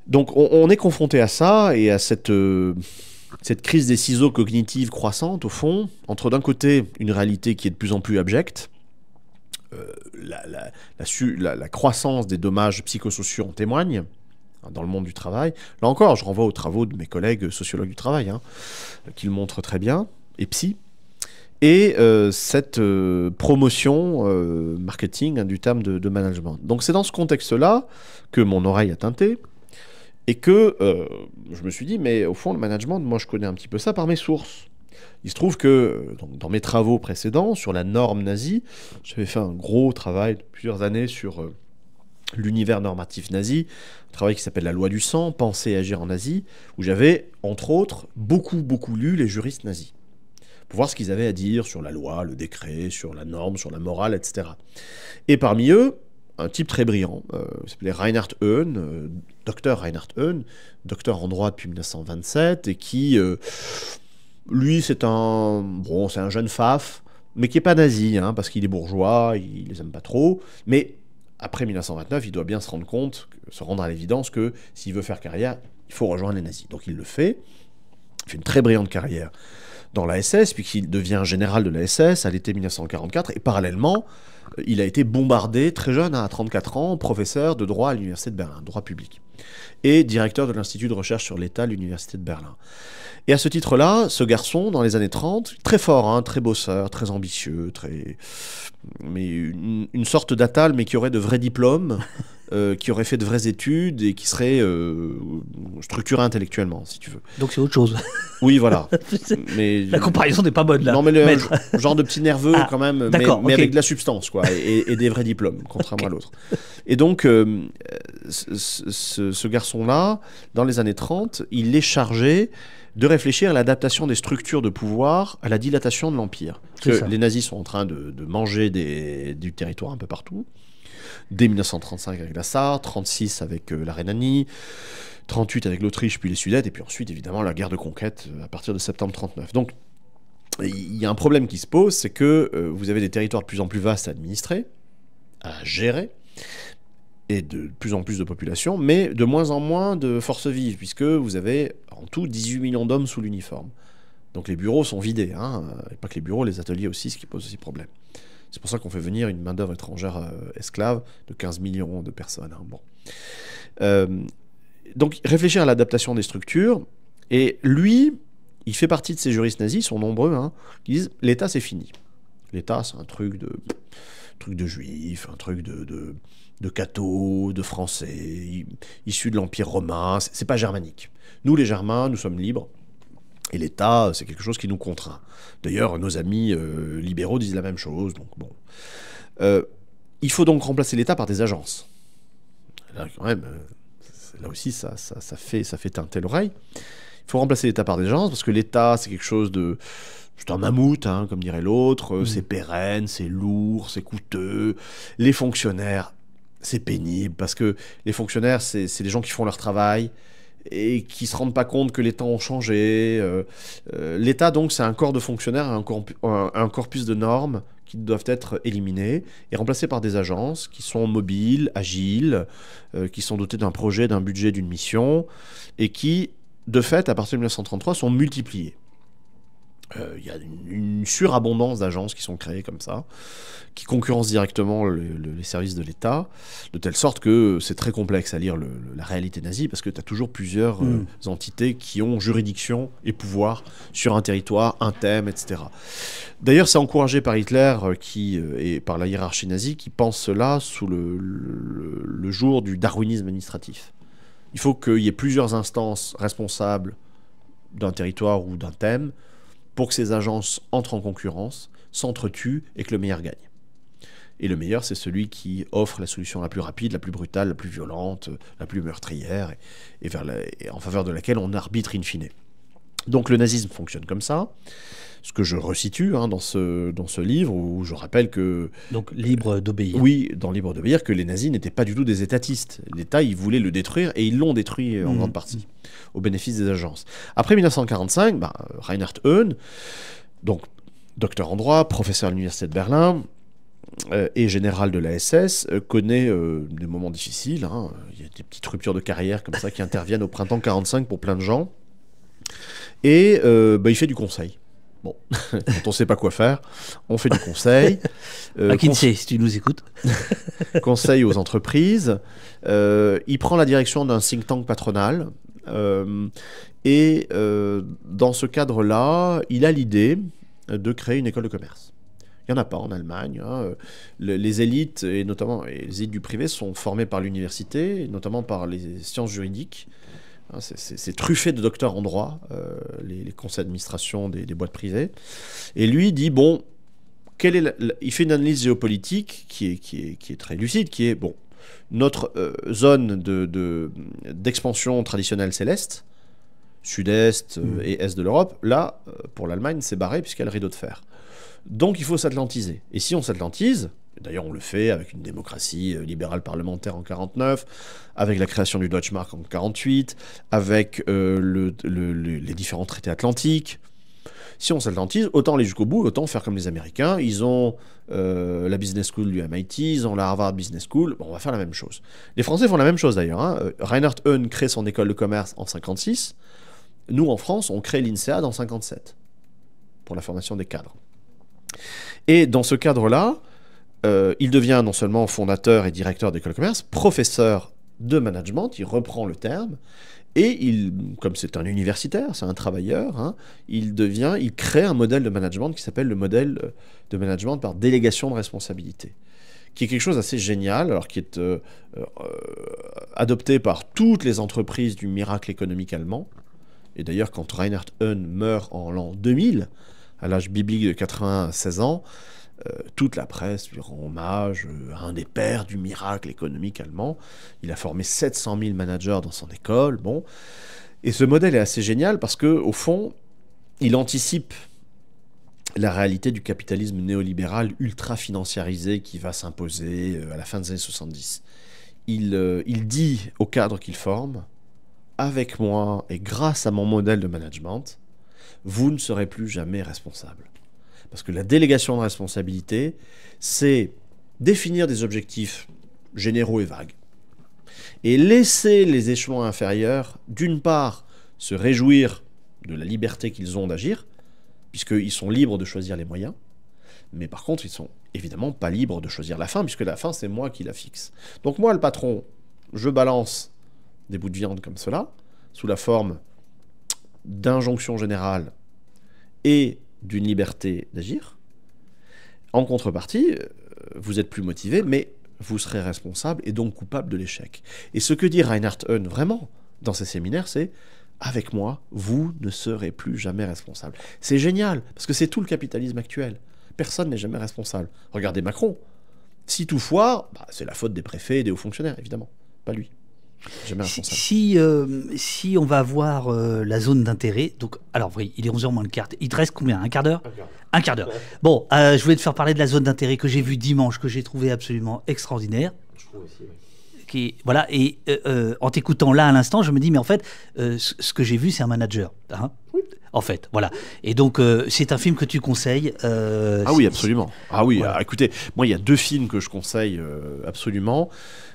Donc on, est confronté à ça et à cette, euh, crise des ciseaux cognitives croissante, au fond, entre d'un côté une réalité qui est de plus en plus abjecte, la, croissance des dommages psychosociaux en témoigne, hein, dans le monde du travail. Là encore, je renvoie aux travaux de mes collègues sociologues du travail, hein, qui le montrent très bien, et psy et euh, cette euh, promotion euh, marketing du terme de, management. Donc c'est dans ce contexte-là que mon oreille a teinté et que je me suis dit, mais au fond, le management, moi je connais un petit peu ça par mes sources. Il se trouve que dans mes travaux précédents sur la norme nazie, j'avais fait un gros travail de plusieurs années sur l'univers normatif nazi, un travail qui s'appelle La loi du sang, penser et agir en nazi », où j'avais, entre autres, beaucoup, beaucoup lu les juristes nazis voir ce qu'ils avaient à dire sur la loi, le décret, sur la norme, sur la morale, etc. Et parmi eux, un type très brillant, euh, il s'appelait Reinhard Hoehn, euh, docteur Reinhard Hoehn, docteur en droit depuis 1927, et qui, euh, lui, c'est un, bon, un jeune faf, mais qui n'est pas nazi, hein, parce qu'il est bourgeois, il, ne les aime pas trop, mais après 1929, il doit bien se rendre compte, se rendre à l'évidence que s'il veut faire carrière, il faut rejoindre les nazis. Donc il le fait, il fait une très brillante carrière dans la SS, puis qu'il devient général de la SS à l'été 1944, et parallèlement, euh, il a été bombardé très jeune, hein, à 34 ans, professeur de droit à l'université de Berlin, droit public et directeur de l'Institut de recherche sur l'État, l'Université de Berlin. Et à ce titre-là, ce garçon, dans les années 30, très fort, hein, très bosseur, très ambitieux, très... mais une, sorte d'atal, mais qui aurait de vrais diplômes, euh, qui aurait fait de vraies études et qui serait euh, structuré intellectuellement, si tu veux. Donc c'est autre chose. Oui, voilà. mais... La comparaison n'est pas bonne, là. Non, mais le genre de petit nerveux, ah, quand même, mais, mais avec de la substance, quoi, et, des vrais diplômes, contrairement à l'autre. Et donc, euh, ce, ce garçon-là, dans les années 30, il est chargé de réfléchir à l'adaptation des structures de pouvoir à la dilatation de l'Empire. Les nazis sont en train de, manger des, du territoire un peu partout. Dès 1935 avec la Sarre, 36 avec euh, la Rhénanie, 38 avec l'Autriche puis les Sudètes, et puis ensuite évidemment la guerre de conquête euh, à partir de septembre 39. Donc il y a un problème qui se pose, c'est que euh, vous avez des territoires de plus en plus vastes à administrer, à gérer, et de plus en plus de population, mais de moins en moins de forces vives, puisque vous avez en tout 18 millions d'hommes sous l'uniforme. Donc les bureaux sont vidés, hein. et pas que les bureaux, les ateliers aussi, ce qui pose aussi problème. C'est pour ça qu'on fait venir une main-d'œuvre étrangère euh, esclave de 15 millions de personnes. Hein, bon. Euh, donc réfléchir à l'adaptation des structures, et lui, il fait partie de ces juristes nazis, ils sont nombreux, hein, qui disent l'État c'est fini. L'État c'est un truc de, truc de juif, un truc de, de de Cato, de Français, issus de l'Empire romain. C'est pas germanique. Nous, les Germains, nous sommes libres. Et l'État, c'est quelque chose qui nous contraint. D'ailleurs, nos amis euh, libéraux disent la même chose. Donc bon, euh, il faut donc remplacer l'État par des agences. Là, quand même, euh, là aussi, ça, ça, fait ça fait teinter l'oreille. Il faut remplacer l'État par des agences parce que l'État, c'est quelque chose de c'est un mammouth, hein, comme dirait l'autre, mmh. c'est pérenne, c'est lourd, c'est coûteux. Les fonctionnaires, c'est pénible parce que les fonctionnaires, c'est des gens qui font leur travail et qui se rendent pas compte que les temps ont changé. Euh, euh, L'État, donc, c'est un corps de fonctionnaires, un, corpus de normes qui doivent être éliminés et remplacés par des agences qui sont mobiles, agiles, euh, qui sont dotées d'un projet, d'un budget, d'une mission, et qui, de fait, à partir de 1933, sont multipliées. Euh, il y a une, surabondance d'agences qui sont créées comme ça, qui concurrencent directement les services de l'État, de telle sorte que c'est très complexe à lire la réalité nazie, parce que tu as toujours plusieurs euh, mm. entités qui ont juridiction et pouvoir sur un territoire, un thème, etc. D'ailleurs, c'est encouragé par Hitler euh, qui, et par la hiérarchie nazie qui pense cela sous le jour du darwinisme administratif. Il faut qu'il y ait plusieurs instances responsables d'un territoire ou d'un thème pour que ces agences entrent en concurrence, s'entretuent et que le meilleur gagne. Et le meilleur, c'est celui qui offre la solution la plus rapide, la plus brutale, la plus violente, la plus meurtrière, et, en faveur de laquelle on arbitre in fine. Donc le nazisme fonctionne comme ça ce que je resitue hein, dans, ce, dans ce livre, où je rappelle que... Donc libre d'obéir. Oui, dans libre d'obéir, que les nazis n'étaient pas du tout des étatistes. L'État, ils voulaient le détruire, et ils l'ont détruit en mmh. grande partie, au bénéfice des agences. Après 1945, bah, Reinhard Höhn, donc docteur en droit, professeur à l'Université de Berlin, euh, et général de la SS, euh, connaît euh, des moments difficiles. Hein. Il y a des petites ruptures de carrière comme ça qui interviennent au printemps 45 pour plein de gens. Et euh, bah, il fait du conseil. Bon, quand on ne sait pas quoi faire, on fait du conseil. Euh, si tu nous écoutes. conseil aux entreprises. Euh, il prend la direction d'un think tank patronal. Euh, et euh, dans ce cadre-là, il a l'idée de créer une école de commerce. Il n'y en a pas en Allemagne. Hein. les élites, et notamment les élites du privé, sont formées par l'université, notamment par les sciences juridiques. Hein, c'est truffé de docteurs en droit, euh, les, conseils d'administration des, boîtes privées. Et lui dit bon, est il fait une analyse géopolitique qui est, qui est, très lucide, qui est bon, notre euh, zone d'expansion de, d'expansion traditionnelle céleste, sud-est euh, mm. et est de l'Europe, là, pour l'Allemagne, c'est barré puisqu'elle a le rideau de fer. Donc il faut s'atlantiser. Et si on s'atlantise, D'ailleurs, on le fait avec une démocratie euh, libérale parlementaire en 49, avec la création du Deutsche Mark en 48, avec euh, le, les différents traités atlantiques. Si on s'atlantise, autant aller jusqu'au bout, autant faire comme les Américains. Ils ont euh, la Business School du MIT, ils ont la Harvard Business School. on va faire la même chose. Les Français font la même chose d'ailleurs. Hein. Reinhard Heun crée son école de commerce en 56. Nous, en France, on crée l'INSEAD en 57 pour la formation des cadres. Et dans ce cadre-là, euh, il devient non seulement fondateur et directeur d'école commerce, professeur de management, il reprend le terme, et comme c'est un universitaire, c'est un travailleur, hein, il devient, il crée un modèle de management qui s'appelle le modèle euh, de management par délégation de responsabilité, qui est quelque chose d'assez génial, alors qui est euh, adopté par toutes les entreprises du miracle économique allemand. Et d'ailleurs, quand Reinhard hun meurt en l'an 2000, à l'âge biblique de 96 ans, euh, toute la presse lui rend hommage, euh, un des pères du miracle économique allemand. Il a formé 700 000 managers dans son école. Bon. Et ce modèle est assez génial parce que, au fond, il anticipe la réalité du capitalisme néolibéral ultra-financiarisé qui va s'imposer euh, à la fin des années 70. Il, il dit au cadre qu'il forme, avec moi et grâce à mon modèle de management, vous ne serez plus jamais responsable. Parce que la délégation de responsabilité, c'est définir des objectifs généraux et vagues, et laisser les échelons inférieurs, d'une part, se réjouir de la liberté qu'ils ont d'agir, puisqu'ils sont libres de choisir les moyens, mais par contre, ils sont évidemment pas libres de choisir la fin, puisque la fin, c'est moi qui la fixe. Donc moi, le patron, je balance des bouts de viande comme cela, sous la forme d'injonctions générales et d'une liberté d'agir. En contrepartie, euh, vous êtes plus motivé, mais vous serez responsable et donc coupable de l'échec. Et ce que dit Reinhard heun vraiment dans ses séminaires, c'est avec moi, vous ne serez plus jamais responsable. C'est génial, parce que c'est tout le capitalisme actuel. Personne n'est jamais responsable. Regardez Macron. Si tout foire, bah, c'est la faute des préfets et des hauts fonctionnaires, évidemment. Pas lui. Si, si, euh, si, on va voir euh, la zone d'intérêt, donc alors oui, il est 11h moins le quart. Il te reste combien Un quart d'heure Un quart d'heure. Bon, euh, je voulais te faire parler de la zone d'intérêt que j'ai vue dimanche, que j'ai trouvé absolument extraordinaire. Je trouve aussi. Qui, voilà, et en t'écoutant là à l'instant, je me dis, mais en fait, ce, que j'ai vu, c'est un manager. Hein en fait. Voilà. Et donc, c'est un film que tu conseilles. ah oui, absolument. Ah oui, écoutez, moi, il y a deux films que je conseille absolument.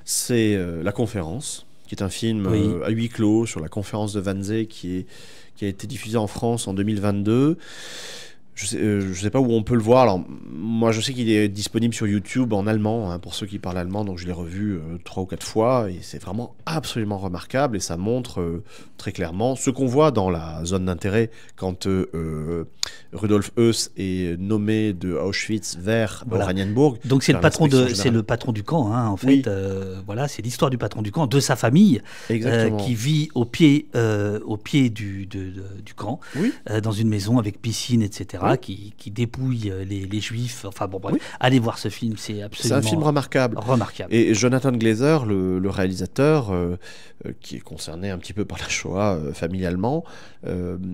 C'est La Conférence qui est un film euh, à huis clos sur la conférence de Wannsee qui, qui a été diffusé en France en 2022. Je sais, euh, sais pas où on peut le voir. Alors, moi, je sais qu'il est disponible sur YouTube en allemand, hein, pour ceux qui parlent allemand. Donc, je l'ai revu euh, trois ou quatre fois. Et c'est vraiment absolument remarquable. Et ça montre euh, très clairement ce qu'on voit dans la zone d'intérêt quand Rudolf Heuss est nommé de Auschwitz vers Oranienburg. Donc, c'est le, patron de, c'est le patron du camp, hein, en fait. voilà, c'est l'histoire du patron du camp, de sa famille, qui vit au pied, au pied du, du camp, dans une maison avec piscine, etc qui, dépouille euh, les, juifs. Enfin bon, bref, allez voir ce film, c'est absolument. C'est un film remarquable. Remarquable. Et Jonathan Glazer, le, réalisateur, euh, euh, qui est concerné un petit peu par la Shoah familialement,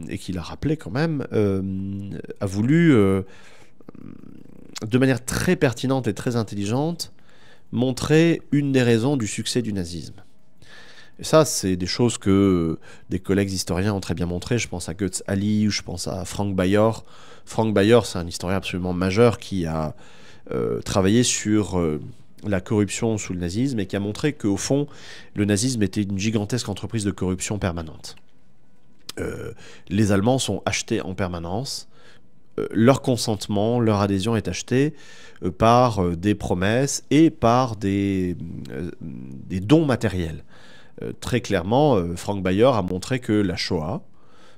et qui l'a rappelé quand même, a voulu, de manière très pertinente et très intelligente, montrer une des raisons du succès du nazisme. Et ça, c'est des choses que des collègues historiens ont très bien montré. Je pense à Goetz Ali, ou je pense à Frank Bayer. Frank Bayer, c'est un historien absolument majeur qui a euh, travaillé sur euh, la corruption sous le nazisme et qui a montré qu'au fond, le nazisme était une gigantesque entreprise de corruption permanente. Euh, les Allemands sont achetés en permanence. leur consentement, leur adhésion est achetée par des promesses et par des dons matériels. Euh, très clairement, euh, Frank Bayer a montré que la Shoah,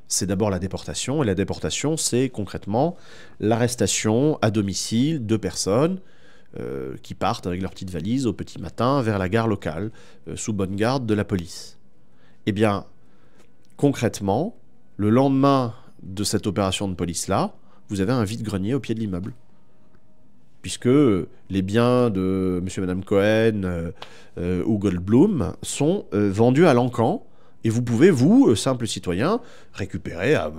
c'est d'abord la déportation, et la déportation, c'est concrètement l'arrestation à domicile de personnes euh, qui partent avec leur petite valise au petit matin vers la gare locale, sous bonne garde de la police. Eh bien, concrètement, le lendemain de cette opération de police-là, vous avez un vide-grenier au pied de l'immeuble puisque les biens de M. et Mme Cohen euh, euh, ou Goldblum sont euh, vendus à l'encan. Et vous pouvez, vous, simple citoyen, récupérer à,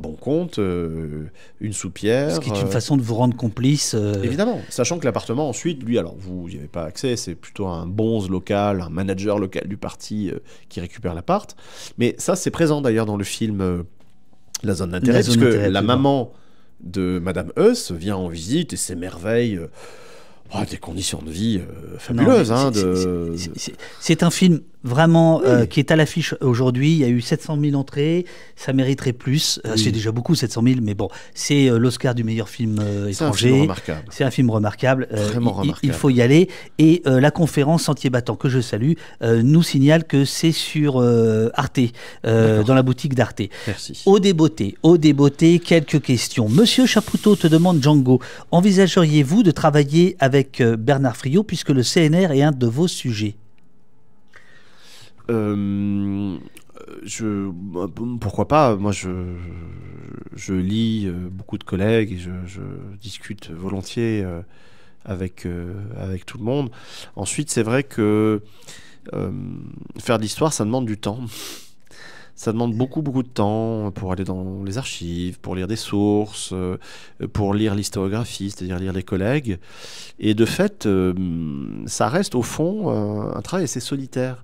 bon compte une soupière. Ce qui est une façon de vous rendre complice. Évidemment, sachant que l'appartement, ensuite, lui, alors vous n'y avez pas accès, c'est plutôt un bonze local, un manager local du parti qui récupère l'appart. Mais ça, c'est présent d'ailleurs dans le film La zone d'intérêt, que la maman de Madame Huss vient en visite et s'émerveille. Euh, oh, des conditions de vie euh, fabuleuses. Hein, c'est un film vraiment, euh, qui est à l'affiche aujourd'hui. Il y a eu 700 000 entrées, ça mériterait plus. Euh, c'est déjà beaucoup, 700 000, mais bon, c'est euh, l'Oscar du meilleur film étranger. C'est un film remarquable. Un il, faut y aller. Et la conférence Sentier Battant, que je salue, nous signale que c'est sur Arte, dans la boutique d'Arte. Merci. Au débeauté, au débeauté, quelques questions. Monsieur Chapoutot te demande, Django, envisageriez-vous de travailler avec Bernard Friot, puisque le CNR est un de vos sujets euh, je, bah, pourquoi pas Moi, je, lis euh, beaucoup de collègues et je, discute volontiers euh, avec, avec tout le monde. Ensuite, c'est vrai que faire de l'histoire, ça demande du temps. Ça demande beaucoup, beaucoup de temps pour aller dans les archives, pour lire des sources, pour lire l'historiographie, c'est-à-dire lire les collègues. Et de fait, ça reste au fond un travail assez solitaire.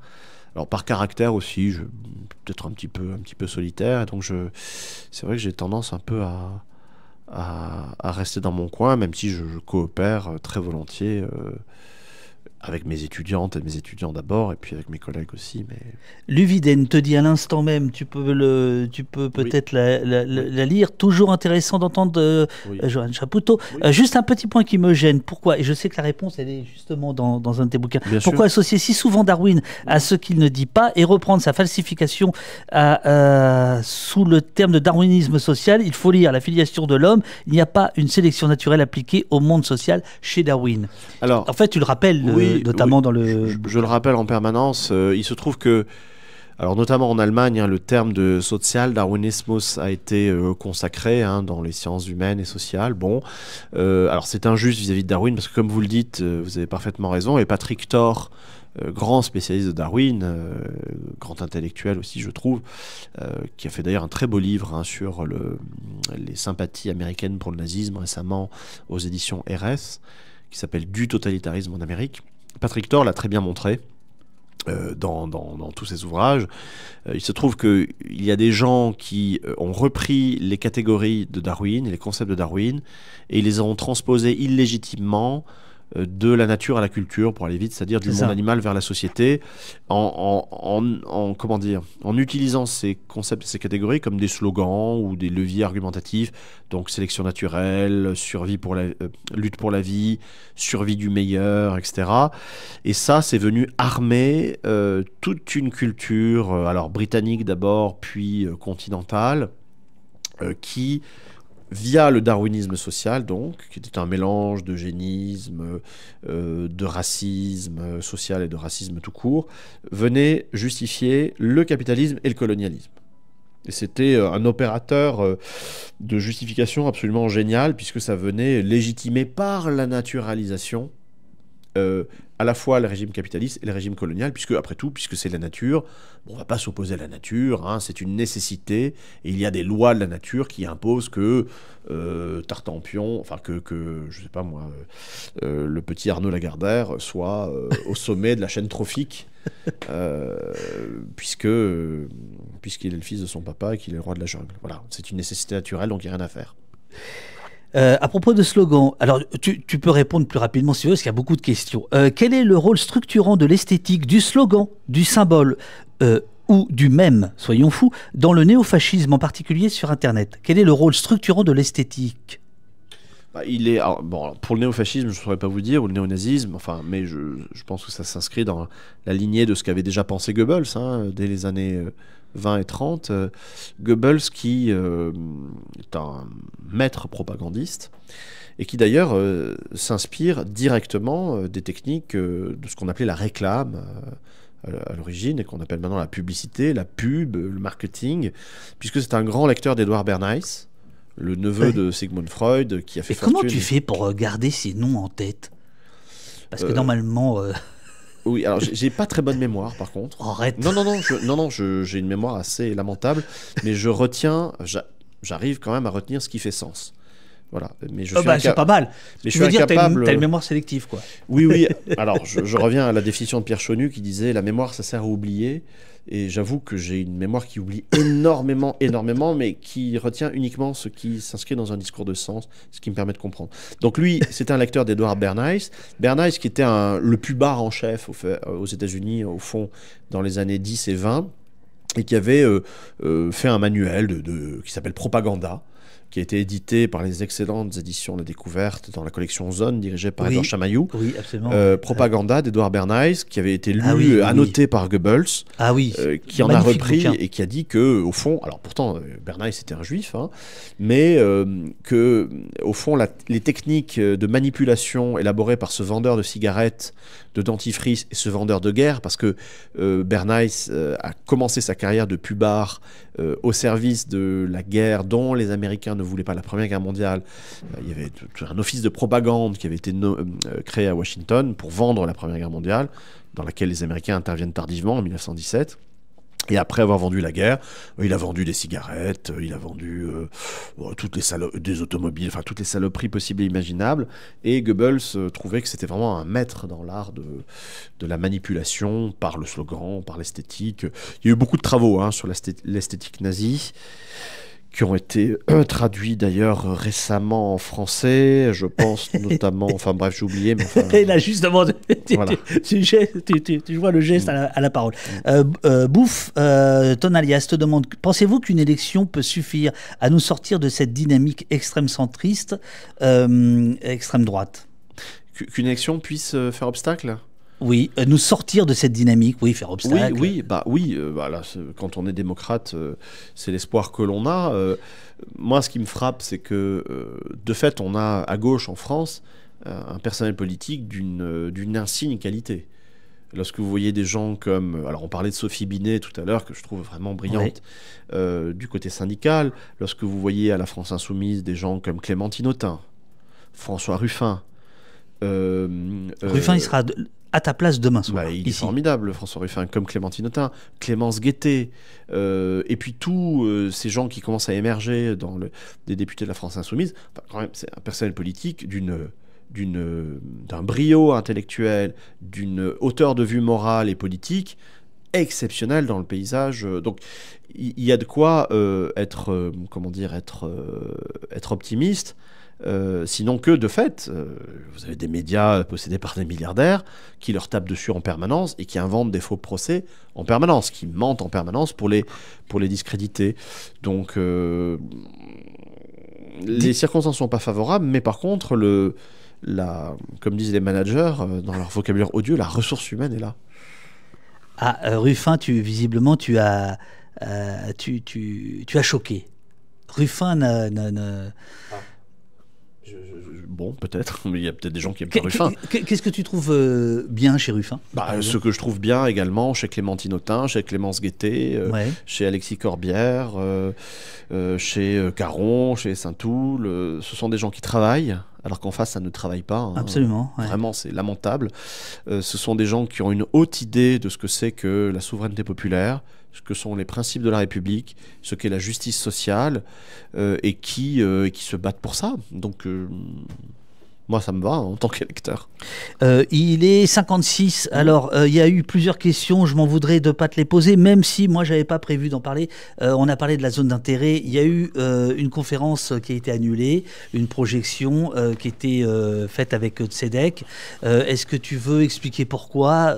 Alors par caractère aussi, je peut-être un petit peu un petit peu solitaire, et donc je c'est vrai que j'ai tendance un peu à, à, rester dans mon coin, même si je, coopère euh, très volontiers. Euh, avec mes étudiantes et mes étudiants d'abord, et puis avec mes collègues aussi. Mais... L'Uviden te dit à l'instant même, tu peux, le, tu peux peut-être la, lire, toujours intéressant d'entendre euh, Johan Chapoutot. Euh, juste un petit point qui me gêne, pourquoi, et je sais que la réponse elle est justement dans, dans un de tes bouquins, pourquoi associer si souvent Darwin à ce qu'il ne dit pas et reprendre sa falsification euh, sous le terme de darwinisme social Il faut lire la filiation de l'homme, il n'y a pas une sélection naturelle appliquée au monde social chez Darwin. Alors, en fait, tu le rappelles. Oui, euh, notamment dans le... Je, le rappelle en permanence, euh, il se trouve que, alors notamment en Allemagne, hein, le terme de social darwinismus a été euh, consacré hein, dans les sciences humaines et sociales. Bon, alors c'est injuste vis-à-vis de Darwin, parce que comme vous le dites, vous avez parfaitement raison, et Patrick Thor, grand spécialiste de Darwin, grand intellectuel aussi, je trouve, qui a fait d'ailleurs un très beau livre hein, sur le, les sympathies américaines pour le nazisme récemment aux éditions RS, qui s'appelle Du totalitarisme en Amérique. Patrick Thor l'a très bien montré. Euh, dans, tous ses ouvrages. Euh, il se trouve qu'il y a des gens qui euh, ont repris les catégories de Darwin, et les concepts de Darwin, et ils les ont transposés illégitimement euh, de la nature à la culture, pour aller vite, c'est-à-dire du monde animal vers la société, en, comment dire, en utilisant ces concepts, ces catégories comme des slogans ou des leviers argumentatifs, donc sélection naturelle, survie pour la, euh, lutte pour la vie, survie du meilleur, etc. Et ça, c'est venu armer euh, toute une culture, alors britannique d'abord, puis continentale, qui via le darwinisme social, donc, qui était un mélange de génisme, euh, de racisme social et de racisme tout court, venait justifier le capitalisme et le colonialisme. Et c'était euh, un opérateur euh, de justification absolument génial, puisque ça venait légitimer par la naturalisation euh, à la fois le régime capitaliste et le régime colonial, puisque après tout, puisque c'est la nature, on ne va pas s'opposer à la nature, hein, c'est une nécessité, et il y a des lois de la nature qui imposent que euh, Tartampion, enfin que, que, je sais pas moi, euh, euh, le petit Arnaud Lagardère soit au sommet de la chaîne trophique, puisque puisqu'il est le fils de son papa et qu'il est le roi de la jungle. Voilà, c'est une nécessité naturelle, donc il n'y a rien à faire. Euh, à propos de slogans, alors tu, peux répondre plus rapidement si tu veux, parce qu'il y a beaucoup de questions. Euh, quel est le rôle structurant de l'esthétique, du slogan, du symbole euh, ou du même, soyons fous, dans le néofascisme, en particulier sur Internet Quel est le rôle structurant de l'esthétique bah, il est pour le néofascisme, je ne saurais pas vous dire, ou le néonazisme, enfin, mais je, pense que ça s'inscrit dans la lignée de ce qu'avait déjà pensé Goebbels hein, dès les années 20 et 30, euh, Goebbels qui euh, est un maître propagandiste et qui d'ailleurs euh, s'inspire directement des techniques de ce qu'on appelait la réclame à l'origine et qu'on appelle maintenant la publicité, la pub, le marketing, puisque c'est un grand lecteur d'Edouard Bernays, le neveu de Sigmund Freud, qui a fait. Et comment tu fais pour garder ces noms en tête Parce que normalement. Oui, alors j'ai pas très bonne mémoire par contre. Arrête. Non, non, non, non, non, j'ai une mémoire assez lamentable, mais je retiens, j'arrive quand même à retenir ce qui fait sens. Voilà. Mais je oh, suis bah, c'est pas mal. Mais tu je veux dire, incapable... t'as une, euh, mémoire sélective, quoi. Oui, oui. Alors, je, reviens à la définition de Pierre Chonu qui disait la mémoire, ça sert à oublier. Et j'avoue que j'ai une mémoire qui oublie énormément, énormément, mais qui retient uniquement ce qui s'inscrit dans un discours de sens, ce qui me permet de comprendre. Donc lui, c'était un lecteur d'Edouard Bernays. Bernays qui était un, le pubard en chef euh, aux États-Unis, au fond, dans les années 10 et 20 et qui avait euh, euh, fait un manuel qui s'appelle Propaganda, qui a été édité par les excellentes éditions La Découverte dans la collection Zone, dirigée par Edouard Chamaillou. Euh, euh, Propaganda d'Edouard Bernays, qui avait été lu, ah annoté par Goebbels. Ah euh, qui en a repris et qui a dit que, au fond, alors pourtant Bernays était un juif, hein, mais que, au fond, les techniques de manipulation élaborées par ce vendeur de cigarettes, de dentifrice et ce vendeur de guerre, parce que Bernays a commencé sa carrière de pubard au service de la guerre dont les Américains ne voulait pas la Première Guerre mondiale. Euh, il y avait un office de propagande qui avait été euh, euh, créé à Washington pour vendre la Première Guerre mondiale, dans laquelle les Américains interviennent tardivement en 1917. Et après avoir vendu la guerre, il a vendu des cigarettes, il a vendu toutes les des automobiles, enfin toutes les saloperies possibles et imaginables. Et Goebbels trouvait que c'était vraiment un maître dans l'art de, la manipulation par le slogan, par l'esthétique. Il y a eu beaucoup de travaux hein, sur l'esthétique nazie qui ont été euh, traduits d'ailleurs euh, récemment en français, je pense notamment, enfin bref, j'ai oublié. Mais enfin, Et justement, tu, voilà. tu, vois le geste à la, parole. Mm. Euh, euh, Bouffe, euh, Tonalias te demande pensez-vous qu'une élection peut suffire à nous sortir de cette dynamique extrême centriste, extrême droite Qu'une élection puisse faire obstacle oui, euh, nous sortir de cette dynamique, oui, faire obstacle. Oui, oui, bah oui, Voilà, euh, bah quand on est démocrate, euh, c'est l'espoir que l'on a. moi, ce qui me frappe, c'est que de fait, on a à gauche en France un personnel politique d'une insigne qualité. Lorsque vous voyez des gens comme, alors on parlait de Sophie Binet tout à l'heure, que je trouve vraiment brillante du côté syndical, lorsque vous voyez à la France insoumise des gens comme Clémentine Autain, François Ruffin, Ruffin, il sera à ta place demain soir. Bah, il est formidable, François Ruffin, comme Clémentine Autain, Clémence Guettet, euh, et puis tous euh, ces gens qui commencent à émerger dans le, des députés de la France Insoumise. même, c'est un personnel politique d'une d'un brio intellectuel, d'une hauteur de vue morale et politique exceptionnelle dans le paysage. Donc il y, a de quoi euh, être, comment dire, être, être optimiste. Euh, sinon que, de fait, euh, vous avez des médias possédés par des milliardaires qui leur tapent dessus en permanence et qui inventent des faux procès en permanence, qui mentent en permanence pour les, pour les discréditer. Donc, euh, les circonstances ne sont pas favorables, mais par contre, le, la, comme disent les managers, dans leur vocabulaire odieux, la ressource humaine est là. Ah, Ruffin, tu, visiblement, tu as, tu, tu, tu, as choqué. Ruffin ne... Ah bon, peut-être, mais il y a peut-être des gens qui aiment Ruffin. Qu'est-ce que tu trouves euh, bien chez Ruffin bah, Ce que je trouve bien également chez Clémentine chez Clémence Guettet, euh, chez Alexis Corbière, euh, chez Caron, chez Saint-Toul. ce sont des gens qui travaillent, alors qu'en face, ça ne travaille pas. Hein. Absolument. Vraiment, c'est lamentable. ce sont des gens qui ont une haute idée de ce que c'est que la souveraineté populaire, ce que sont les principes de la République, ce qu'est la justice sociale, euh, et qui, euh, qui se battent pour ça. Donc, euh, moi, ça me va en tant qu'électeur. Euh, il est 56. Mmh. Alors, euh, il y a eu plusieurs questions. Je m'en voudrais de ne pas te les poser, même si moi, je n'avais pas prévu d'en parler. Euh, on a parlé de la zone d'intérêt. Il y a eu une conférence qui a été annulée, une projection qui était faite avec CEDEC. Est-ce que tu veux expliquer pourquoi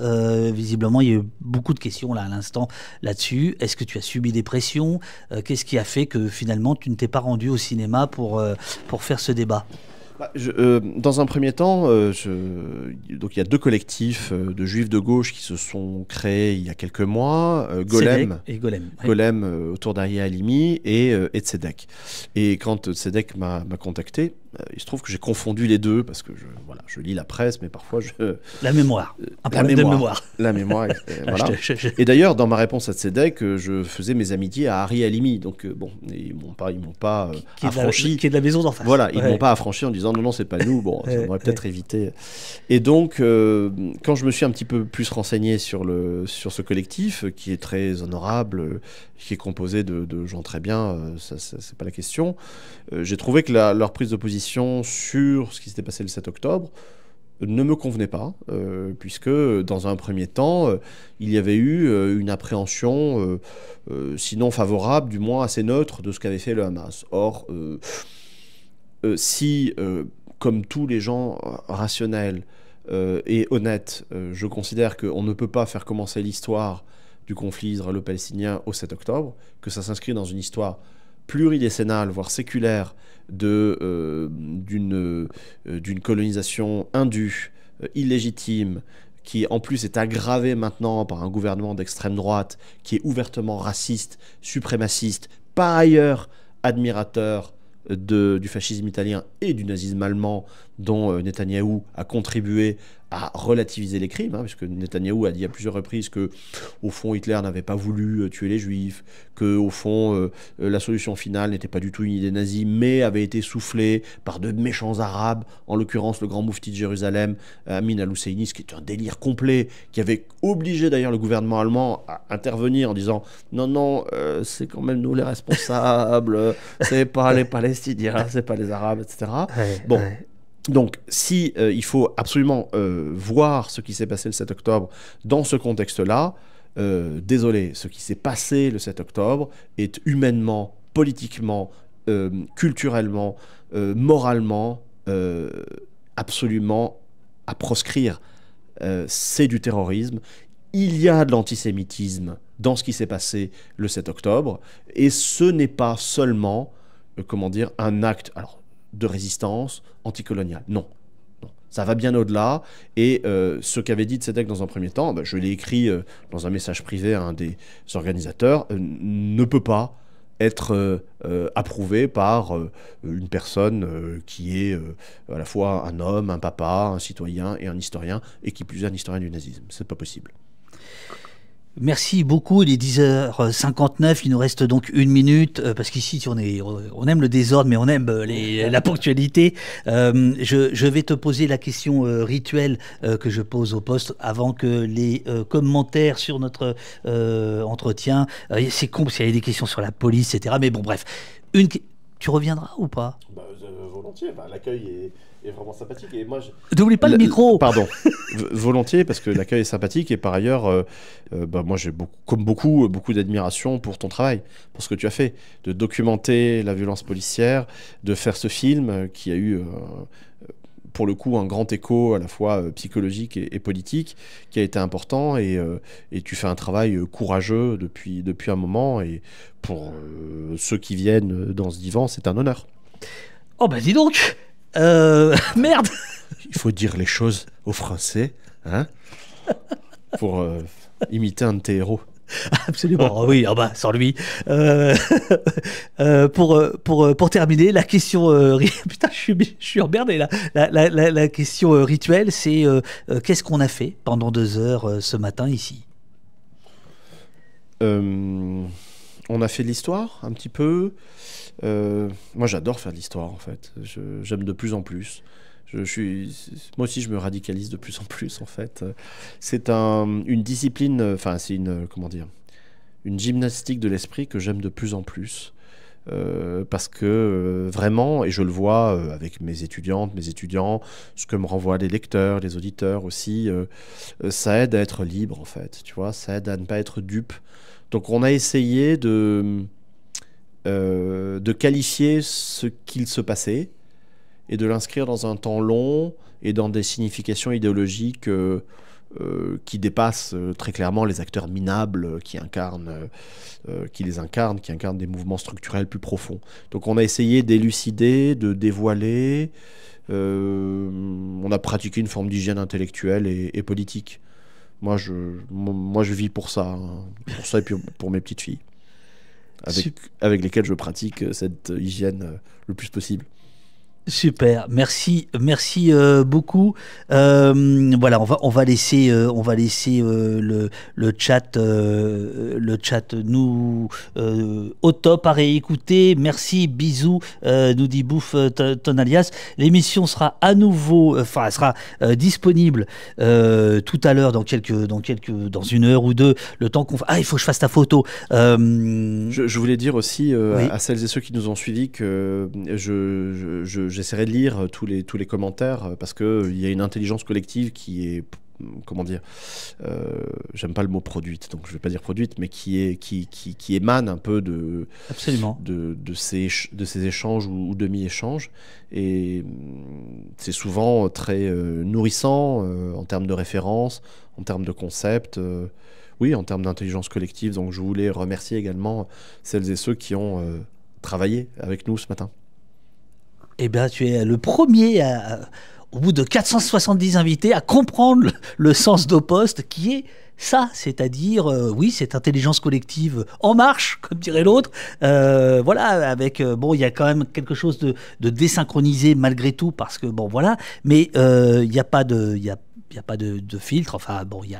Visiblement, il y a eu beaucoup de questions là à l'instant là-dessus. Est-ce que tu as subi des pressions Qu'est-ce qui a fait que finalement, tu ne t'es pas rendu au cinéma pour, pour faire ce débat bah, euh, dans un premier temps, euh, donc il y a deux collectifs euh, de juifs de gauche qui se sont créés il y a quelques mois, Golem Golem, autour d'Ariel Alimi et, et Tzedek. Et quand Tzedek m'a contacté, euh, il se trouve que j'ai confondu les deux parce que je, voilà, je lis la presse, mais parfois je. La mémoire. Euh, un la De mémoire. La mémoire. et d'ailleurs, dans ma réponse à Tzedek, euh, je faisais mes amitiés à Harry Alimi. Donc, bon, ils m'ont pas, ils m'ont pas affranchi. de la maison d'en face. Voilà, ils ne m'ont pas affranchi en disant non, non, c'est pas nous. Bon, ça aurait peut-être évité. Et donc, quand je me suis un petit peu plus renseigné sur, le, sur ce collectif, qui est très honorable, qui est composé de, gens très bien, ça, ça c'est pas la question, j'ai trouvé que leur prise de position sur ce qui s'était passé le 7 octobre ne me convenait pas, euh, puisque dans un premier temps, euh, il y avait eu euh, une appréhension, sinon favorable, du moins assez neutre, de ce qu'avait fait le Hamas. Or, si, comme tous les gens rationnels et honnêtes, je considère qu'on ne peut pas faire commencer l'histoire du conflit israélo-palestinien au 7 octobre, que ça s'inscrit dans une histoire pluridécennale, voire séculaire, euh, euh, d'une colonisation indue, euh, illégitime, qui en plus est aggravée maintenant par un gouvernement d'extrême droite qui est ouvertement raciste, suprémaciste, par ailleurs admirateur du fascisme italien et du nazisme allemand, dont euh, Netanyahou a contribué à relativiser les crimes, hein, puisque Netanyahou a dit à plusieurs reprises que, au fond, Hitler n'avait pas voulu euh, tuer les Juifs, que, au fond, euh, la solution finale n'était pas du tout une idée nazie, mais avait été soufflée par de méchants Arabes, en l'occurrence le grand moufti de Jérusalem, Amin al-Husseini, ce qui est un délire complet, qui avait obligé d'ailleurs le gouvernement allemand à intervenir en disant non, non, c'est quand même nous les responsables, c'est pas les Palestiniens, c'est pas les Arabes, etc. bon. Donc, si euh, il faut absolument euh, voir ce qui s'est passé le 7 octobre dans ce contexte-là, euh, désolé, ce qui s'est passé le 7 octobre est humainement, politiquement, culturellement, moralement, absolument à proscrire. C'est du terrorisme. Il y a de l'antisémitisme dans ce qui s'est passé le 7 octobre, et ce n'est pas seulement, comment dire, un acte. Alors, de résistance anticoloniale. Non. Ça va bien au-delà. Et euh, ce qu'avait dit Tzedek dans un premier temps, bah, je l'ai écrit euh, dans un message privé à un des organisateurs, euh, ne peut pas être approuvé par une personne qui est à la fois un homme, un papa, un citoyen et un historien, et qui plus est un historien du nazisme. C'est pas possible. Merci beaucoup, il est 10h59, il nous reste donc une minute, euh, parce qu'ici on, on aime le désordre, mais on aime euh, la ponctualité. Euh, je, vais te poser la question rituelle que je pose au poste avant que les commentaires sur notre entretien, c'est con parce y a des questions sur la police, etc. Mais bon bref, une, tu reviendras ou pas bah, Volontiers, l'accueil est est vraiment sympathique. Et moi, pas le, micro Pardon, volontiers, parce que l'accueil est sympathique. Et par ailleurs, euh, euh, bah, moi, j'ai beaucoup, comme beaucoup, euh, beaucoup d'admiration pour ton travail, pour ce que tu as fait, de documenter la violence policière, de faire ce film qui a eu. pour le coup un grand écho à la fois psychologique et, politique qui a été important et, tu fais un travail courageux depuis, depuis un moment et pour ceux qui viennent dans ce divan c'est un honneur. Oh bah dis donc euh, merde Il faut dire les choses aux Français, hein Pour euh, imiter un de tes héros. Absolument, ah oui, en ah bas, sans lui. Euh, euh, pour, pour, pour terminer, la question. putain, je suis, je suis emmerdé là. La, la question rituelle, c'est qu'est-ce qu'on a fait pendant deux heures ce matin ici on a fait de l'histoire un petit peu. Euh, moi, j'adore faire de l'histoire en fait. J'aime de plus en plus. Je, suis, moi aussi, je me radicalise de plus en plus en fait. C'est une discipline, enfin, c'est une comment dire, une gymnastique de l'esprit que j'aime de plus en plus. Euh, parce que euh, vraiment, et je le vois avec mes étudiantes, mes étudiants, ce que me renvoient les lecteurs, les auditeurs aussi, ça aide à être libre en fait, tu vois, ça aide à ne pas être dupe donc on a essayé euh, de, qualifier ce qu'il se passait et de l'inscrire dans un temps long et dans des significations idéologiques euh, euh, qui dépassent très clairement les acteurs minables qui incarnent, les incarnent, qui incarnent des mouvements structurels plus profonds. Donc on a essayé d'élucider, de dévoiler. on a pratiqué une forme d'hygiène intellectuelle et politique. Moi, je, moi, je vis pour ça. Hein, pour ça et puis pour mes petites filles. Avec, avec lesquelles je pratique euh, cette euh, hygiène euh, le plus possible. Super, merci, merci euh, beaucoup. Euh, voilà, on va on va laisser euh, on va laisser le, le chat le chat nous au top à réécouter. Merci, bisous, nous dit Bouffe ton alias. L'émission sera à nouveau, enfin sera disponible tout à l'heure dans quelques dans quelques dans une heure ou deux. Le temps qu'on ah il faut que je fasse ta photo. Je, voulais dire aussi à, celles et ceux qui nous ont suivis que je, je j'essaierai de lire euh, tous les, tous les commentaires euh, parce qu'il euh, y a une intelligence collective qui est mm, comment dire, j'aime pas le mot produite, donc je vais pas dire produite, mais qui, est, qui, qui, émane un peu de, Absolument. de, de, ces, de ces échanges ou, demi-échanges. Et mm, c'est souvent très nourrissant en termes de référence, en termes de concept, oui, en termes d'intelligence collective. Donc je voulais remercier également celles et ceux qui ont travaillé avec nous ce matin. Eh bien, tu es le premier au bout de 470 invités à comprendre le, sens d'Oposte qui est ça, c'est-à-dire, euh, oui, cette intelligence collective en marche, comme dirait l'autre. Euh, voilà, avec, euh, bon, il y a quand même quelque chose de, désynchronisé malgré tout, parce que, bon, voilà, mais il n'y a pas de. a il n'y a pas de, filtre. Enfin, bon, il y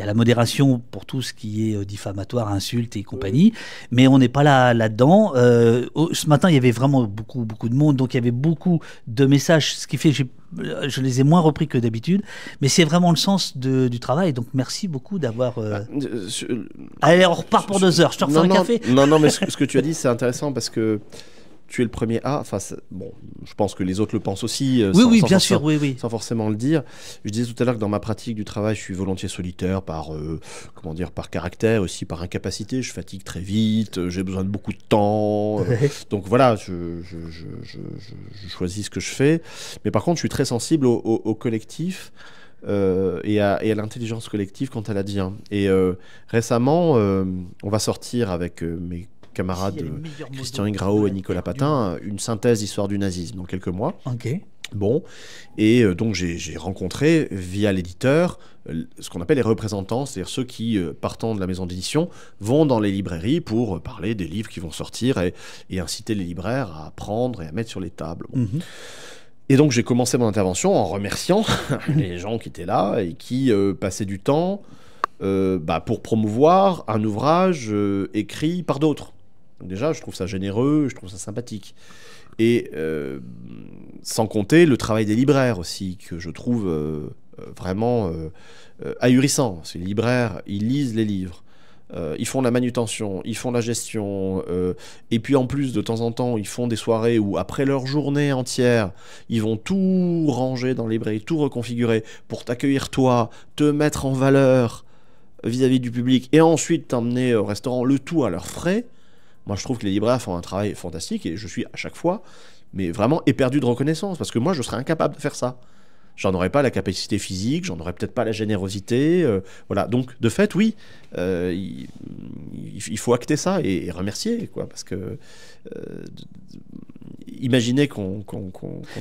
a, la modération pour tout ce qui est euh, diffamatoire, insulte et compagnie. Mais on n'est pas là, là-dedans. Euh, ce matin, il y avait vraiment beaucoup, beaucoup de monde. Donc, il y avait beaucoup de messages, ce qui fait que euh, je les ai moins repris que d'habitude. Mais c'est vraiment le sens du travail. Donc, merci beaucoup d'avoir. Bah, Allez, on repart pour deux heures. Je te refais un café. Non, non, mais ce que tu as dit, c'est intéressant parce que tu es le premier à. Enfin, bon, je pense que les autres le pensent aussi. Euh, oui, sans, bien sûr, Sans forcément le dire. Je disais tout à l'heure que dans ma pratique du travail, je suis volontiers solitaire par, euh, comment dire, par caractère, aussi par incapacité. Je fatigue très vite, euh, j'ai besoin de beaucoup de temps. donc voilà, je, choisis ce que je fais. Mais par contre, je suis très sensible au, collectif. et à, l'intelligence collective quand elle advient. Et récemment, on va sortir avec mes camarades Christian Ingrao et Nicolas Patin, une synthèse histoire du nazisme dans quelques mois. Ok. Bon, et euh, donc j'ai rencontré via l'éditeur ce qu'on appelle les représentants, c'est-à-dire ceux qui, euh, partant de la maison d'édition, vont dans les librairies pour euh, parler des livres qui vont sortir et, inciter les libraires à prendre et à mettre sur les tables. Mhm. Et donc j'ai commencé mon intervention en remerciant les gens qui étaient là et qui passaient du temps bah, pour promouvoir un ouvrage écrit par d'autres déjà, je trouve ça généreux, je trouve ça sympathique. Et euh, sans compter le travail des libraires aussi, que je trouve euh, euh, vraiment ahurissant. Ces libraires, ils lisent les livres. ils font la manutention, ils font la gestion, et puis en plus de temps en temps ils font des soirées où après leur journée entière, ils vont tout ranger dans les librairie, tout reconfigurer pour t'accueillir toi, te mettre en valeur vis à -vis du public, et ensuite t'emmener au restaurant, le tout à leurs frais. Moi, je trouve que les libraires font un travail fantastique et je suis à chaque fois, mais vraiment éperdu de reconnaissance parce que moi, je serais incapable de faire ça. J'en aurais pas la capacité physique, j'en aurais peut-être pas la générosité. Euh, voilà. Donc, de fait, oui, euh, il, faut acter ça et, remercier, quoi, parce que euh, imaginez qu'on.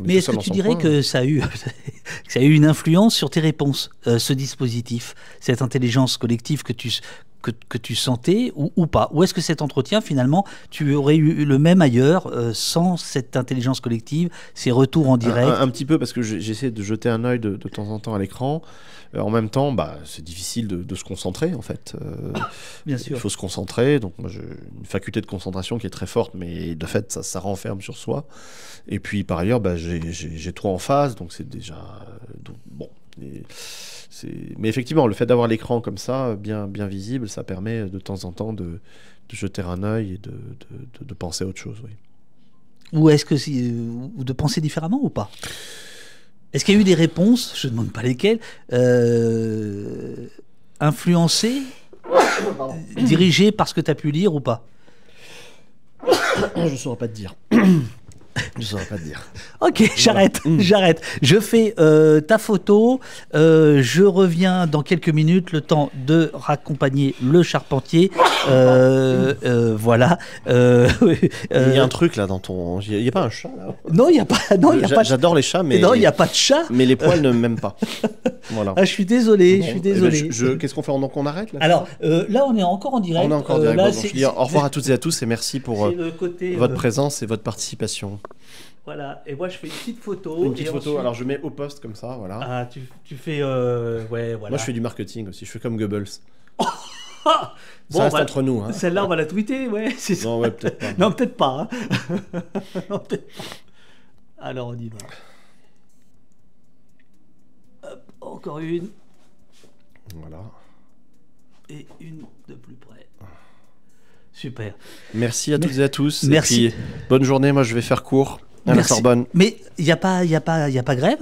mais est-ce que tu dirais que, ça a eu, que ça a eu une influence sur tes réponses, ce dispositif, cette intelligence collective que tu que, tu sentais ou, ou pas Ou est-ce que cet entretien, finalement, tu aurais eu le même ailleurs euh, sans cette intelligence collective, ces retours en direct un, petit peu, parce que j'essaie de jeter un œil de, temps en temps à l'écran. Euh, en même temps, bah, c'est difficile de, se concentrer, en fait. Euh, Bien sûr. Il faut se concentrer. Donc, moi, j'ai une faculté de concentration qui est très forte, mais de fait, ça, ça renferme sur soi. Et puis, par ailleurs, bah, j'ai trois en face, donc c'est déjà. bon, mais effectivement, le fait d'avoir l'écran comme ça, bien, bien visible, ça permet de temps en temps de, jeter un œil et de, penser à autre chose. Oui. Ou est-ce que euh, de penser différemment ou pas Est-ce qu'il y a eu des réponses, je ne demande pas lesquelles, euh, influencées, dirigées par ce que tu as pu lire ou pas Je ne saurais pas te dire. Je ne saurais pas dire. Ok, j'arrête, mm. j'arrête. Je fais euh, ta photo. Euh, je reviens dans quelques minutes, le temps de raccompagner le charpentier. Euh, voilà. il y a un truc là dans ton. Il n'y a, pas un chat là Non, il n'y a pas. Non, il a pas. J'adore les chats, mais. Non, il n'y a pas de chat. Mais les poils ne m'aiment pas. Voilà. Ah, je suis désolé, je suis eh ben, désolé. Qu'est-ce qu'on fait Donc on arrête là Alors là, on est encore en direct. On est encore direct. au revoir à toutes et à tous et merci pour votre présence et votre participation. Voilà, et moi je fais une petite photo. Une petite photo, alors je mets au poste comme ça, voilà. Ah, tu, fais. Euh, ouais, voilà. Moi je fais du marketing aussi, je fais comme Goebbels. ça reste entre nous. Hein. Celle-là, on va la tweeter, ouais. non, peut-être pas. Hein. non, peut-être pas, Alors, on y va. encore une. Voilà. Et une de plus Super. Merci à toutes et à tous. Merci. bonne journée. Moi, je vais faire court à la Sorbonne. Mais il n'y a, pas, y a, pas, y a pas grève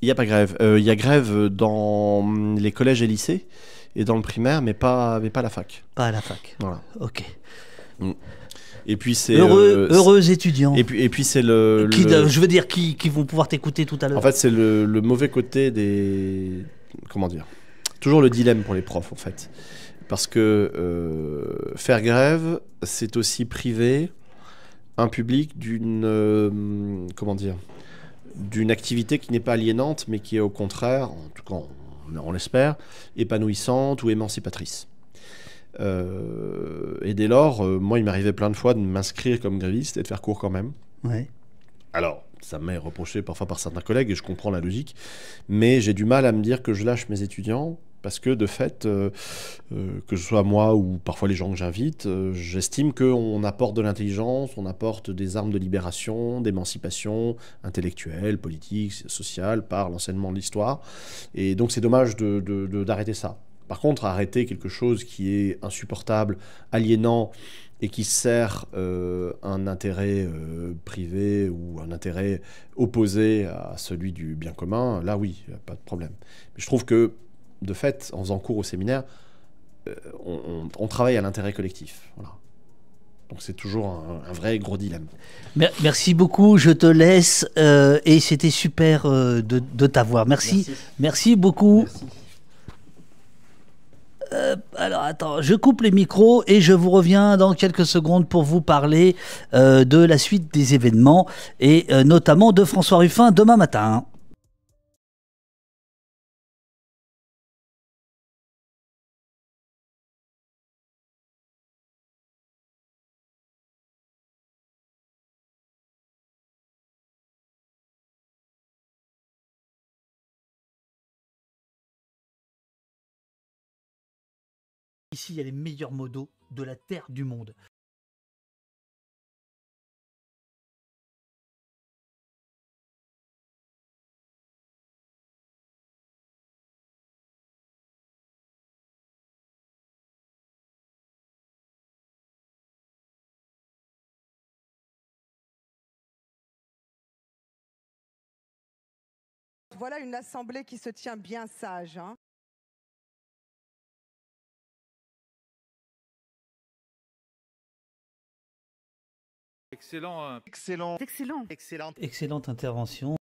Il n'y a pas grève. Euh, il y a grève dans les collèges et lycées et dans le primaire, mais pas, pas à la fac. Pas à la fac. Voilà. Ok. Mm. Et puis c'est heureux, euh, heureux étudiants. Et puis et puis c'est le, je veux dire qui, qui vont pouvoir t'écouter tout à l'heure. En fait, c'est le, le mauvais côté des comment dire. Toujours le dilemme pour les profs en fait. Parce que euh, faire grève, c'est aussi priver un public d'une. Euh, comment dire D'une activité qui n'est pas aliénante, mais qui est au contraire, en tout cas, on, l'espère, épanouissante ou émancipatrice. Euh, et dès lors, moi, il m'arrivait plein de fois de m'inscrire comme gréviste et de faire cours quand même. Alors, ça m'est reproché parfois par certains collègues et je comprends la logique, mais j'ai du mal à me dire que je lâche mes étudiants parce que de fait, euh, euh, que ce soit moi ou parfois les gens que j'invite, j'estime euh, j'estime qu'on apporte de l'intelligence, on apporte des armes de libération, d'émancipation intellectuelle, politique, sociale, par l'enseignement de l'histoire. Et donc c'est dommage d'arrêter ça. Par contre, arrêter quelque chose qui est insupportable, aliénant, et qui sert un intérêt privé ou un intérêt opposé à celui du bien commun, là oui, pas de problème. Mais je trouve que de fait, en faisant cours au séminaire, euh, on, travaille à l'intérêt collectif. Voilà. Donc c'est toujours un, vrai gros dilemme. Merci beaucoup, je te laisse euh, et c'était super euh, de, t'avoir. Merci, merci, beaucoup. alors attends, je coupe les micros et je vous reviens dans quelques secondes pour vous parler de la suite des événements et notamment de François Ruffin demain matin. ici, il y a les meilleurs modos de la Terre du monde. Voilà une assemblée qui se tient bien sage. Hein. Hein. Excellent. Excellent. Excellente. Excellente intervention.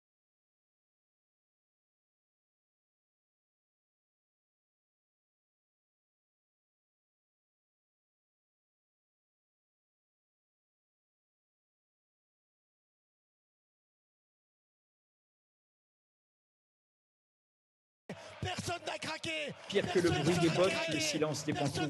Personne n'a craqué. Pire que le bruit des bottes, le silence des pantoufles.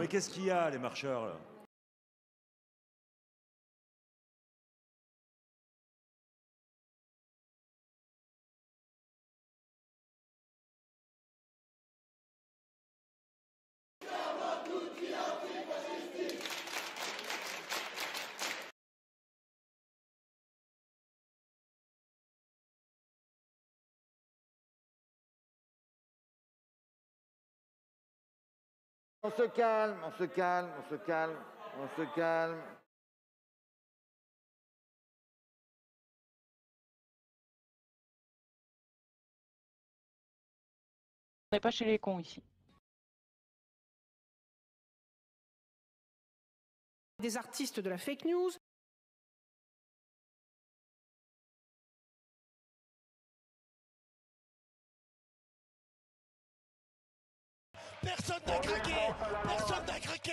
Mais qu'est-ce qu'il y a, les marcheurs, là On se calme, on se calme, on se calme, on se calme. On n'est pas chez les cons ici. Des artistes de la fake news, Personne n'a craqué Personne n'a craqué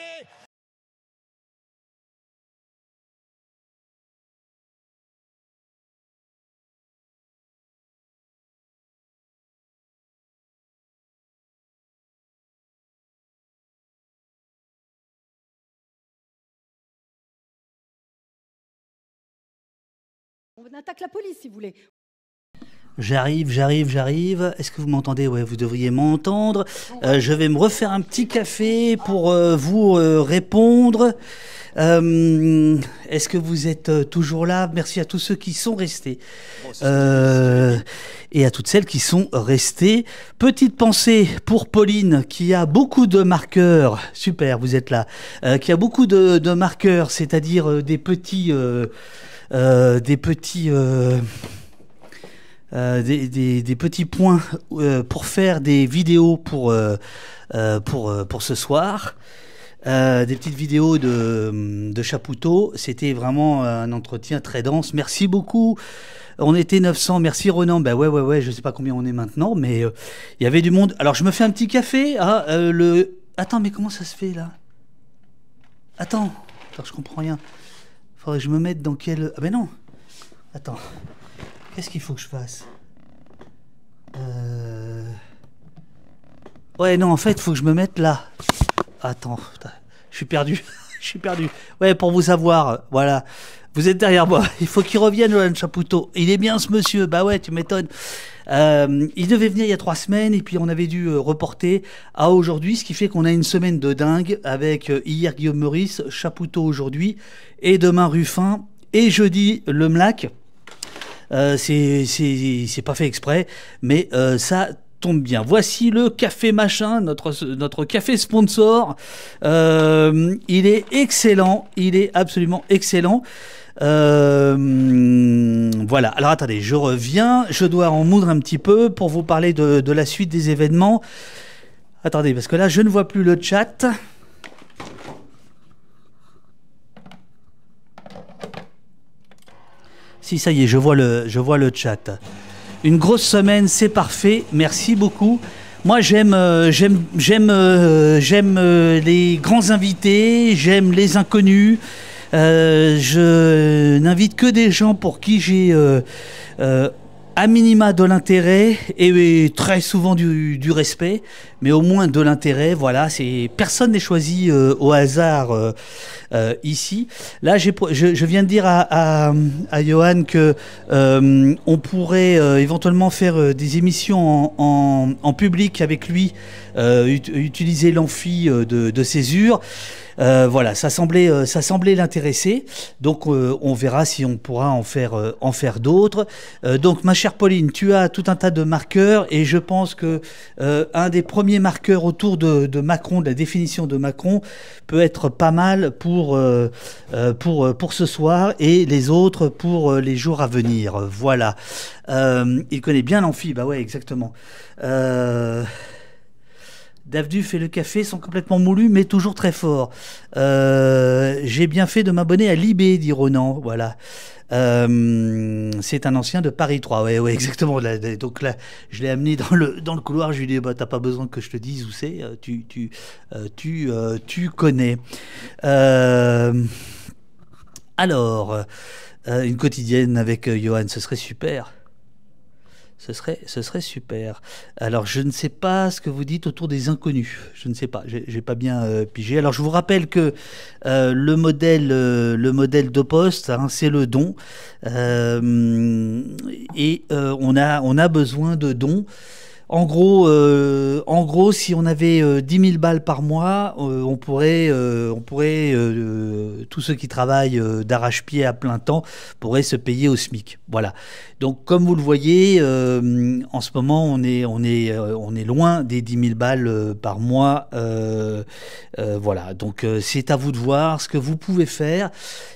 On attaque la police si vous voulez. J'arrive, j'arrive, j'arrive. Est-ce que vous m'entendez Ouais, vous devriez m'entendre. Euh, je vais me refaire un petit café pour euh, vous euh, répondre. Est-ce que vous êtes toujours là Merci à tous ceux qui sont restés et à toutes celles qui sont restées. Petite pensée pour Pauline qui a beaucoup de marqueurs. Super, vous êtes là. qui a beaucoup de, de marqueurs, c'est-à-dire des petits, des petits euh, des, petits points euh, pour faire des vidéos pour, euh, pour, pour ce soir. des petites vidéos de, de C'était vraiment un entretien très dense. Merci beaucoup. On était 900. Merci Ronan. bah ouais, ouais, ouais. Je sais pas combien on est maintenant, mais il y avait du monde. Alors je me fais un petit café. Ah, le. Attends, mais comment ça se fait là Attends. Attends, je comprends rien. Faudrait que je me mette dans quel. Ah ben non. Attends. Qu'est-ce qu'il faut que je fasse euh. Ouais, non, en fait, il faut que je me mette là. Attends, je suis perdu. Je suis perdu. Ouais, pour vous savoir, voilà. Vous êtes derrière moi. Il faut qu'il revienne, Johan Chapoutot. Il est bien, ce monsieur. Bah ouais, tu m'étonnes. Euh, il devait venir il y a trois semaines et puis on avait dû euh, reporter à aujourd'hui, ce qui fait qu'on a une semaine de dingue avec hier Guillaume Maurice, Chapoutot aujourd'hui et demain Ruffin et jeudi le Mlac. Euh, c'est pas fait exprès, mais euh, ça tombe bien. Voici le café machin, notre, notre café sponsor. Euh, il est excellent, il est absolument excellent. voilà, alors attendez, je reviens, je dois en moudre un petit peu pour vous parler de, de la suite des événements. Attendez, parce que là, je ne vois plus le chat. Si, ça y est, je vois le, je vois le chat. Une grosse semaine, c'est parfait. Merci beaucoup. Moi, j'aime, euh, j'aime, j'aime, euh, j'aime euh, les grands invités, j'aime les inconnus. je n'invite que des gens pour qui j'ai à minima de l'intérêt et très souvent du, respect, mais au moins de l'intérêt. Voilà, c'est personne n'est choisi euh, au hasard euh, euh, ici. Là, je, viens de dire à, à, Johan que on pourrait éventuellement faire des émissions en, public avec lui, utiliser l'amphi de, de césure. Euh, voilà, ça semblait, euh, ça semblait l'intéresser. Donc, euh, on verra si on pourra en faire, en faire d'autres. donc, ma chère Pauline, tu as tout un tas de marqueurs et je pense que un des premiers marqueurs autour de, Macron, de la définition de Macron, peut être pas mal pour, pour, pour ce soir et les autres pour les jours à venir. Voilà. il connaît bien l'amphi, bah ouais, exactement. Davduf et le café sont complètement moulus, mais toujours très forts. Euh, j'ai bien fait de m'abonner à Libé, dit Ronan. Voilà. Euh, c'est un ancien de Paris 3. Oui, exactement. donc là, je l'ai amené dans le, dans le couloir. Je lui ai dit, bah, t'as pas besoin que je te dise où c'est. Euh, tu, tu, tu, connais. alors, une quotidienne avec Johan, ce serait super. Ce serait, ce serait super. Alors, je ne sais pas ce que vous dites autour des inconnus. Je ne sais pas. J'ai pas bien euh, pigé. Alors, je vous rappelle que euh, le modèle, euh, modèle de poste, hein, c'est le don. et on a, on a besoin de dons. En gros, euh, en gros, si on avait 10 euh, 000 balles par mois, euh, on pourrait, on pourrait tous ceux qui travaillent d'arrache-pied à plein temps pourraient se payer au SMIC. Voilà. Donc, comme vous le voyez, en ce moment, on est, on, est, on est loin des 10 000 balles par mois. voilà. Donc, c'est à vous de voir ce que vous pouvez faire.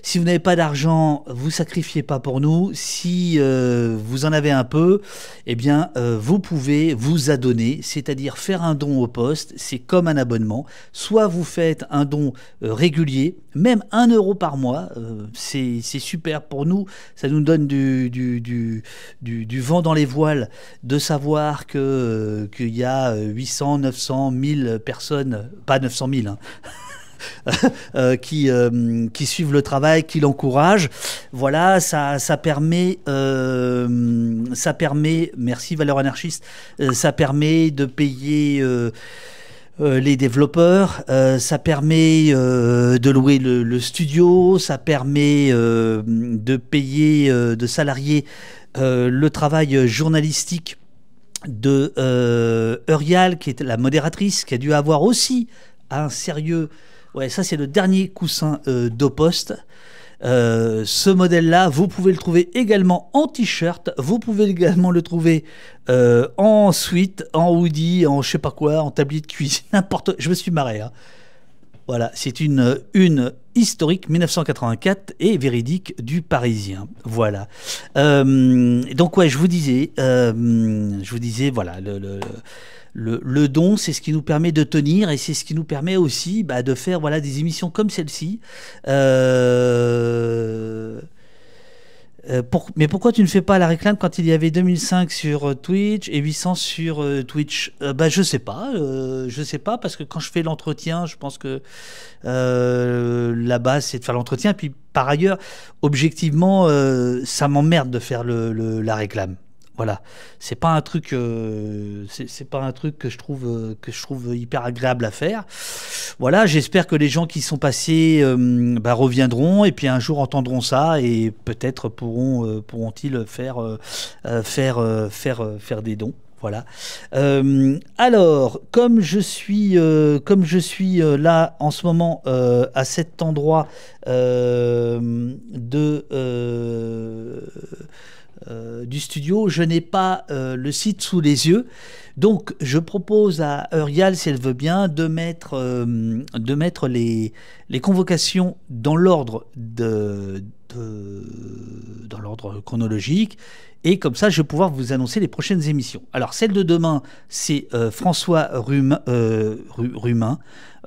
Si vous n'avez pas d'argent, vous sacrifiez pas pour nous. Si vous en avez un peu, eh bien, vous pouvez vous a donné, c'est-à-dire faire un don au poste, c'est comme un abonnement. Soit vous faites un don euh, régulier, même un euro par mois, euh, c'est super pour nous, ça nous donne du, du, vent dans les voiles de savoir euh, qu'il y a 800, 900, 1000 personnes, pas 900 000, Euh, qui, euh, qui suivent le travail, qui l'encouragent. Voilà, ça, ça permet, euh, ça permet, merci Valeur Anarchiste, ça permet de payer les développeurs, ça permet de louer le, studio, ça permet de payer, de salarier le travail journalistique de Urial, qui est la modératrice, qui a dû avoir aussi un sérieux Ouais, ça c'est le dernier coussin euh, d'oposte. Euh, ce modèle-là, vous pouvez le trouver également en t-shirt, vous pouvez également le trouver euh, en suite, en hoodie, en je sais pas quoi, en tablier de cuisine, n'importe. Je me suis marré. Hein. Voilà, c'est une une historique 1984 et véridique du Parisien. Voilà. donc ouais, je vous disais, je vous disais, voilà le le, don, c'est ce qui nous permet de tenir et c'est ce qui nous permet aussi bah, de faire voilà, des émissions comme celle-ci. Euh, euh, mais pourquoi tu ne fais pas la réclame quand il y avait 2005 sur euh, Twitch et 800 sur Twitch Bah je sais pas, je sais pas parce que quand je fais l'entretien, je pense que la base c'est de faire l'entretien. Puis par ailleurs, objectivement, ça m'emmerde de faire la réclame. Voilà, c'est pas un truc, euh, c'est pas un truc que je trouve euh, que je trouve hyper agréable à faire. Voilà, j'espère que les gens qui sont passés euh, bah, reviendront et puis un jour entendront ça et peut-être pourront pourront-ils faire faire faire faire des dons. Voilà. alors, comme je suis, comme je suis là en ce moment à cet endroit de euh, du studio. Je n'ai pas euh, le site sous les yeux. Donc, je propose à Eurial, si elle veut bien, de mettre, euh, de mettre les, convocations dans l'ordre de, dans l'ordre chronologique. Et comme ça, je vais pouvoir vous annoncer les prochaines émissions. Alors, celle de demain, c'est François Rumain. Rumain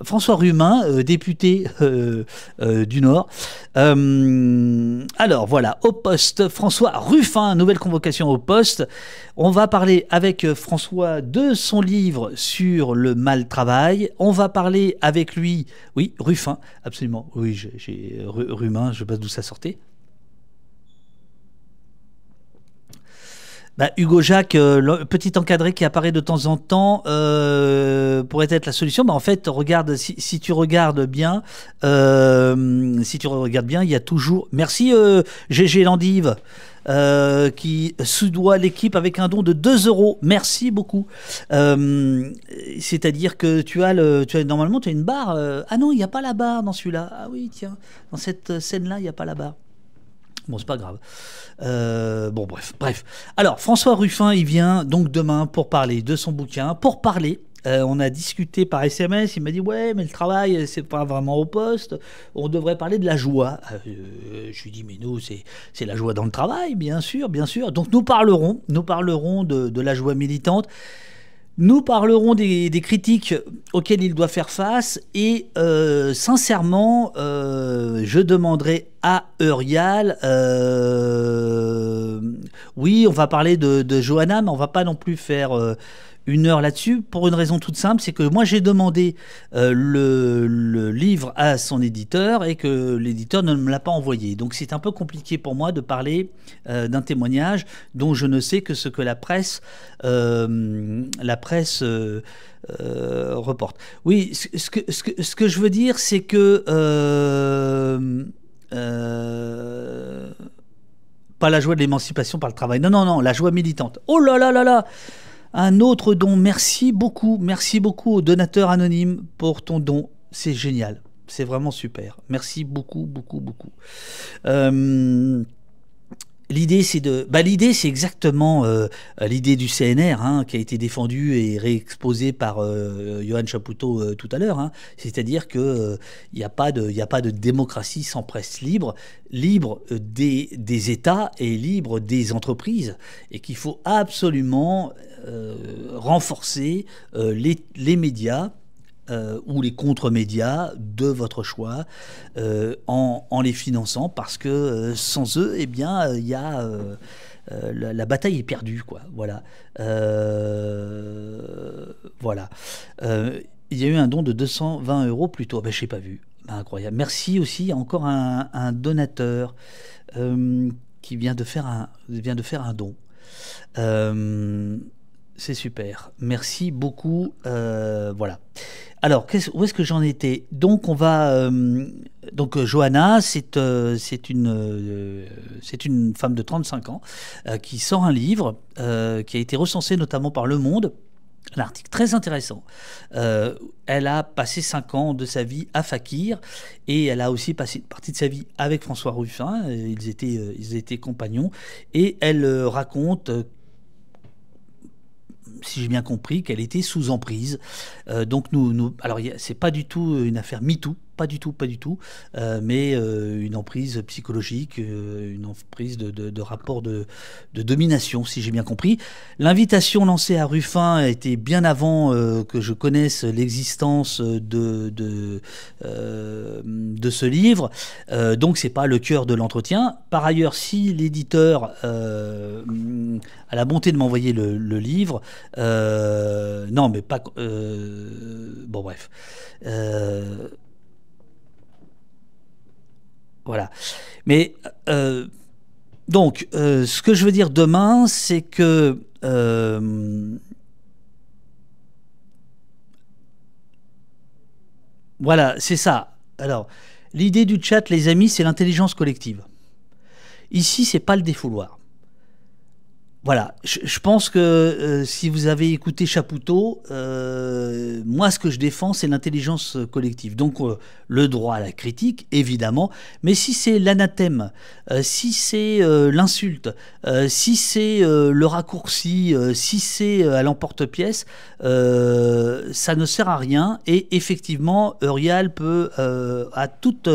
François Rumin, euh, député euh, euh, du Nord. alors voilà, au poste, François Ruffin, nouvelle convocation au poste. On va parler avec François de son livre sur le mal travail. On va parler avec lui, oui, Ruffin, absolument, oui, j'ai Rumin, je ne sais pas d'où ça sortait. Bah, Hugo Jacques, euh, le petit encadré qui apparaît de temps en temps, euh, pourrait être la solution. Bah, en fait, regarde, si, tu regardes bien, euh, si tu regardes bien, il y a toujours. Merci Gégé Landive. qui qui soudoie l'équipe avec un don de 2 euros. Merci beaucoup. C'est-à-dire que tu as, le, tu as normalement tu as une barre. ah non, il n'y a pas la barre dans celui-là. Ah oui, tiens, dans cette scène-là, il n'y a pas la barre. Bon, c'est pas grave. Euh, bon, bref, bref. Alors, François Ruffin, il vient donc demain pour parler de son bouquin, pour parler euh, on a discuté par SMS, il m'a dit ouais mais le travail euh, c'est pas vraiment au poste, on devrait parler de la joie. je lui dit « mais nous c'est la joie dans le travail bien sûr bien sûr. Donc nous parlerons nous parlerons de, de la joie militante. Nous parlerons des, critiques auxquelles il doit faire face et euh, sincèrement, euh, je demanderai à Eurial, euh, oui, on va parler de, de, Johanna, mais on va pas non plus faire une heure là-dessus pour une raison toute simple, c'est que moi j'ai demandé euh, le, livre à son éditeur et que l'éditeur ne me l'a pas envoyé. Donc c'est un peu compliqué pour moi de parler euh, d'un témoignage dont je ne sais que ce que la presse, euh, la presse reporte. Oui, ce que, ce, que, ce que, je veux dire, c'est que pas la joie de l'émancipation par le travail. Non, non, non, la joie militante. Oh là là là là un autre don, merci beaucoup, merci beaucoup aux donateurs anonymes pour ton don, c'est génial, c'est vraiment super. Merci beaucoup, beaucoup, beaucoup. Euh, L'idée, c'est de. Bah, l'idée, c'est exactement euh, l'idée du CNR hein, qui a été défendue et réexposée par euh, Johan Chapoutot euh, tout à l'heure. Hein. C'est-à-dire que il n'y a pas de, a pas de démocratie sans presse libre, libre des, États et libre des entreprises, et qu'il faut absolument renforcer les, les médias euh, ou les contre-médias de votre choix euh, en, les finançant parce que euh, sans eux, eh bien, il y a la, bataille est perdue, quoi. Voilà, voilà. il y a eu un don de 220 euros plutôt tôt. Ah ben, je n'ai pas vu. incroyable. Merci aussi. Encore un, donateur qui vient de faire un vient de faire un don. C'est super. Merci beaucoup. Euh, voilà. Alors, où est-ce que j'en étais Donc, on va. Euh, donc, euh, Johanna, c'est une, une, femme de 35 ans qui sort un livre qui a été recensé notamment par Le Monde. Un article très intéressant. elle a passé 5 ans de sa vie à Fakir et elle a aussi passé une partie de sa vie avec François Ruffin. Ils étaient, ils étaient compagnons. Et elle raconte si j'ai bien compris, qu'elle était sous emprise. Euh, donc nous, nous alors c'est pas du tout une affaire MeToo, pas du tout, pas du tout, euh, mais euh, une emprise psychologique, euh, une emprise de, rapport de, domination, si j'ai bien compris. L'invitation lancée à Ruffin était bien avant que je connaisse l'existence de, de, ce livre, donc c'est pas le cœur de l'entretien. Par ailleurs, si l'éditeur a la bonté de m'envoyer le, livre, non, mais pas. bon, bref. Voilà. Mais euh, donc, euh, ce que je veux dire demain, c'est que euh, voilà, c'est ça. Alors, l'idée du chat, les amis, c'est l'intelligence collective. Ici, c'est pas le défouloir. Voilà, je, pense que euh, si vous avez écouté Chapoutot, euh, moi ce que je défends, c'est l'intelligence collective. Donc euh, le droit à la critique, évidemment, mais si c'est l'anathème, si c'est l'insulte, si c'est le raccourci, si c'est à l'emporte-pièce, ça ne sert à rien. Et effectivement, Eurial peut, à toute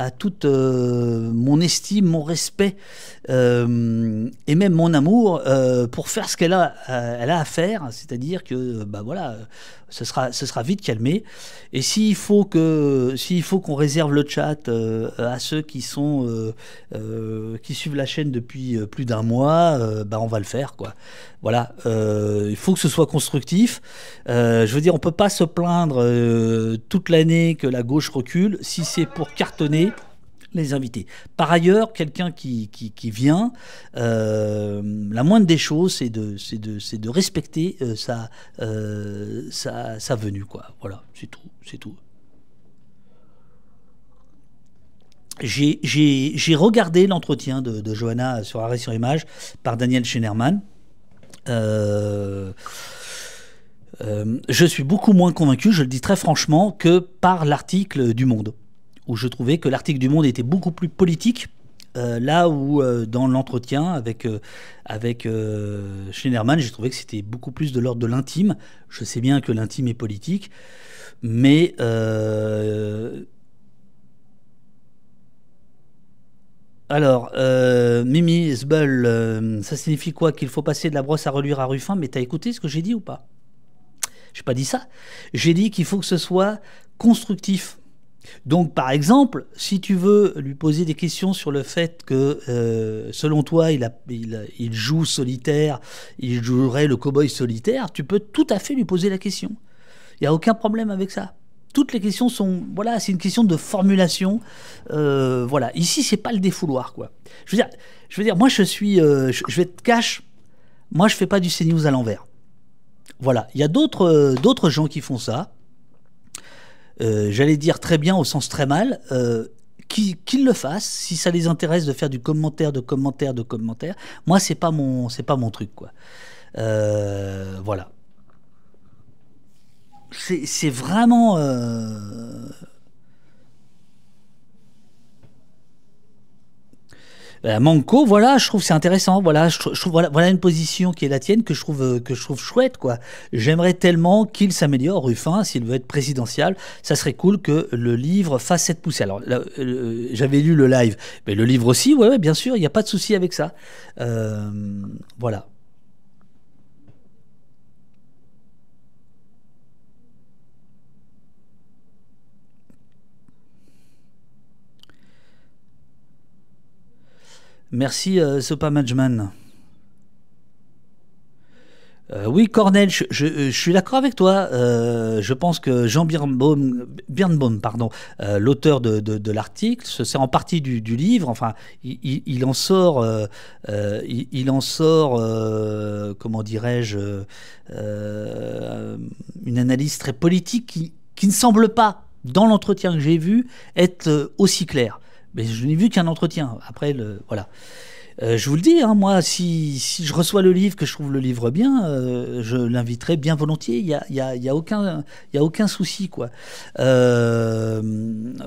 à toute euh, mon estime, mon respect euh, et même mon amour euh, pour faire ce qu'elle a, elle a à faire, c'est-à-dire que bah voilà, ce sera, ce sera vite calmé. Et s'il faut que, s'il faut qu'on réserve le chat euh, à ceux qui sont, euh, euh, qui suivent la chaîne depuis plus d'un mois, bah on va le faire, quoi. Voilà. il faut que ce soit constructif. je veux dire, on peut pas se plaindre toute l'année que la gauche recule. Si c'est pour cartonner les invités. Par ailleurs, quelqu'un qui, qui, vient, euh, la moindre des choses, c'est de, de respecter euh, euh, sa, venue. Quoi. Voilà, c'est tout. C'est tout. J'ai regardé l'entretien de, Johanna sur Arrêt sur Image par Daniel Schenerman. je suis beaucoup moins convaincu, je le dis très franchement, que par l'article du Monde où je trouvais que l'article du Monde était beaucoup plus politique. Euh, là où euh, dans l'entretien avec, euh, avec Schneiderman, j'ai trouvé que c'était beaucoup plus de l'ordre de l'intime. Je sais bien que l'intime est politique, mais alors Mimi Sbull, ça signifie quoi qu'il faut passer de la brosse à reluire à Ruffin Mais t'as écouté ce que j'ai dit ou pas J'ai pas dit ça. J'ai dit qu'il faut que ce soit constructif donc, par exemple, si tu veux lui poser des questions sur le fait que, euh, selon toi, il, joue solitaire, il jouerait le cow-boy solitaire, tu peux tout à fait lui poser la question. Il n'y a aucun problème avec ça. Toutes les questions sont. Voilà, c'est une question de formulation. Euh, voilà, ici, c'est pas le défouloir, quoi. Je veux dire, je veux dire moi, je suis. Euh, je, vais te cache, Moi, je fais pas du CNews à l'envers. Voilà, il y a d'autres gens qui font ça. Euh, j'allais dire très bien au sens très mal, euh, qu'ils le fassent, si ça les intéresse de faire du commentaire, de commentaire, de commentaire. Moi, c'est pas mon, pas mon truc, quoi. Euh, voilà. C'est vraiment. ben, Manco, voilà, je trouve c'est intéressant. Voilà, je, trouve, voilà, voilà, une position qui est la tienne que je trouve euh, que je trouve chouette quoi. J'aimerais tellement qu'il s'améliore, Ruffin, s'il veut être présidentiel, ça serait cool que le livre fasse cette poussée. Alors euh, j'avais lu le live, mais le livre aussi, ouais, ouais bien sûr, il n'y a pas de souci avec ça. Euh, voilà. Merci, euh, Sopa euh, oui, Cornel, je, suis d'accord avec toi. Euh, je pense que Jean Birnbaum, Birnbaum pardon, euh, l'auteur de, l'article, se sert en partie du, livre. Enfin, il, en sort, il, en sort, comment dirais-je, une analyse très politique qui ne semble pas, dans l'entretien que j'ai vu, être aussi claire. Mais je n'ai vu qu'un entretien. Après, voilà. Euh, je vous le dis, hein, moi, si, je reçois le livre, que je trouve le livre bien, euh, je l'inviterai bien volontiers. Il n'y a, aucun, souci, quoi. Euh,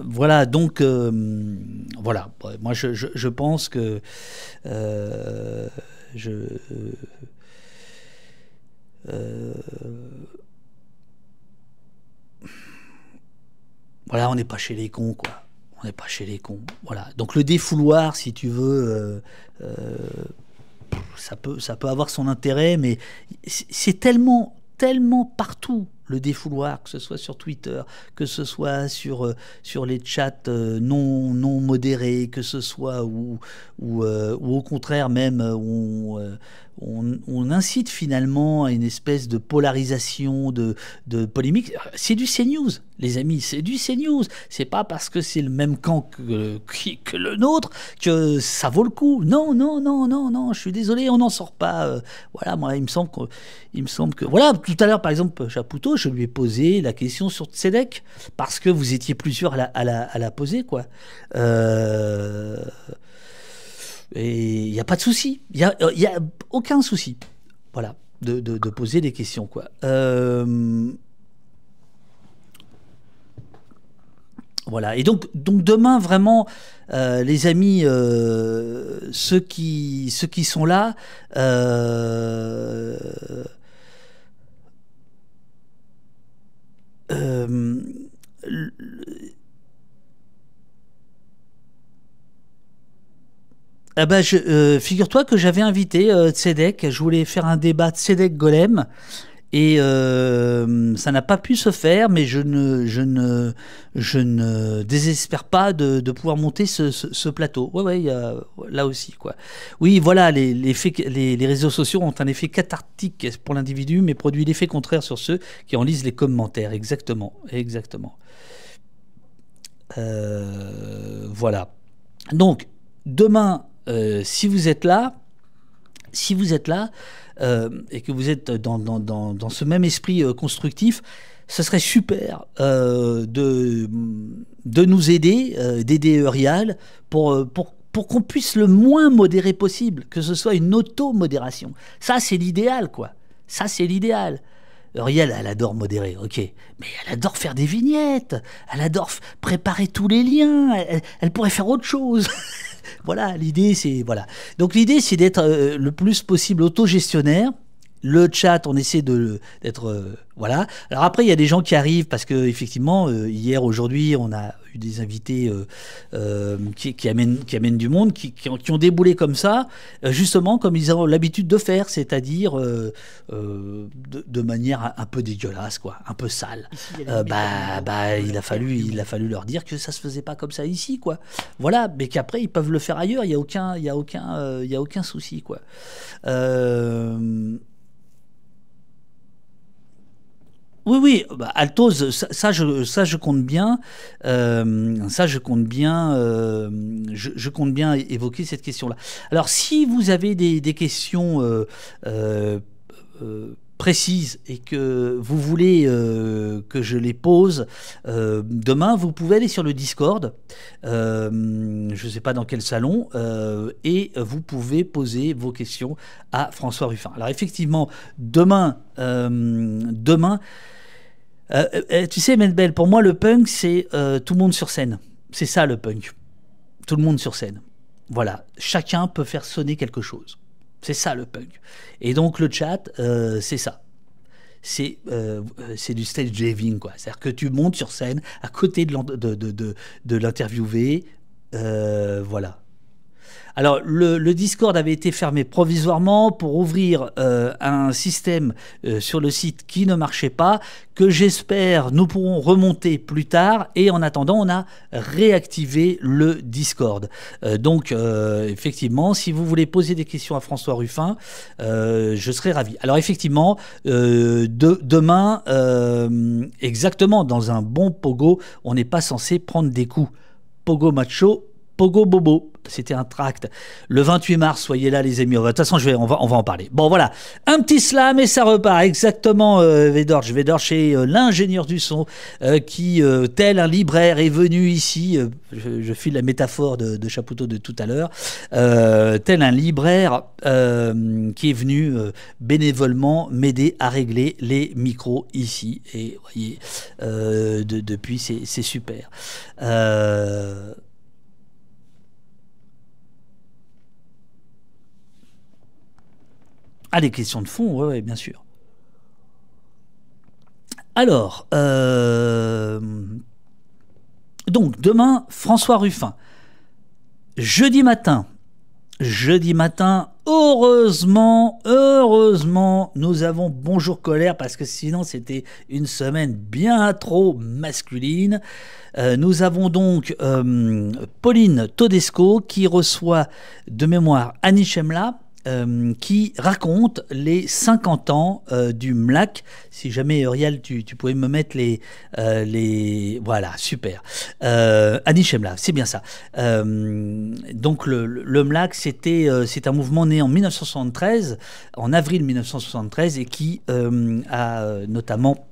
voilà, donc, voilà. Moi, je, pense que. je. voilà, on n'est pas chez les cons, quoi pas chez les cons. Voilà. Donc le défouloir, si tu veux, euh, euh, ça, peut, ça peut avoir son intérêt, mais c'est tellement, tellement partout le défouloir, que ce soit sur Twitter, que ce soit sur, euh, sur les chats non, non modérés, que ce soit ou, ou, au contraire même on, on, incite finalement à une espèce de polarisation, de, polémique. C'est du CNews, les amis, c'est du CNews. C'est pas parce que c'est le même camp que, le nôtre que ça vaut le coup. Non, non, non, non, non, je suis désolé, on n'en sort pas. Euh, voilà, moi, il me semble que. Il me semble que voilà, tout à l'heure, par exemple, Chapoutot, je lui ai posé la question sur Tzedek, parce que vous étiez plusieurs à la, poser, quoi. Euh, et il n'y a pas de souci. Il n'y a, euh, a, aucun souci. Voilà, de, poser des questions, quoi. Euh, voilà. Et donc, donc demain, vraiment, euh, les amis, ceux, qui, ceux qui sont là, euh, Ah bah, euh, figure-toi que j'avais invité euh, Tzedek. Je voulais faire un débat Tzedek Golem. Et euh, ça n'a pas pu se faire, mais je ne, ne, je ne désespère pas de, pouvoir monter ce, plateau. Ouais, ouais, là aussi, quoi. Oui, voilà, les, réseaux sociaux ont un effet cathartique pour l'individu, mais produit l'effet contraire sur ceux qui en lisent les commentaires. Exactement, exactement. voilà. Donc, demain, euh, si vous êtes là, si vous êtes là euh, et que vous êtes dans, dans, dans, ce même esprit euh, constructif, ce serait super de, de nous aider, d'aider Eurial pour, pour, pour qu'on puisse le moins modérer possible, que ce soit une auto-modération. Ça, c'est l'idéal, quoi. Ça, c'est l'idéal. Uriel elle adore modérer, ok, mais elle adore faire des vignettes, elle adore préparer tous les liens, elle pourrait faire autre chose. voilà, l'idée, c'est voilà. Donc l'idée, c'est d'être euh, le plus possible autogestionnaire le chat, on essaie de d'être euh, voilà. Alors après, il y a des gens qui arrivent parce que effectivement, euh, hier, aujourd'hui, on a eu des invités euh, qui, amènent qui amènent du monde, qui, qui, ont, déboulé comme ça, justement comme ils ont l'habitude de faire, c'est-à-dire de, manière un, peu dégueulasse, quoi, un peu sale. bah bah, il a fallu il a fallu leur dire que ça se faisait pas comme ça ici, quoi. Voilà, mais qu'après ils peuvent le faire ailleurs. Il y a aucun il y a aucun il y a aucun souci, quoi. Euh, Oui, oui, bah, Altos, ça, je, ça, je compte bien. Euh, ça, je compte bien. Euh, je, compte bien évoquer cette question-là. Alors, si vous avez des, questions euh, euh précise et que vous voulez euh, que je les pose, euh, demain, vous pouvez aller sur le Discord, euh, je ne sais pas dans quel salon, et vous pouvez poser vos questions à François Ruffin. Alors effectivement, demain, demain, tu sais, Melbel, pour moi, le punk, c'est tout le monde sur scène. C'est ça le punk. Tout le monde sur scène. Voilà, chacun peut faire sonner quelque chose. C'est ça le punk. Et donc le chat, euh, c'est ça. C'est euh, du stage diving, quoi. C'est-à-dire que tu montes sur scène à côté de l'interviewé. De, de, euh, voilà. Alors, le, Discord avait été fermé provisoirement pour ouvrir euh, un système euh, sur le site qui ne marchait pas, que j'espère nous pourrons remonter plus tard. Et en attendant, on a réactivé le Discord. Euh, donc, effectivement, si vous voulez poser des questions à François Ruffin, je serai ravi. Alors, effectivement, demain, exactement, dans un bon pogo, on n'est pas censé prendre des coups. Pogo Macho Pogo Bobo. C'était un tract. Le 28 mars, soyez là, les amis. De toute façon, on, va, en parler. Bon, voilà. Un petit slam et ça repart. Exactement, euh, Je vais chez chez l'ingénieur du son euh, qui, euh, tel un libraire, est venu ici. Euh, je, file la métaphore de, de Chapoutot de tout à l'heure. tel un libraire qui est venu bénévolement m'aider à régler les micros ici. Et voyez, depuis, c'est super. Ah, les questions de fond, oui, bien sûr. Alors, euh, donc demain, François Ruffin. Jeudi matin, jeudi matin, heureusement, heureusement, nous avons Bonjour Colère parce que sinon c'était une semaine bien trop masculine. Euh, nous avons donc euh, Pauline Todesco qui reçoit de mémoire Annie Chemla euh, qui raconte les 50 ans euh, du MLAC. Si jamais, Uriel, tu, pouvais me mettre les... Euh, les... Voilà, super. Euh, Anishemla, c'est bien ça. donc le, le MLAC, c'était, c'est un mouvement né en 1973, en avril 1973, et qui a notamment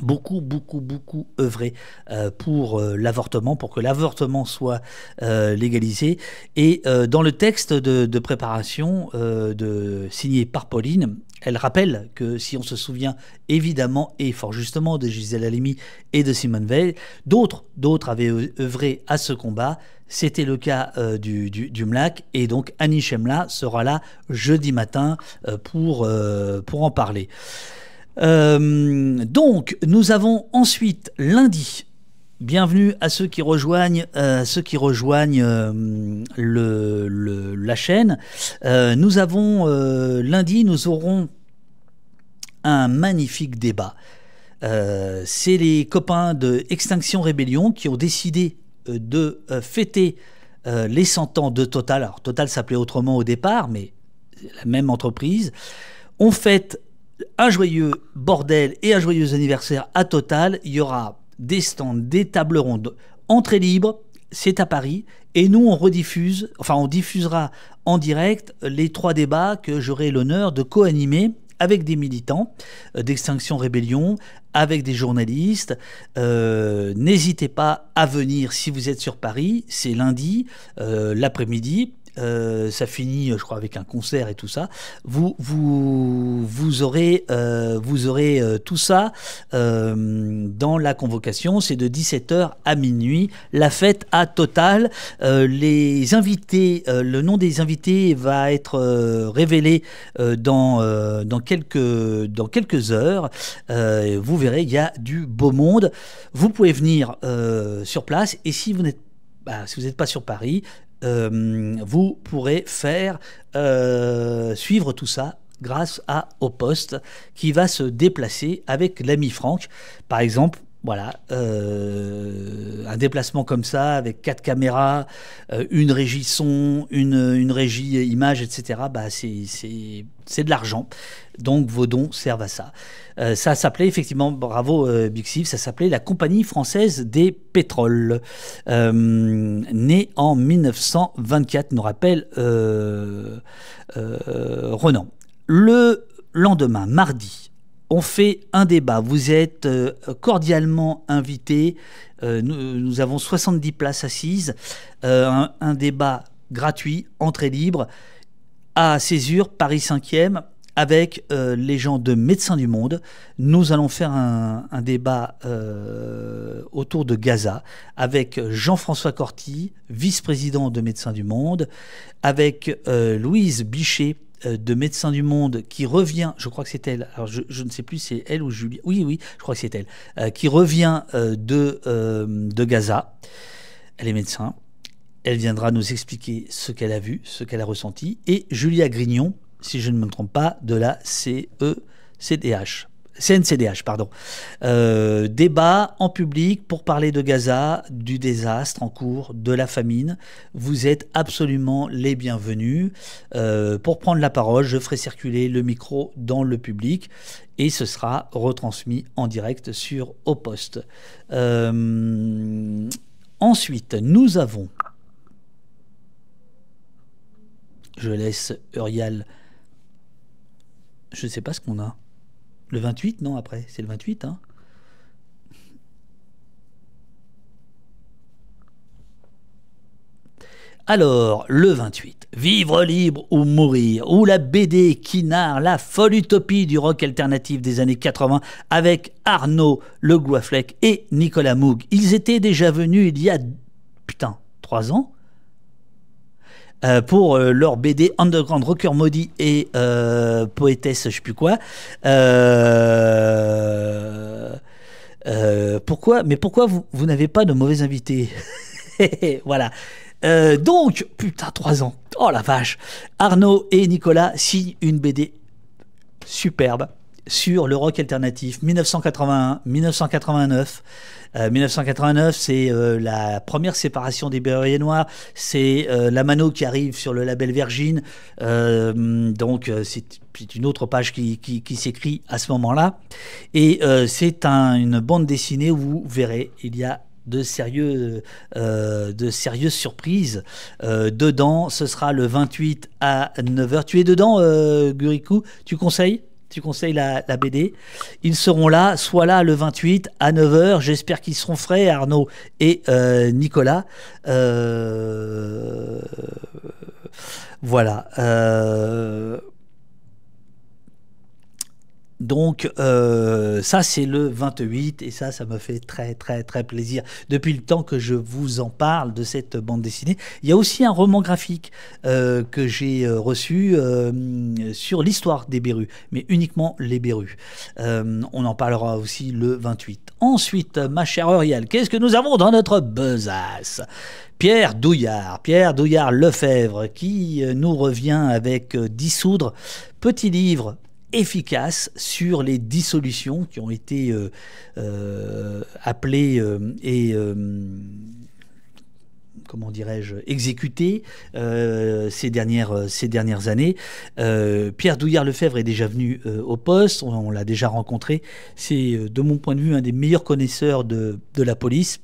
beaucoup, beaucoup, beaucoup œuvré euh, pour euh, l'avortement, pour que l'avortement soit euh, légalisé. Et dans le texte de, préparation de, signé par Pauline, elle rappelle que si on se souvient évidemment et fort justement de Gisèle Halimi et de Simone Veil, d'autres, d'autres avaient œuvré à ce combat. C'était le cas du, du, MLAC et donc Annie Chemla sera là jeudi matin pour, pour en parler. Euh, donc, nous avons ensuite lundi. Bienvenue à ceux qui rejoignent, euh, ceux qui rejoignent euh, le, la chaîne. nous avons lundi, nous aurons un magnifique débat. C'est les copains de Extinction Rébellion qui ont décidé de fêter les 100 ans de Total. Alors Total s'appelait autrement au départ, mais la même entreprise. On fête un joyeux bordel et un joyeux anniversaire à Total. Il y aura des stands, des tables rondes, entrée libre, c'est à Paris. Et nous, on rediffuse, enfin, on diffusera en direct les trois débats que j'aurai l'honneur de co-animer avec des militants euh, d'Extinction Rébellion, avec des journalistes. Euh, n'hésitez pas à venir si vous êtes sur Paris, c'est lundi, euh, l'après-midi. Euh, ça finit, je crois, avec un concert et tout ça. Vous, vous, vous aurez, euh, vous aurez euh, tout ça dans la convocation. C'est de 17h à minuit. La fête à Total. les invités, le nom des invités va être révélé dans, dans, quelques, dans quelques heures. vous verrez, il y a du beau monde. Vous pouvez venir sur place. Et si vous n'êtes si vous n'êtes pas sur Paris, euh, vous pourrez faire euh, suivre tout ça grâce à Au Poste qui va se déplacer avec l'ami Franck. Par exemple, voilà, euh, un déplacement comme ça, avec quatre caméras, euh, une régie son, une, régie image, etc., bah c'est de l'argent. Donc vos dons servent à ça. Euh, ça s'appelait effectivement, bravo Bixiv, ça s'appelait la Compagnie française des pétroles, née en 1924, nous rappelle Renan. Le lendemain, mardi, on fait un débat. Vous êtes euh, cordialement invités. Euh, nous, avons 70 places assises. Euh, un, débat gratuit, entrée libre, à Césure, Paris 5e, avec les gens de Médecins du Monde. Nous allons faire un, débat autour de Gaza avec Jean-François Corti, vice-président de Médecins du Monde, avec Louise Bichet, euh, de Médecins du Monde qui revient, je crois que c'est elle, alors je, ne sais plus si c'est elle ou Julia, oui, oui, je crois que c'est elle, euh, qui revient euh, de, de Gaza. Elle est médecin. Elle viendra nous expliquer ce qu'elle a vu, ce qu'elle a ressenti. Et Julia Grignon, si je ne me trompe pas, de la CECDH. CNCDH, pardon. Euh, débat en public pour parler de Gaza, du désastre en cours, de la famine. Vous êtes absolument les bienvenus. Euh, pour prendre la parole, je ferai circuler le micro dans le public et ce sera retransmis en direct sur Au Poste. Euh, ensuite, nous avons. Je laisse Uriel. Je ne sais pas ce qu'on a. Le 28, non, après. C'est le 28, hein. Alors, le 28, vivre libre ou mourir, ou la BD qui narre la folle utopie du rock alternatif des années 80 avec Arnaud Le Gouaflec et Nicolas Moog. Ils étaient déjà venus il y a, putain, trois ans euh, pour euh, leur BD Underground Rocker Maudit et euh, Poétesse, je sais plus quoi. pourquoi Mais pourquoi vous, n'avez pas de mauvais invités Voilà. donc, putain, 3 ans. Oh la vache. Arnaud et Nicolas signent une BD superbe sur le rock alternatif 1981, 1989. 1989, c'est euh, la première séparation des Berruriers Noirs. C'est euh, la mano qui arrive sur le label Virgin. Euh, donc, c'est une autre page qui, s'écrit à ce moment-là. Et c'est une bande dessinée où vous verrez, il y a de, sérieuses surprises. dedans, ce sera le 28 à 9h. Tu es dedans, gurikou, Tu conseilles tu conseilles la, BD. Ils seront là, soit là le 28 à 9h. J'espère qu'ils seront frais, Arnaud et euh, Nicolas. Euh, voilà. Euh, donc euh, ça c'est le 28 et ça ça me fait très très très plaisir depuis le temps que je vous en parle de cette bande dessinée. Il y a aussi un roman graphique euh, que j'ai euh, reçu sur l'histoire des Bérus, mais uniquement les Bérus. on en parlera aussi le 28. Ensuite, ma chère Auriel, qu'est-ce que nous avons dans notre besace Pierre Douillard, Pierre Douillard Lefebvre, qui nous revient avec Dissoudre, petit livre efficace sur les dissolutions qui ont été euh, euh, appelées euh, et comment dirais-je, exécutées ces, dernières, ces dernières années. Pierre Douillard-Lefebvre est déjà venu au poste, on, l'a déjà rencontré. C'est, de mon point de vue, un des meilleurs connaisseurs de la police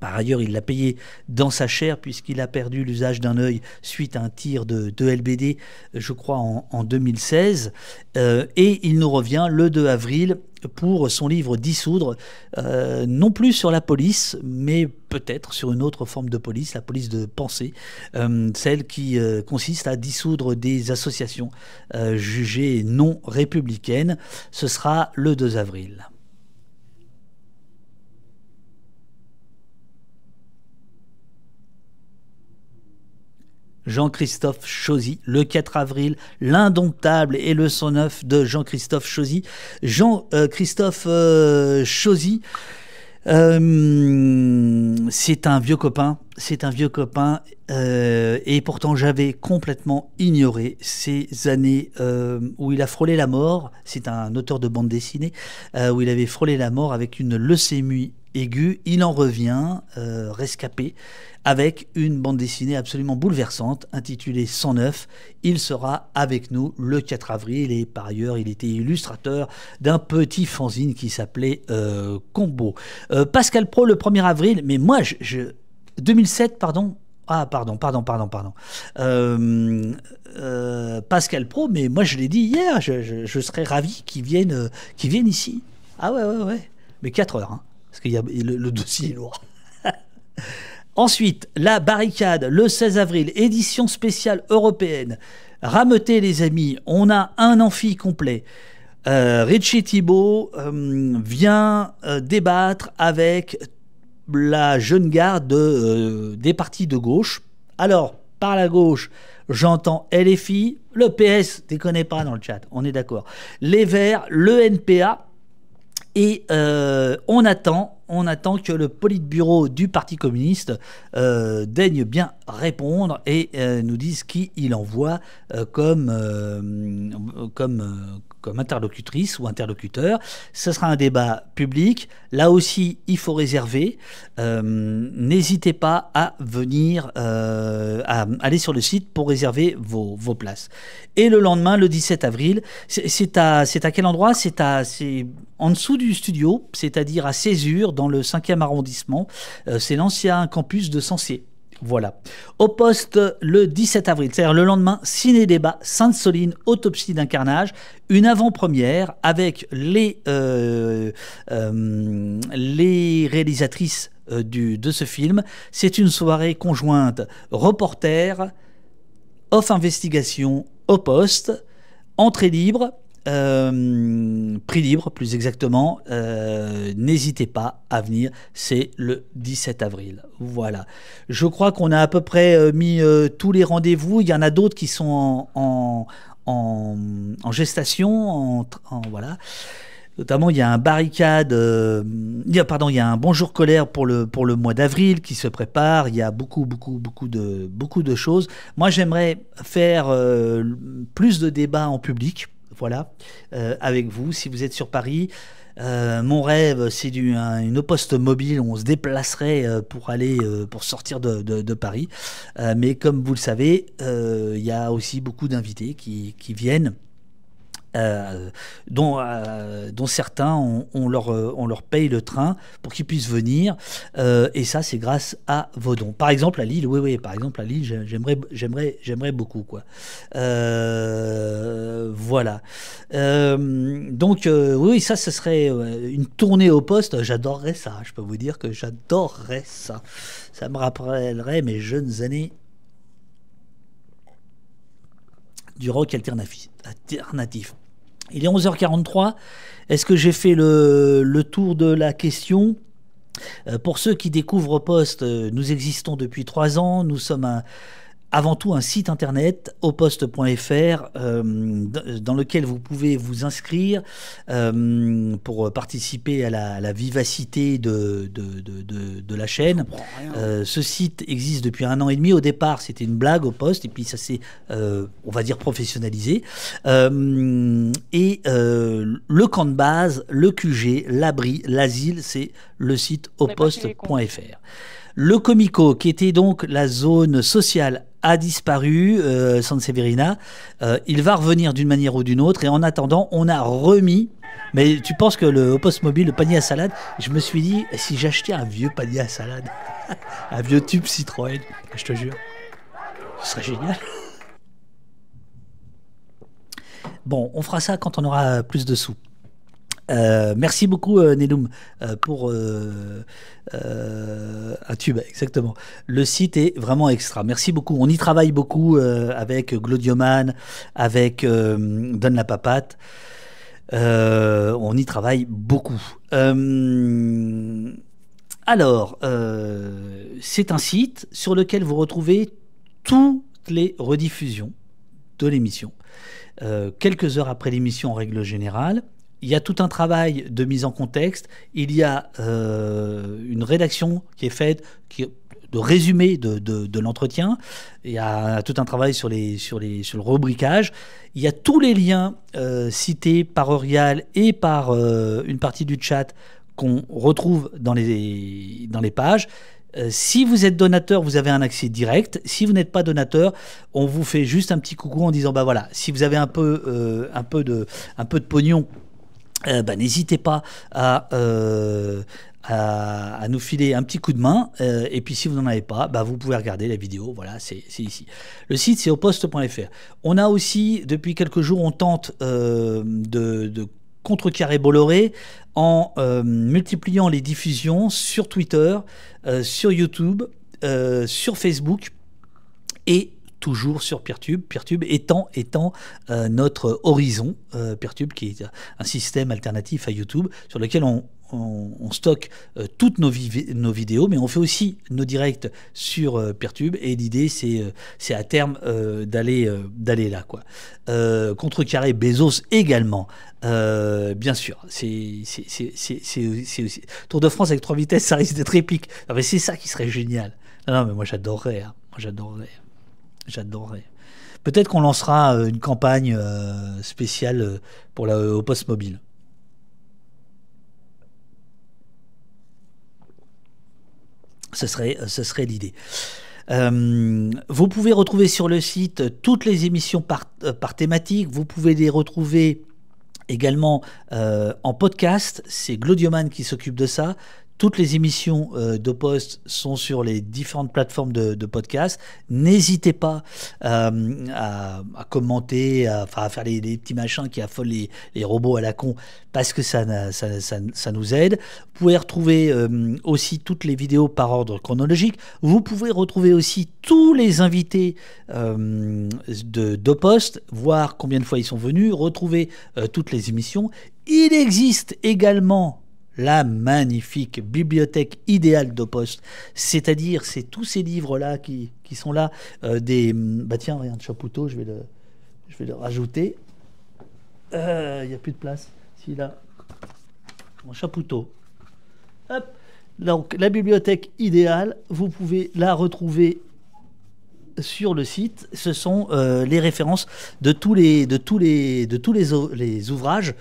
par ailleurs, il l'a payé dans sa chair puisqu'il a perdu l'usage d'un œil suite à un tir de, LBD, je crois, en, 2016. Euh, et il nous revient le 2 avril pour son livre Dissoudre, euh, non plus sur la police, mais peut-être sur une autre forme de police, la police de pensée, euh, celle qui consiste à dissoudre des associations jugées non républicaines. Ce sera le 2 avril. Jean-Christophe Chosy, le 4 avril, l'indomptable et le neuf de Jean-Christophe Chosy. Jean-Christophe euh, euh, Chosy, euh, c'est un vieux copain, c'est un vieux copain, et pourtant j'avais complètement ignoré ces années où il a frôlé la mort. C'est un auteur de bande dessinée où il avait frôlé la mort avec une leucémie aigu, il en revient euh, rescapé avec une bande dessinée absolument bouleversante intitulée 109. Il sera avec nous le 4 avril et par ailleurs il était illustrateur d'un petit fanzine qui s'appelait euh, Combo. Euh, Pascal Pro le 1er avril, mais moi je, 2007 pardon, ah, pardon, pardon, pardon, pardon. Pascal Pro, mais moi je l'ai dit hier, je, je, serais ravi qu'il vienne, vienne ici. Ah ouais, ouais, ouais. Mais 4 heures. Hein parce le, dossier est lourd. Ensuite, la barricade, le 16 avril, édition spéciale européenne. Rameutez les amis, on a un amphi complet. Euh, Richie Thibault euh, vient euh, débattre avec la jeune garde des partis de gauche. Alors, par la gauche, j'entends LFI, le PS, déconnez pas dans le chat, on est d'accord. Les Verts, le NPA, et euh, on attend, on attend que le Politburo du Parti communiste euh, daigne bien répondre et euh, nous dise qui il envoie comme, comme, comme interlocutrice ou interlocuteur. Ce sera un débat public. Là aussi, il faut réserver. Euh, n'hésitez pas à venir, euh, à aller sur le site pour réserver vos, places. Et le lendemain, le 17 avril, c'est à, à quel endroit C'est à en dessous du studio, c'est-à-dire à Césure, dans le 5e arrondissement. Euh, c'est l'ancien campus de Sancier. Voilà. Au poste le 17 avril, c'est-à-dire le lendemain, ciné-débat, Sainte-Soline, autopsie d'un carnage, une avant-première avec les, euh, euh, les réalisatrices euh, du, de ce film. C'est une soirée conjointe reporter, off investigation au poste, entrée libre. Euh, prix libre, plus exactement. Euh, n'hésitez pas à venir. C'est le 17 avril. Voilà. Je crois qu'on a à peu près euh, mis tous les rendez-vous. Il y en a d'autres qui sont en, en, gestation. en, voilà. Notamment, il y a un barricade, il y a, pardon, il y a un bonjour colère pour le, pour le mois d'avril qui se prépare. Il y a beaucoup, beaucoup, beaucoup de, beaucoup de choses. Moi, j'aimerais faire plus de débats en public voilà, euh, avec vous. Si vous êtes sur Paris, euh, mon rêve, c'est du, une poste mobile. On se déplacerait euh, pour aller, pour sortir de, Paris. mais comme vous le savez, il y a aussi beaucoup d'invités qui viennent euh, euh, dont, certains, on, leur, euh, on, leur, paye le train pour qu'ils puissent venir. et ça, c'est grâce à dons Par exemple, à Lille, oui, oui, par exemple, à Lille, j'aimerais, j'aimerais, j'aimerais beaucoup. Quoi. voilà. donc, oui, ça, ce serait une tournée au poste. J'adorerais ça. Je peux vous dire que j'adorerais ça. Ça me rappellerait mes jeunes années du rock alternatif. Il est 11h43. Est-ce que j'ai fait le, tour de la question euh, Pour ceux qui découvrent Poste, euh, nous existons depuis trois ans. Nous sommes un, avant tout un site internet oposte.fr euh, dans lequel vous pouvez vous inscrire euh, pour participer à la, vivacité de, de, la chaîne. Euh, ce site existe depuis un an et demi. Au départ, c'était une blague au poste et puis ça s'est, on va dire, professionnalisé. et le camp de base, le QG, l'abri, l'asile, c'est le site oposte.fr. Le Comico, qui était donc la zone sociale a disparu, euh, Sanseverina. Euh, il va revenir d'une manière ou d'une autre. Et en attendant, on a remis. Mais tu penses que le poste mobile, le panier à salade, je me suis dit, si j'achetais un vieux panier à salade, un vieux tube Citroën, je te jure, ce serait génial. Bon, on fera ça quand on aura plus de sous. Euh, merci beaucoup euh, Nelum euh, pour un tube, exactement. Le site est vraiment extra. Merci beaucoup. On y travaille beaucoup avec Glodioman, avec Donne la papate. on y travaille beaucoup. alors, c'est un site sur lequel vous retrouvez toutes les rediffusions de l'émission. quelques heures après l'émission en règle générale, il y a tout un travail de mise en contexte, il y a euh, une rédaction qui est faite, qui de résumé de, l'entretien. Il y a tout un travail sur, les, sur, les, le rubricage. Il y a tous les liens euh, cités par Orial et par euh, une partie du chat qu'on retrouve dans les, dans les pages. si vous êtes donateur, vous avez un accès direct. Si vous n'êtes pas donateur, on vous fait juste un petit coucou en disant bah voilà, si vous avez un peu, un peu, de, un peu de pognon euh, bah, n'hésitez pas euh, à, à, nous filer un petit coup de main. Euh, et puis si vous n'en avez pas, bah, vous pouvez regarder la vidéo. Voilà, c'est ici. Le site, c'est oposte.fr. On a aussi, depuis quelques jours, on tente de, de contrecarrer Bolloré en multipliant les diffusions sur Twitter, sur YouTube, sur Facebook et toujours sur Peertube. Peertube étant, étant euh, notre horizon. Euh, Peertube qui est un système alternatif à YouTube sur lequel on, on, stocke euh, toutes nos, nos, vidéos, mais on fait aussi nos directs sur euh, Peertube. Et l'idée, c'est euh, c'est à terme d'aller d'aller là. Quoi. Carré, Bezos également, bien sûr. C'est aussi Tour de France avec trois vitesses, ça risque d'être épique. C'est ça qui serait génial. Non, non mais moi j'adorerais. Hein. Moi j'adorerais. J'adorerais. Peut-être qu'on lancera euh, une campagne euh, spéciale euh, pour au poste mobile. Ce serait, ce serait l'idée. vous pouvez retrouver sur le site toutes les émissions par, par thématique. Vous pouvez les retrouver également en podcast. C'est Glodioman qui s'occupe de ça. Toutes les émissions euh, d'Opost sont sur les différentes plateformes de, podcast. N'hésitez pas euh, à, commenter, à, faire les, petits machins qui affolent les, robots à la con, parce que ça, ça, nous aide. Vous pouvez retrouver euh, aussi toutes les vidéos par ordre chronologique. Vous pouvez retrouver aussi tous les invités de, voir combien de fois ils sont venus, retrouver toutes les émissions. Il existe également la magnifique bibliothèque idéale de poste, C'est-à-dire, c'est tous ces livres-là qui, sont là. Euh, des, bah tiens, de chapouteau, je vais le, je vais le rajouter. Euh, il y n'y a plus de place. Si, là. Mon chapouteau, Hop. Donc, la bibliothèque idéale, vous pouvez la retrouver sur le site, ce sont euh, les références de tous les, de tous les, de tous les, les ouvrages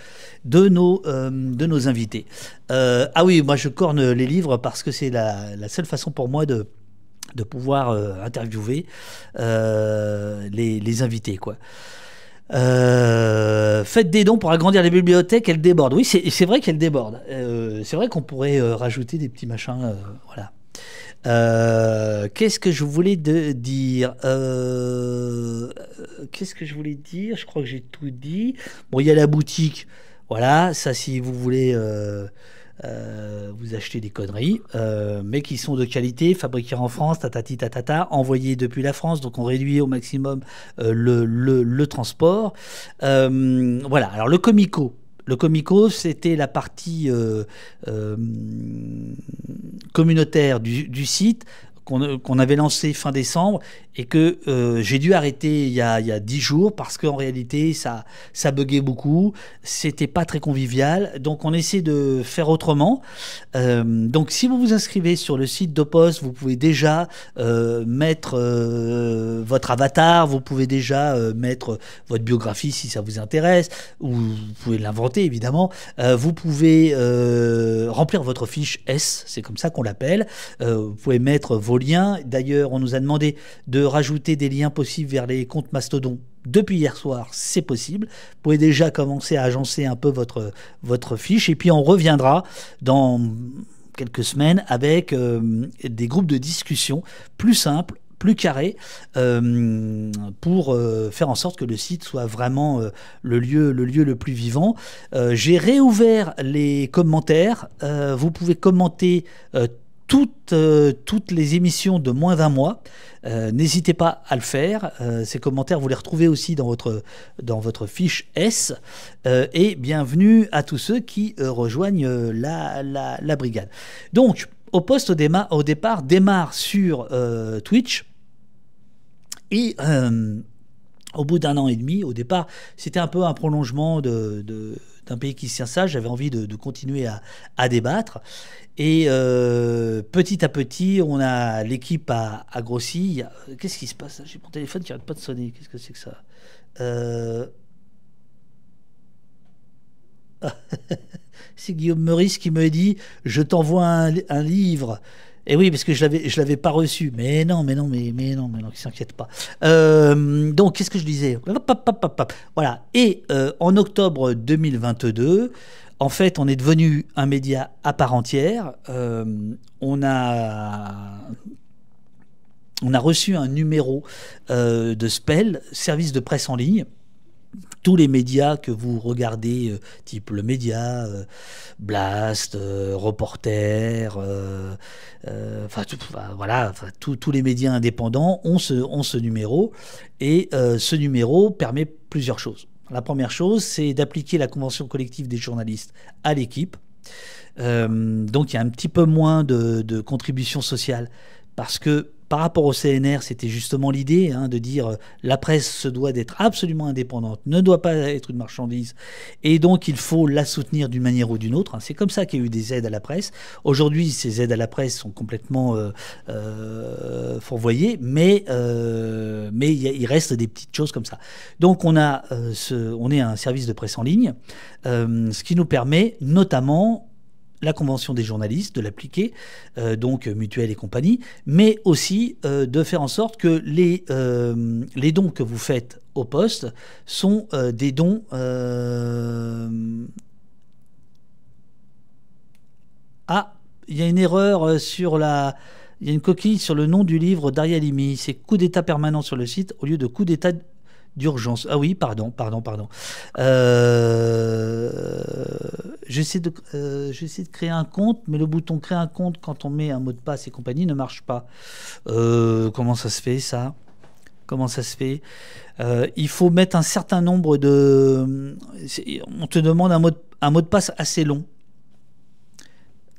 de nos, euh, de nos invités. Euh, ah oui, moi je corne les livres parce que c'est la, seule façon pour moi de, de pouvoir interviewer les, invités, quoi. faites des dons pour agrandir les bibliothèques, elles débordent. Oui, c'est vrai qu'elles débordent. c'est vrai qu'on pourrait rajouter des petits machins. voilà. Euh, qu'est-ce que je voulais dire euh, euh, Qu'est-ce que je voulais dire Je crois que j'ai tout dit. Bon, il y a la boutique. Voilà, ça si vous voulez vous acheter des conneries, mais qui sont de qualité, fabriquées en France, tatati tatata, envoyées depuis la France, donc on réduit au maximum le, transport. voilà, alors le Comico, le Comico, c'était la partie euh, euh, communautaire du, site euh, qu'on avait lancé fin décembre et que euh, j'ai dû arrêter il y a, il y a 10 jours parce qu'en réalité, ça, ça buguait beaucoup, c'était pas très convivial. Donc, on essaie de faire autrement. Euh, donc, si vous vous inscrivez sur le site d'Opos, vous pouvez déjà mettre votre avatar, vous pouvez déjà mettre votre biographie si ça vous intéresse, ou vous pouvez l'inventer évidemment. vous pouvez remplir votre fiche S, c'est comme ça qu'on l'appelle. vous pouvez mettre vos D'ailleurs, on nous a demandé de rajouter des liens possibles vers les comptes Mastodon depuis hier soir, c'est possible. Vous pouvez déjà commencer à agencer un peu votre, votre fiche et puis on reviendra dans quelques semaines avec euh, des groupes de discussion plus simples plus carrés euh, pour euh, faire en sorte que le site soit vraiment le, lieu, le lieu le plus vivant. J'ai réouvert les commentaires. vous pouvez commenter toutes, euh, toutes les émissions de moins d'un mois. Euh, n'hésitez pas à le faire. Euh, ces commentaires, vous les retrouvez aussi dans votre, dans votre fiche S. et bienvenue à tous ceux qui rejoignent la, la, brigade. Donc, au poste déma au départ, démarre sur Twitch. Et au bout d'un an et demi, au départ, c'était un peu un prolongement de, de d'un pays qui se tient ça, j'avais envie de, continuer à, débattre. Et euh, petit à petit, on a l'équipe a, a, grossi. Euh, qu'est-ce qui se passe J'ai mon téléphone qui n'arrête pas de sonner. Qu'est-ce que c'est que ça euh, C'est Guillaume Meurice qui me dit Je t'envoie un livre et eh oui, parce que je l'avais, je l'avais pas reçu. Mais non, mais non, mais, mais non, mais non, qui s'inquiète pas. Euh, donc, qu'est-ce que je disais Voilà. Et euh, en octobre 2022, en fait, on est devenu un média à part entière. Euh, on a on a reçu un numéro de Spell, service de presse en ligne tous les médias que vous regardez, euh, type le média, euh, Blast, euh, Reporter, enfin voilà, tous les médias indépendants ont ce, on ce numéro et ce numéro permet plusieurs choses. La première chose, c'est d'appliquer la convention collective des journalistes à l'équipe. donc il y a un petit peu moins de, de contributions sociales parce que par rapport au CNR, c'était justement l'idée hein, de dire euh, la presse se doit d'être absolument indépendante, ne doit pas être une marchandise, et donc il faut la soutenir d'une manière ou d'une autre. Hein. C'est comme ça qu'il y a eu des aides à la presse. Aujourd'hui, ces aides à la presse sont complètement euh, euh, fourvoyées, mais, mais il, reste des petites choses comme ça. Donc on, a, on est un service de presse en ligne, ce qui nous permet notamment la convention des journalistes, de l'appliquer, euh, donc euh, mutuelle et compagnie, mais aussi euh, de faire en sorte que les, les dons que vous faites au poste sont des dons Ah, il y a une erreur sur la... Il y a une coquille sur le nom du livre d'Ariel C'est coup d'état permanent sur le site au lieu de coup d'état d'urgence. Ah oui, pardon, pardon, pardon. Euh, j'essaie de, euh, de, créer un compte, mais le bouton créer un compte quand on met un mot de passe et compagnie ne marche pas. Euh, comment ça se fait ça Comment ça se fait Il faut mettre un certain nombre de... On te demande un mot de, un mot de passe assez long.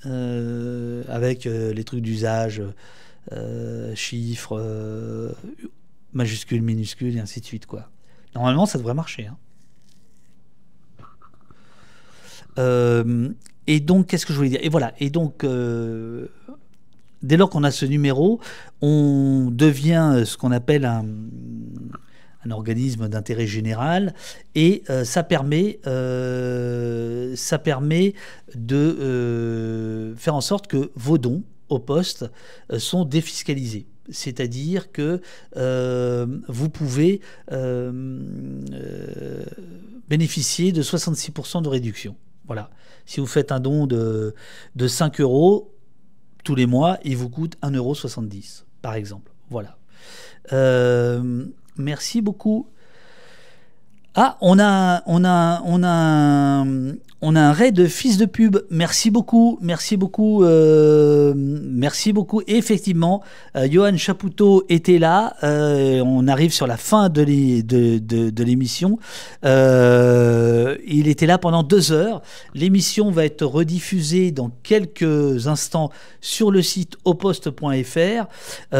avec les trucs d'usage. chiffres, majuscule, minuscule, et ainsi de suite. Quoi. Normalement, ça devrait marcher. Hein. Euh, et donc, qu'est-ce que je voulais dire Et voilà, et donc, euh, dès lors qu'on a ce numéro, on devient euh, ce qu'on appelle un, organisme d'intérêt général, et ça permet, ça permet de faire en sorte que vos dons au poste sont défiscalisés. C'est-à-dire que euh, vous pouvez euh, euh, bénéficier de 66% de réduction. Voilà. Si vous faites un don de, 5 euros tous les mois, il vous coûte 1,70 euros, par exemple. Voilà. merci beaucoup. Ah, on a, on a, on a, on a un raid de fils de pub. Merci beaucoup, merci beaucoup, euh, merci beaucoup. effectivement, euh, Johan Chapoutot était là. Euh, on arrive sur la fin de l'émission. il était là pendant deux heures. L'émission va être rediffusée dans quelques instants sur le site oposte.fr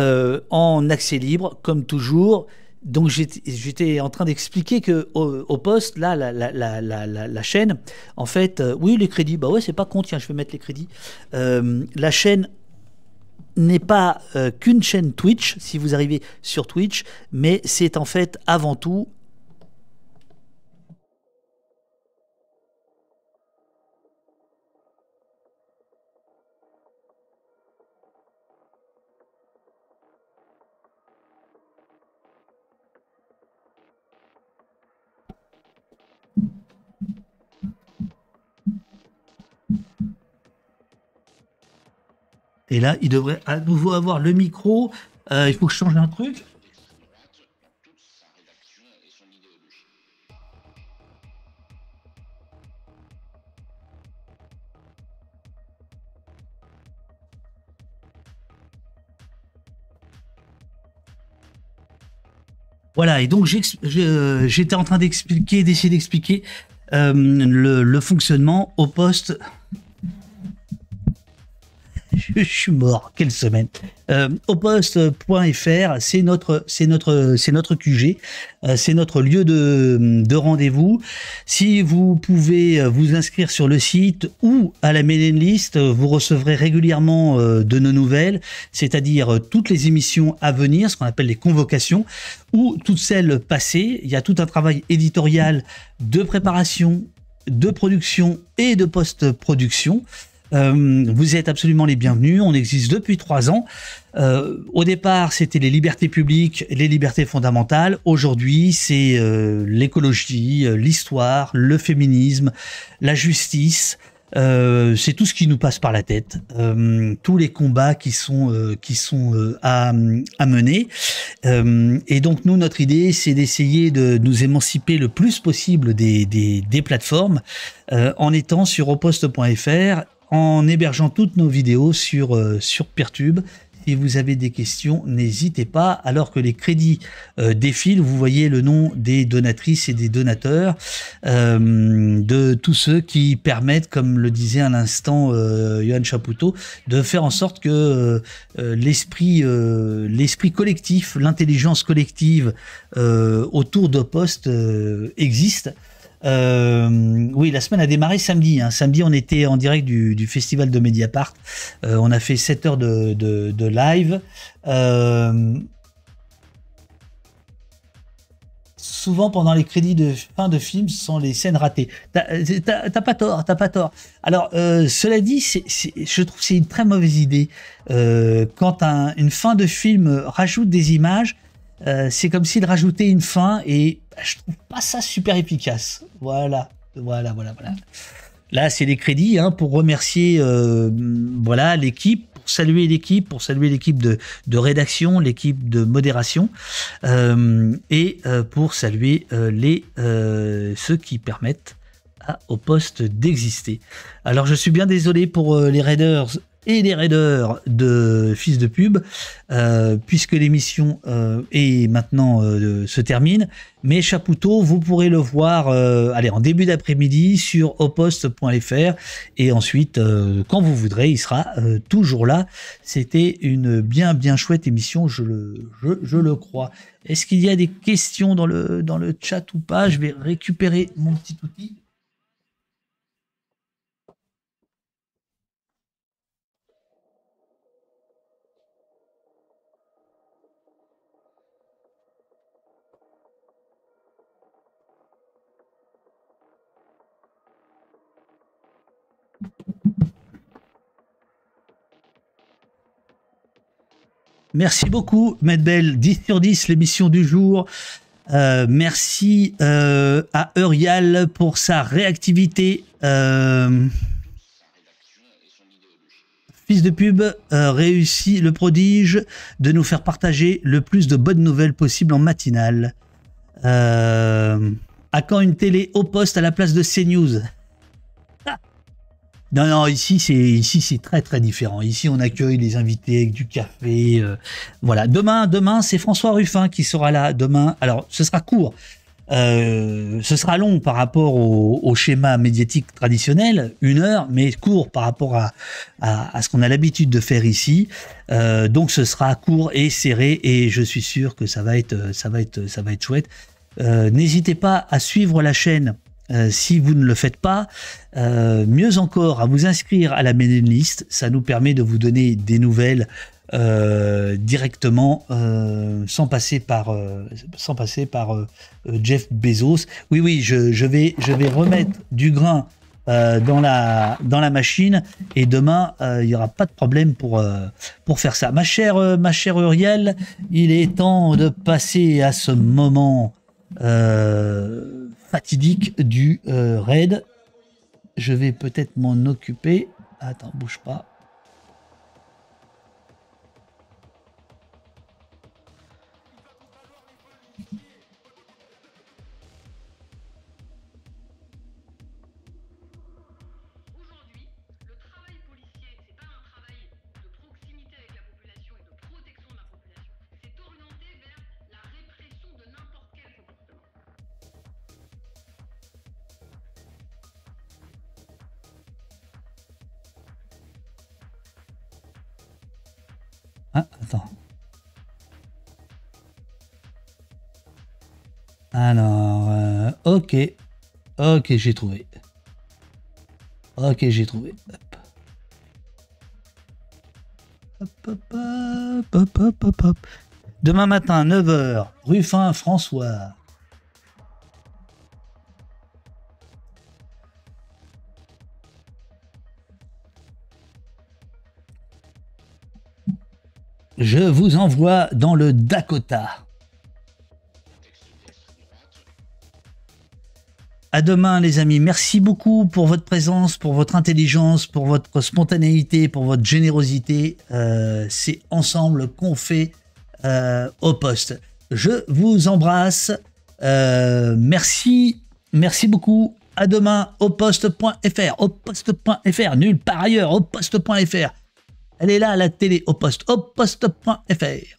en accès libre, comme toujours donc j'étais en train d'expliquer que au, poste, là, la, la chaîne, en fait, euh, oui, les crédits, bah ouais, c'est pas con, je vais mettre les crédits. Euh, la chaîne n'est pas euh, qu'une chaîne Twitch, si vous arrivez sur Twitch, mais c'est en fait avant tout Et là, il devrait à nouveau avoir le micro. Euh, il faut que je change un truc. Voilà, et donc j'étais en train d'expliquer, d'essayer d'expliquer euh, le fonctionnement au poste je suis mort. Quelle semaine. Euh, au poste.fr, c'est notre, c'est notre, c'est notre QG, euh, c'est notre lieu de, rendez-vous. Si vous pouvez euh, vous inscrire sur le site ou à la mailing list, vous recevrez régulièrement euh, de nos nouvelles, c'est-à-dire toutes les émissions à venir, ce qu'on appelle les convocations, ou toutes celles passées. Il y a tout un travail éditorial de préparation, de production et de post-production. Euh, vous êtes absolument les bienvenus. On existe depuis trois ans. Euh, au départ, c'était les libertés publiques, les libertés fondamentales. Aujourd'hui, c'est euh, l'écologie, euh, l'histoire, le féminisme, la justice. Euh, c'est tout ce qui nous passe par la tête, tous les combats qui sont qui sont à, à, mener. et donc nous, notre idée, c'est d'essayer de nous émanciper le plus possible des, des, des plateformes en étant sur oposte.fr en hébergeant toutes nos vidéos sur, euh, sur Pertube. Si vous avez des questions, n'hésitez pas. Alors que les crédits euh, défilent, vous voyez le nom des donatrices et des donateurs, euh, de tous ceux qui permettent, comme le disait à l'instant Johan Chapoutot, de faire en sorte que l'esprit, l'esprit collectif, l'intelligence collective autour de postes existe. Euh, oui, la semaine a démarré samedi. Hein. Samedi, on était en direct du, festival de Mediapart. Euh, on a fait 7 heures de, live. Euh, souvent, pendant les crédits de fin de film, ce sont les scènes ratées. T'as pas tort, t'as pas tort. Alors, cela dit, je trouve que c'est une très mauvaise idée. quand une fin de film rajoute des images, euh, c'est comme s'il rajoutait une fin et bah, je trouve pas ça super efficace. Voilà, voilà, voilà, voilà. Là, c'est les crédits hein, pour remercier euh, voilà l'équipe, pour saluer l'équipe, pour saluer l'équipe de, rédaction, l'équipe de modération euh, et pour saluer les ceux qui permettent au poste d'exister. Alors, je suis bien désolé pour les raiders et les raiders de Fils de Pub, euh, puisque l'émission euh, est maintenant euh, se termine. Mais Chapoutot, vous pourrez le voir allez, en début d'après-midi sur opost.fr et ensuite, quand vous voudrez, il sera toujours là. C'était une bien, bien chouette émission, je le, je le crois. Est-ce qu'il y a des questions dans le, dans le chat ou pas Je vais récupérer mon petit outil. Merci beaucoup, Medbel. 10 sur 10, l'émission du jour. Euh, merci euh, à Eurial pour sa réactivité. Euh, fils de pub, réussit le prodige de nous faire partager le plus de bonnes nouvelles possibles en matinale. à quand une télé au poste à la place de CNews non, non, ici c'est ici c'est très très différent. Ici on accueille les invités avec du café, euh, voilà. Demain, demain c'est François Ruffin qui sera là. Demain, alors ce sera court, euh, ce sera long par rapport au, schéma médiatique traditionnel, une heure, mais court par rapport à à, ce qu'on a l'habitude de faire ici. Euh, donc ce sera court et serré et je suis sûr que ça va être ça va être ça va être chouette. N'hésitez pas à suivre la chaîne euh, si vous ne le faites pas, euh, mieux encore, à vous inscrire à la mailing list, ça nous permet de vous donner des nouvelles euh, directement sans passer par, sans passer par Jeff Bezos. Oui, oui, je, vais, je vais remettre du grain dans, la, dans la machine et demain, il n'y aura pas de problème pour, pour faire ça. Ma chère, ma chère Uriel, il est temps de passer à ce moment fatidique du euh, raid. Je vais peut-être m'en occuper. Attends, bouge pas. Ah, Alors, euh, ok. Ok, j'ai trouvé. Ok, j'ai trouvé. Hop. Hop, hop, Demain matin, 9h, Ruffin François. je vous envoie dans le Dakota. À demain, les amis. Merci beaucoup pour votre présence, pour votre intelligence, pour votre spontanéité, pour votre générosité. Euh, c'est ensemble qu'on fait euh, au poste. Je vous embrasse. Euh, merci, merci beaucoup. À demain au poste.fr, au poste.fr, nulle part ailleurs, au poste.fr. Elle est là à la télé au poste, au poste.fr.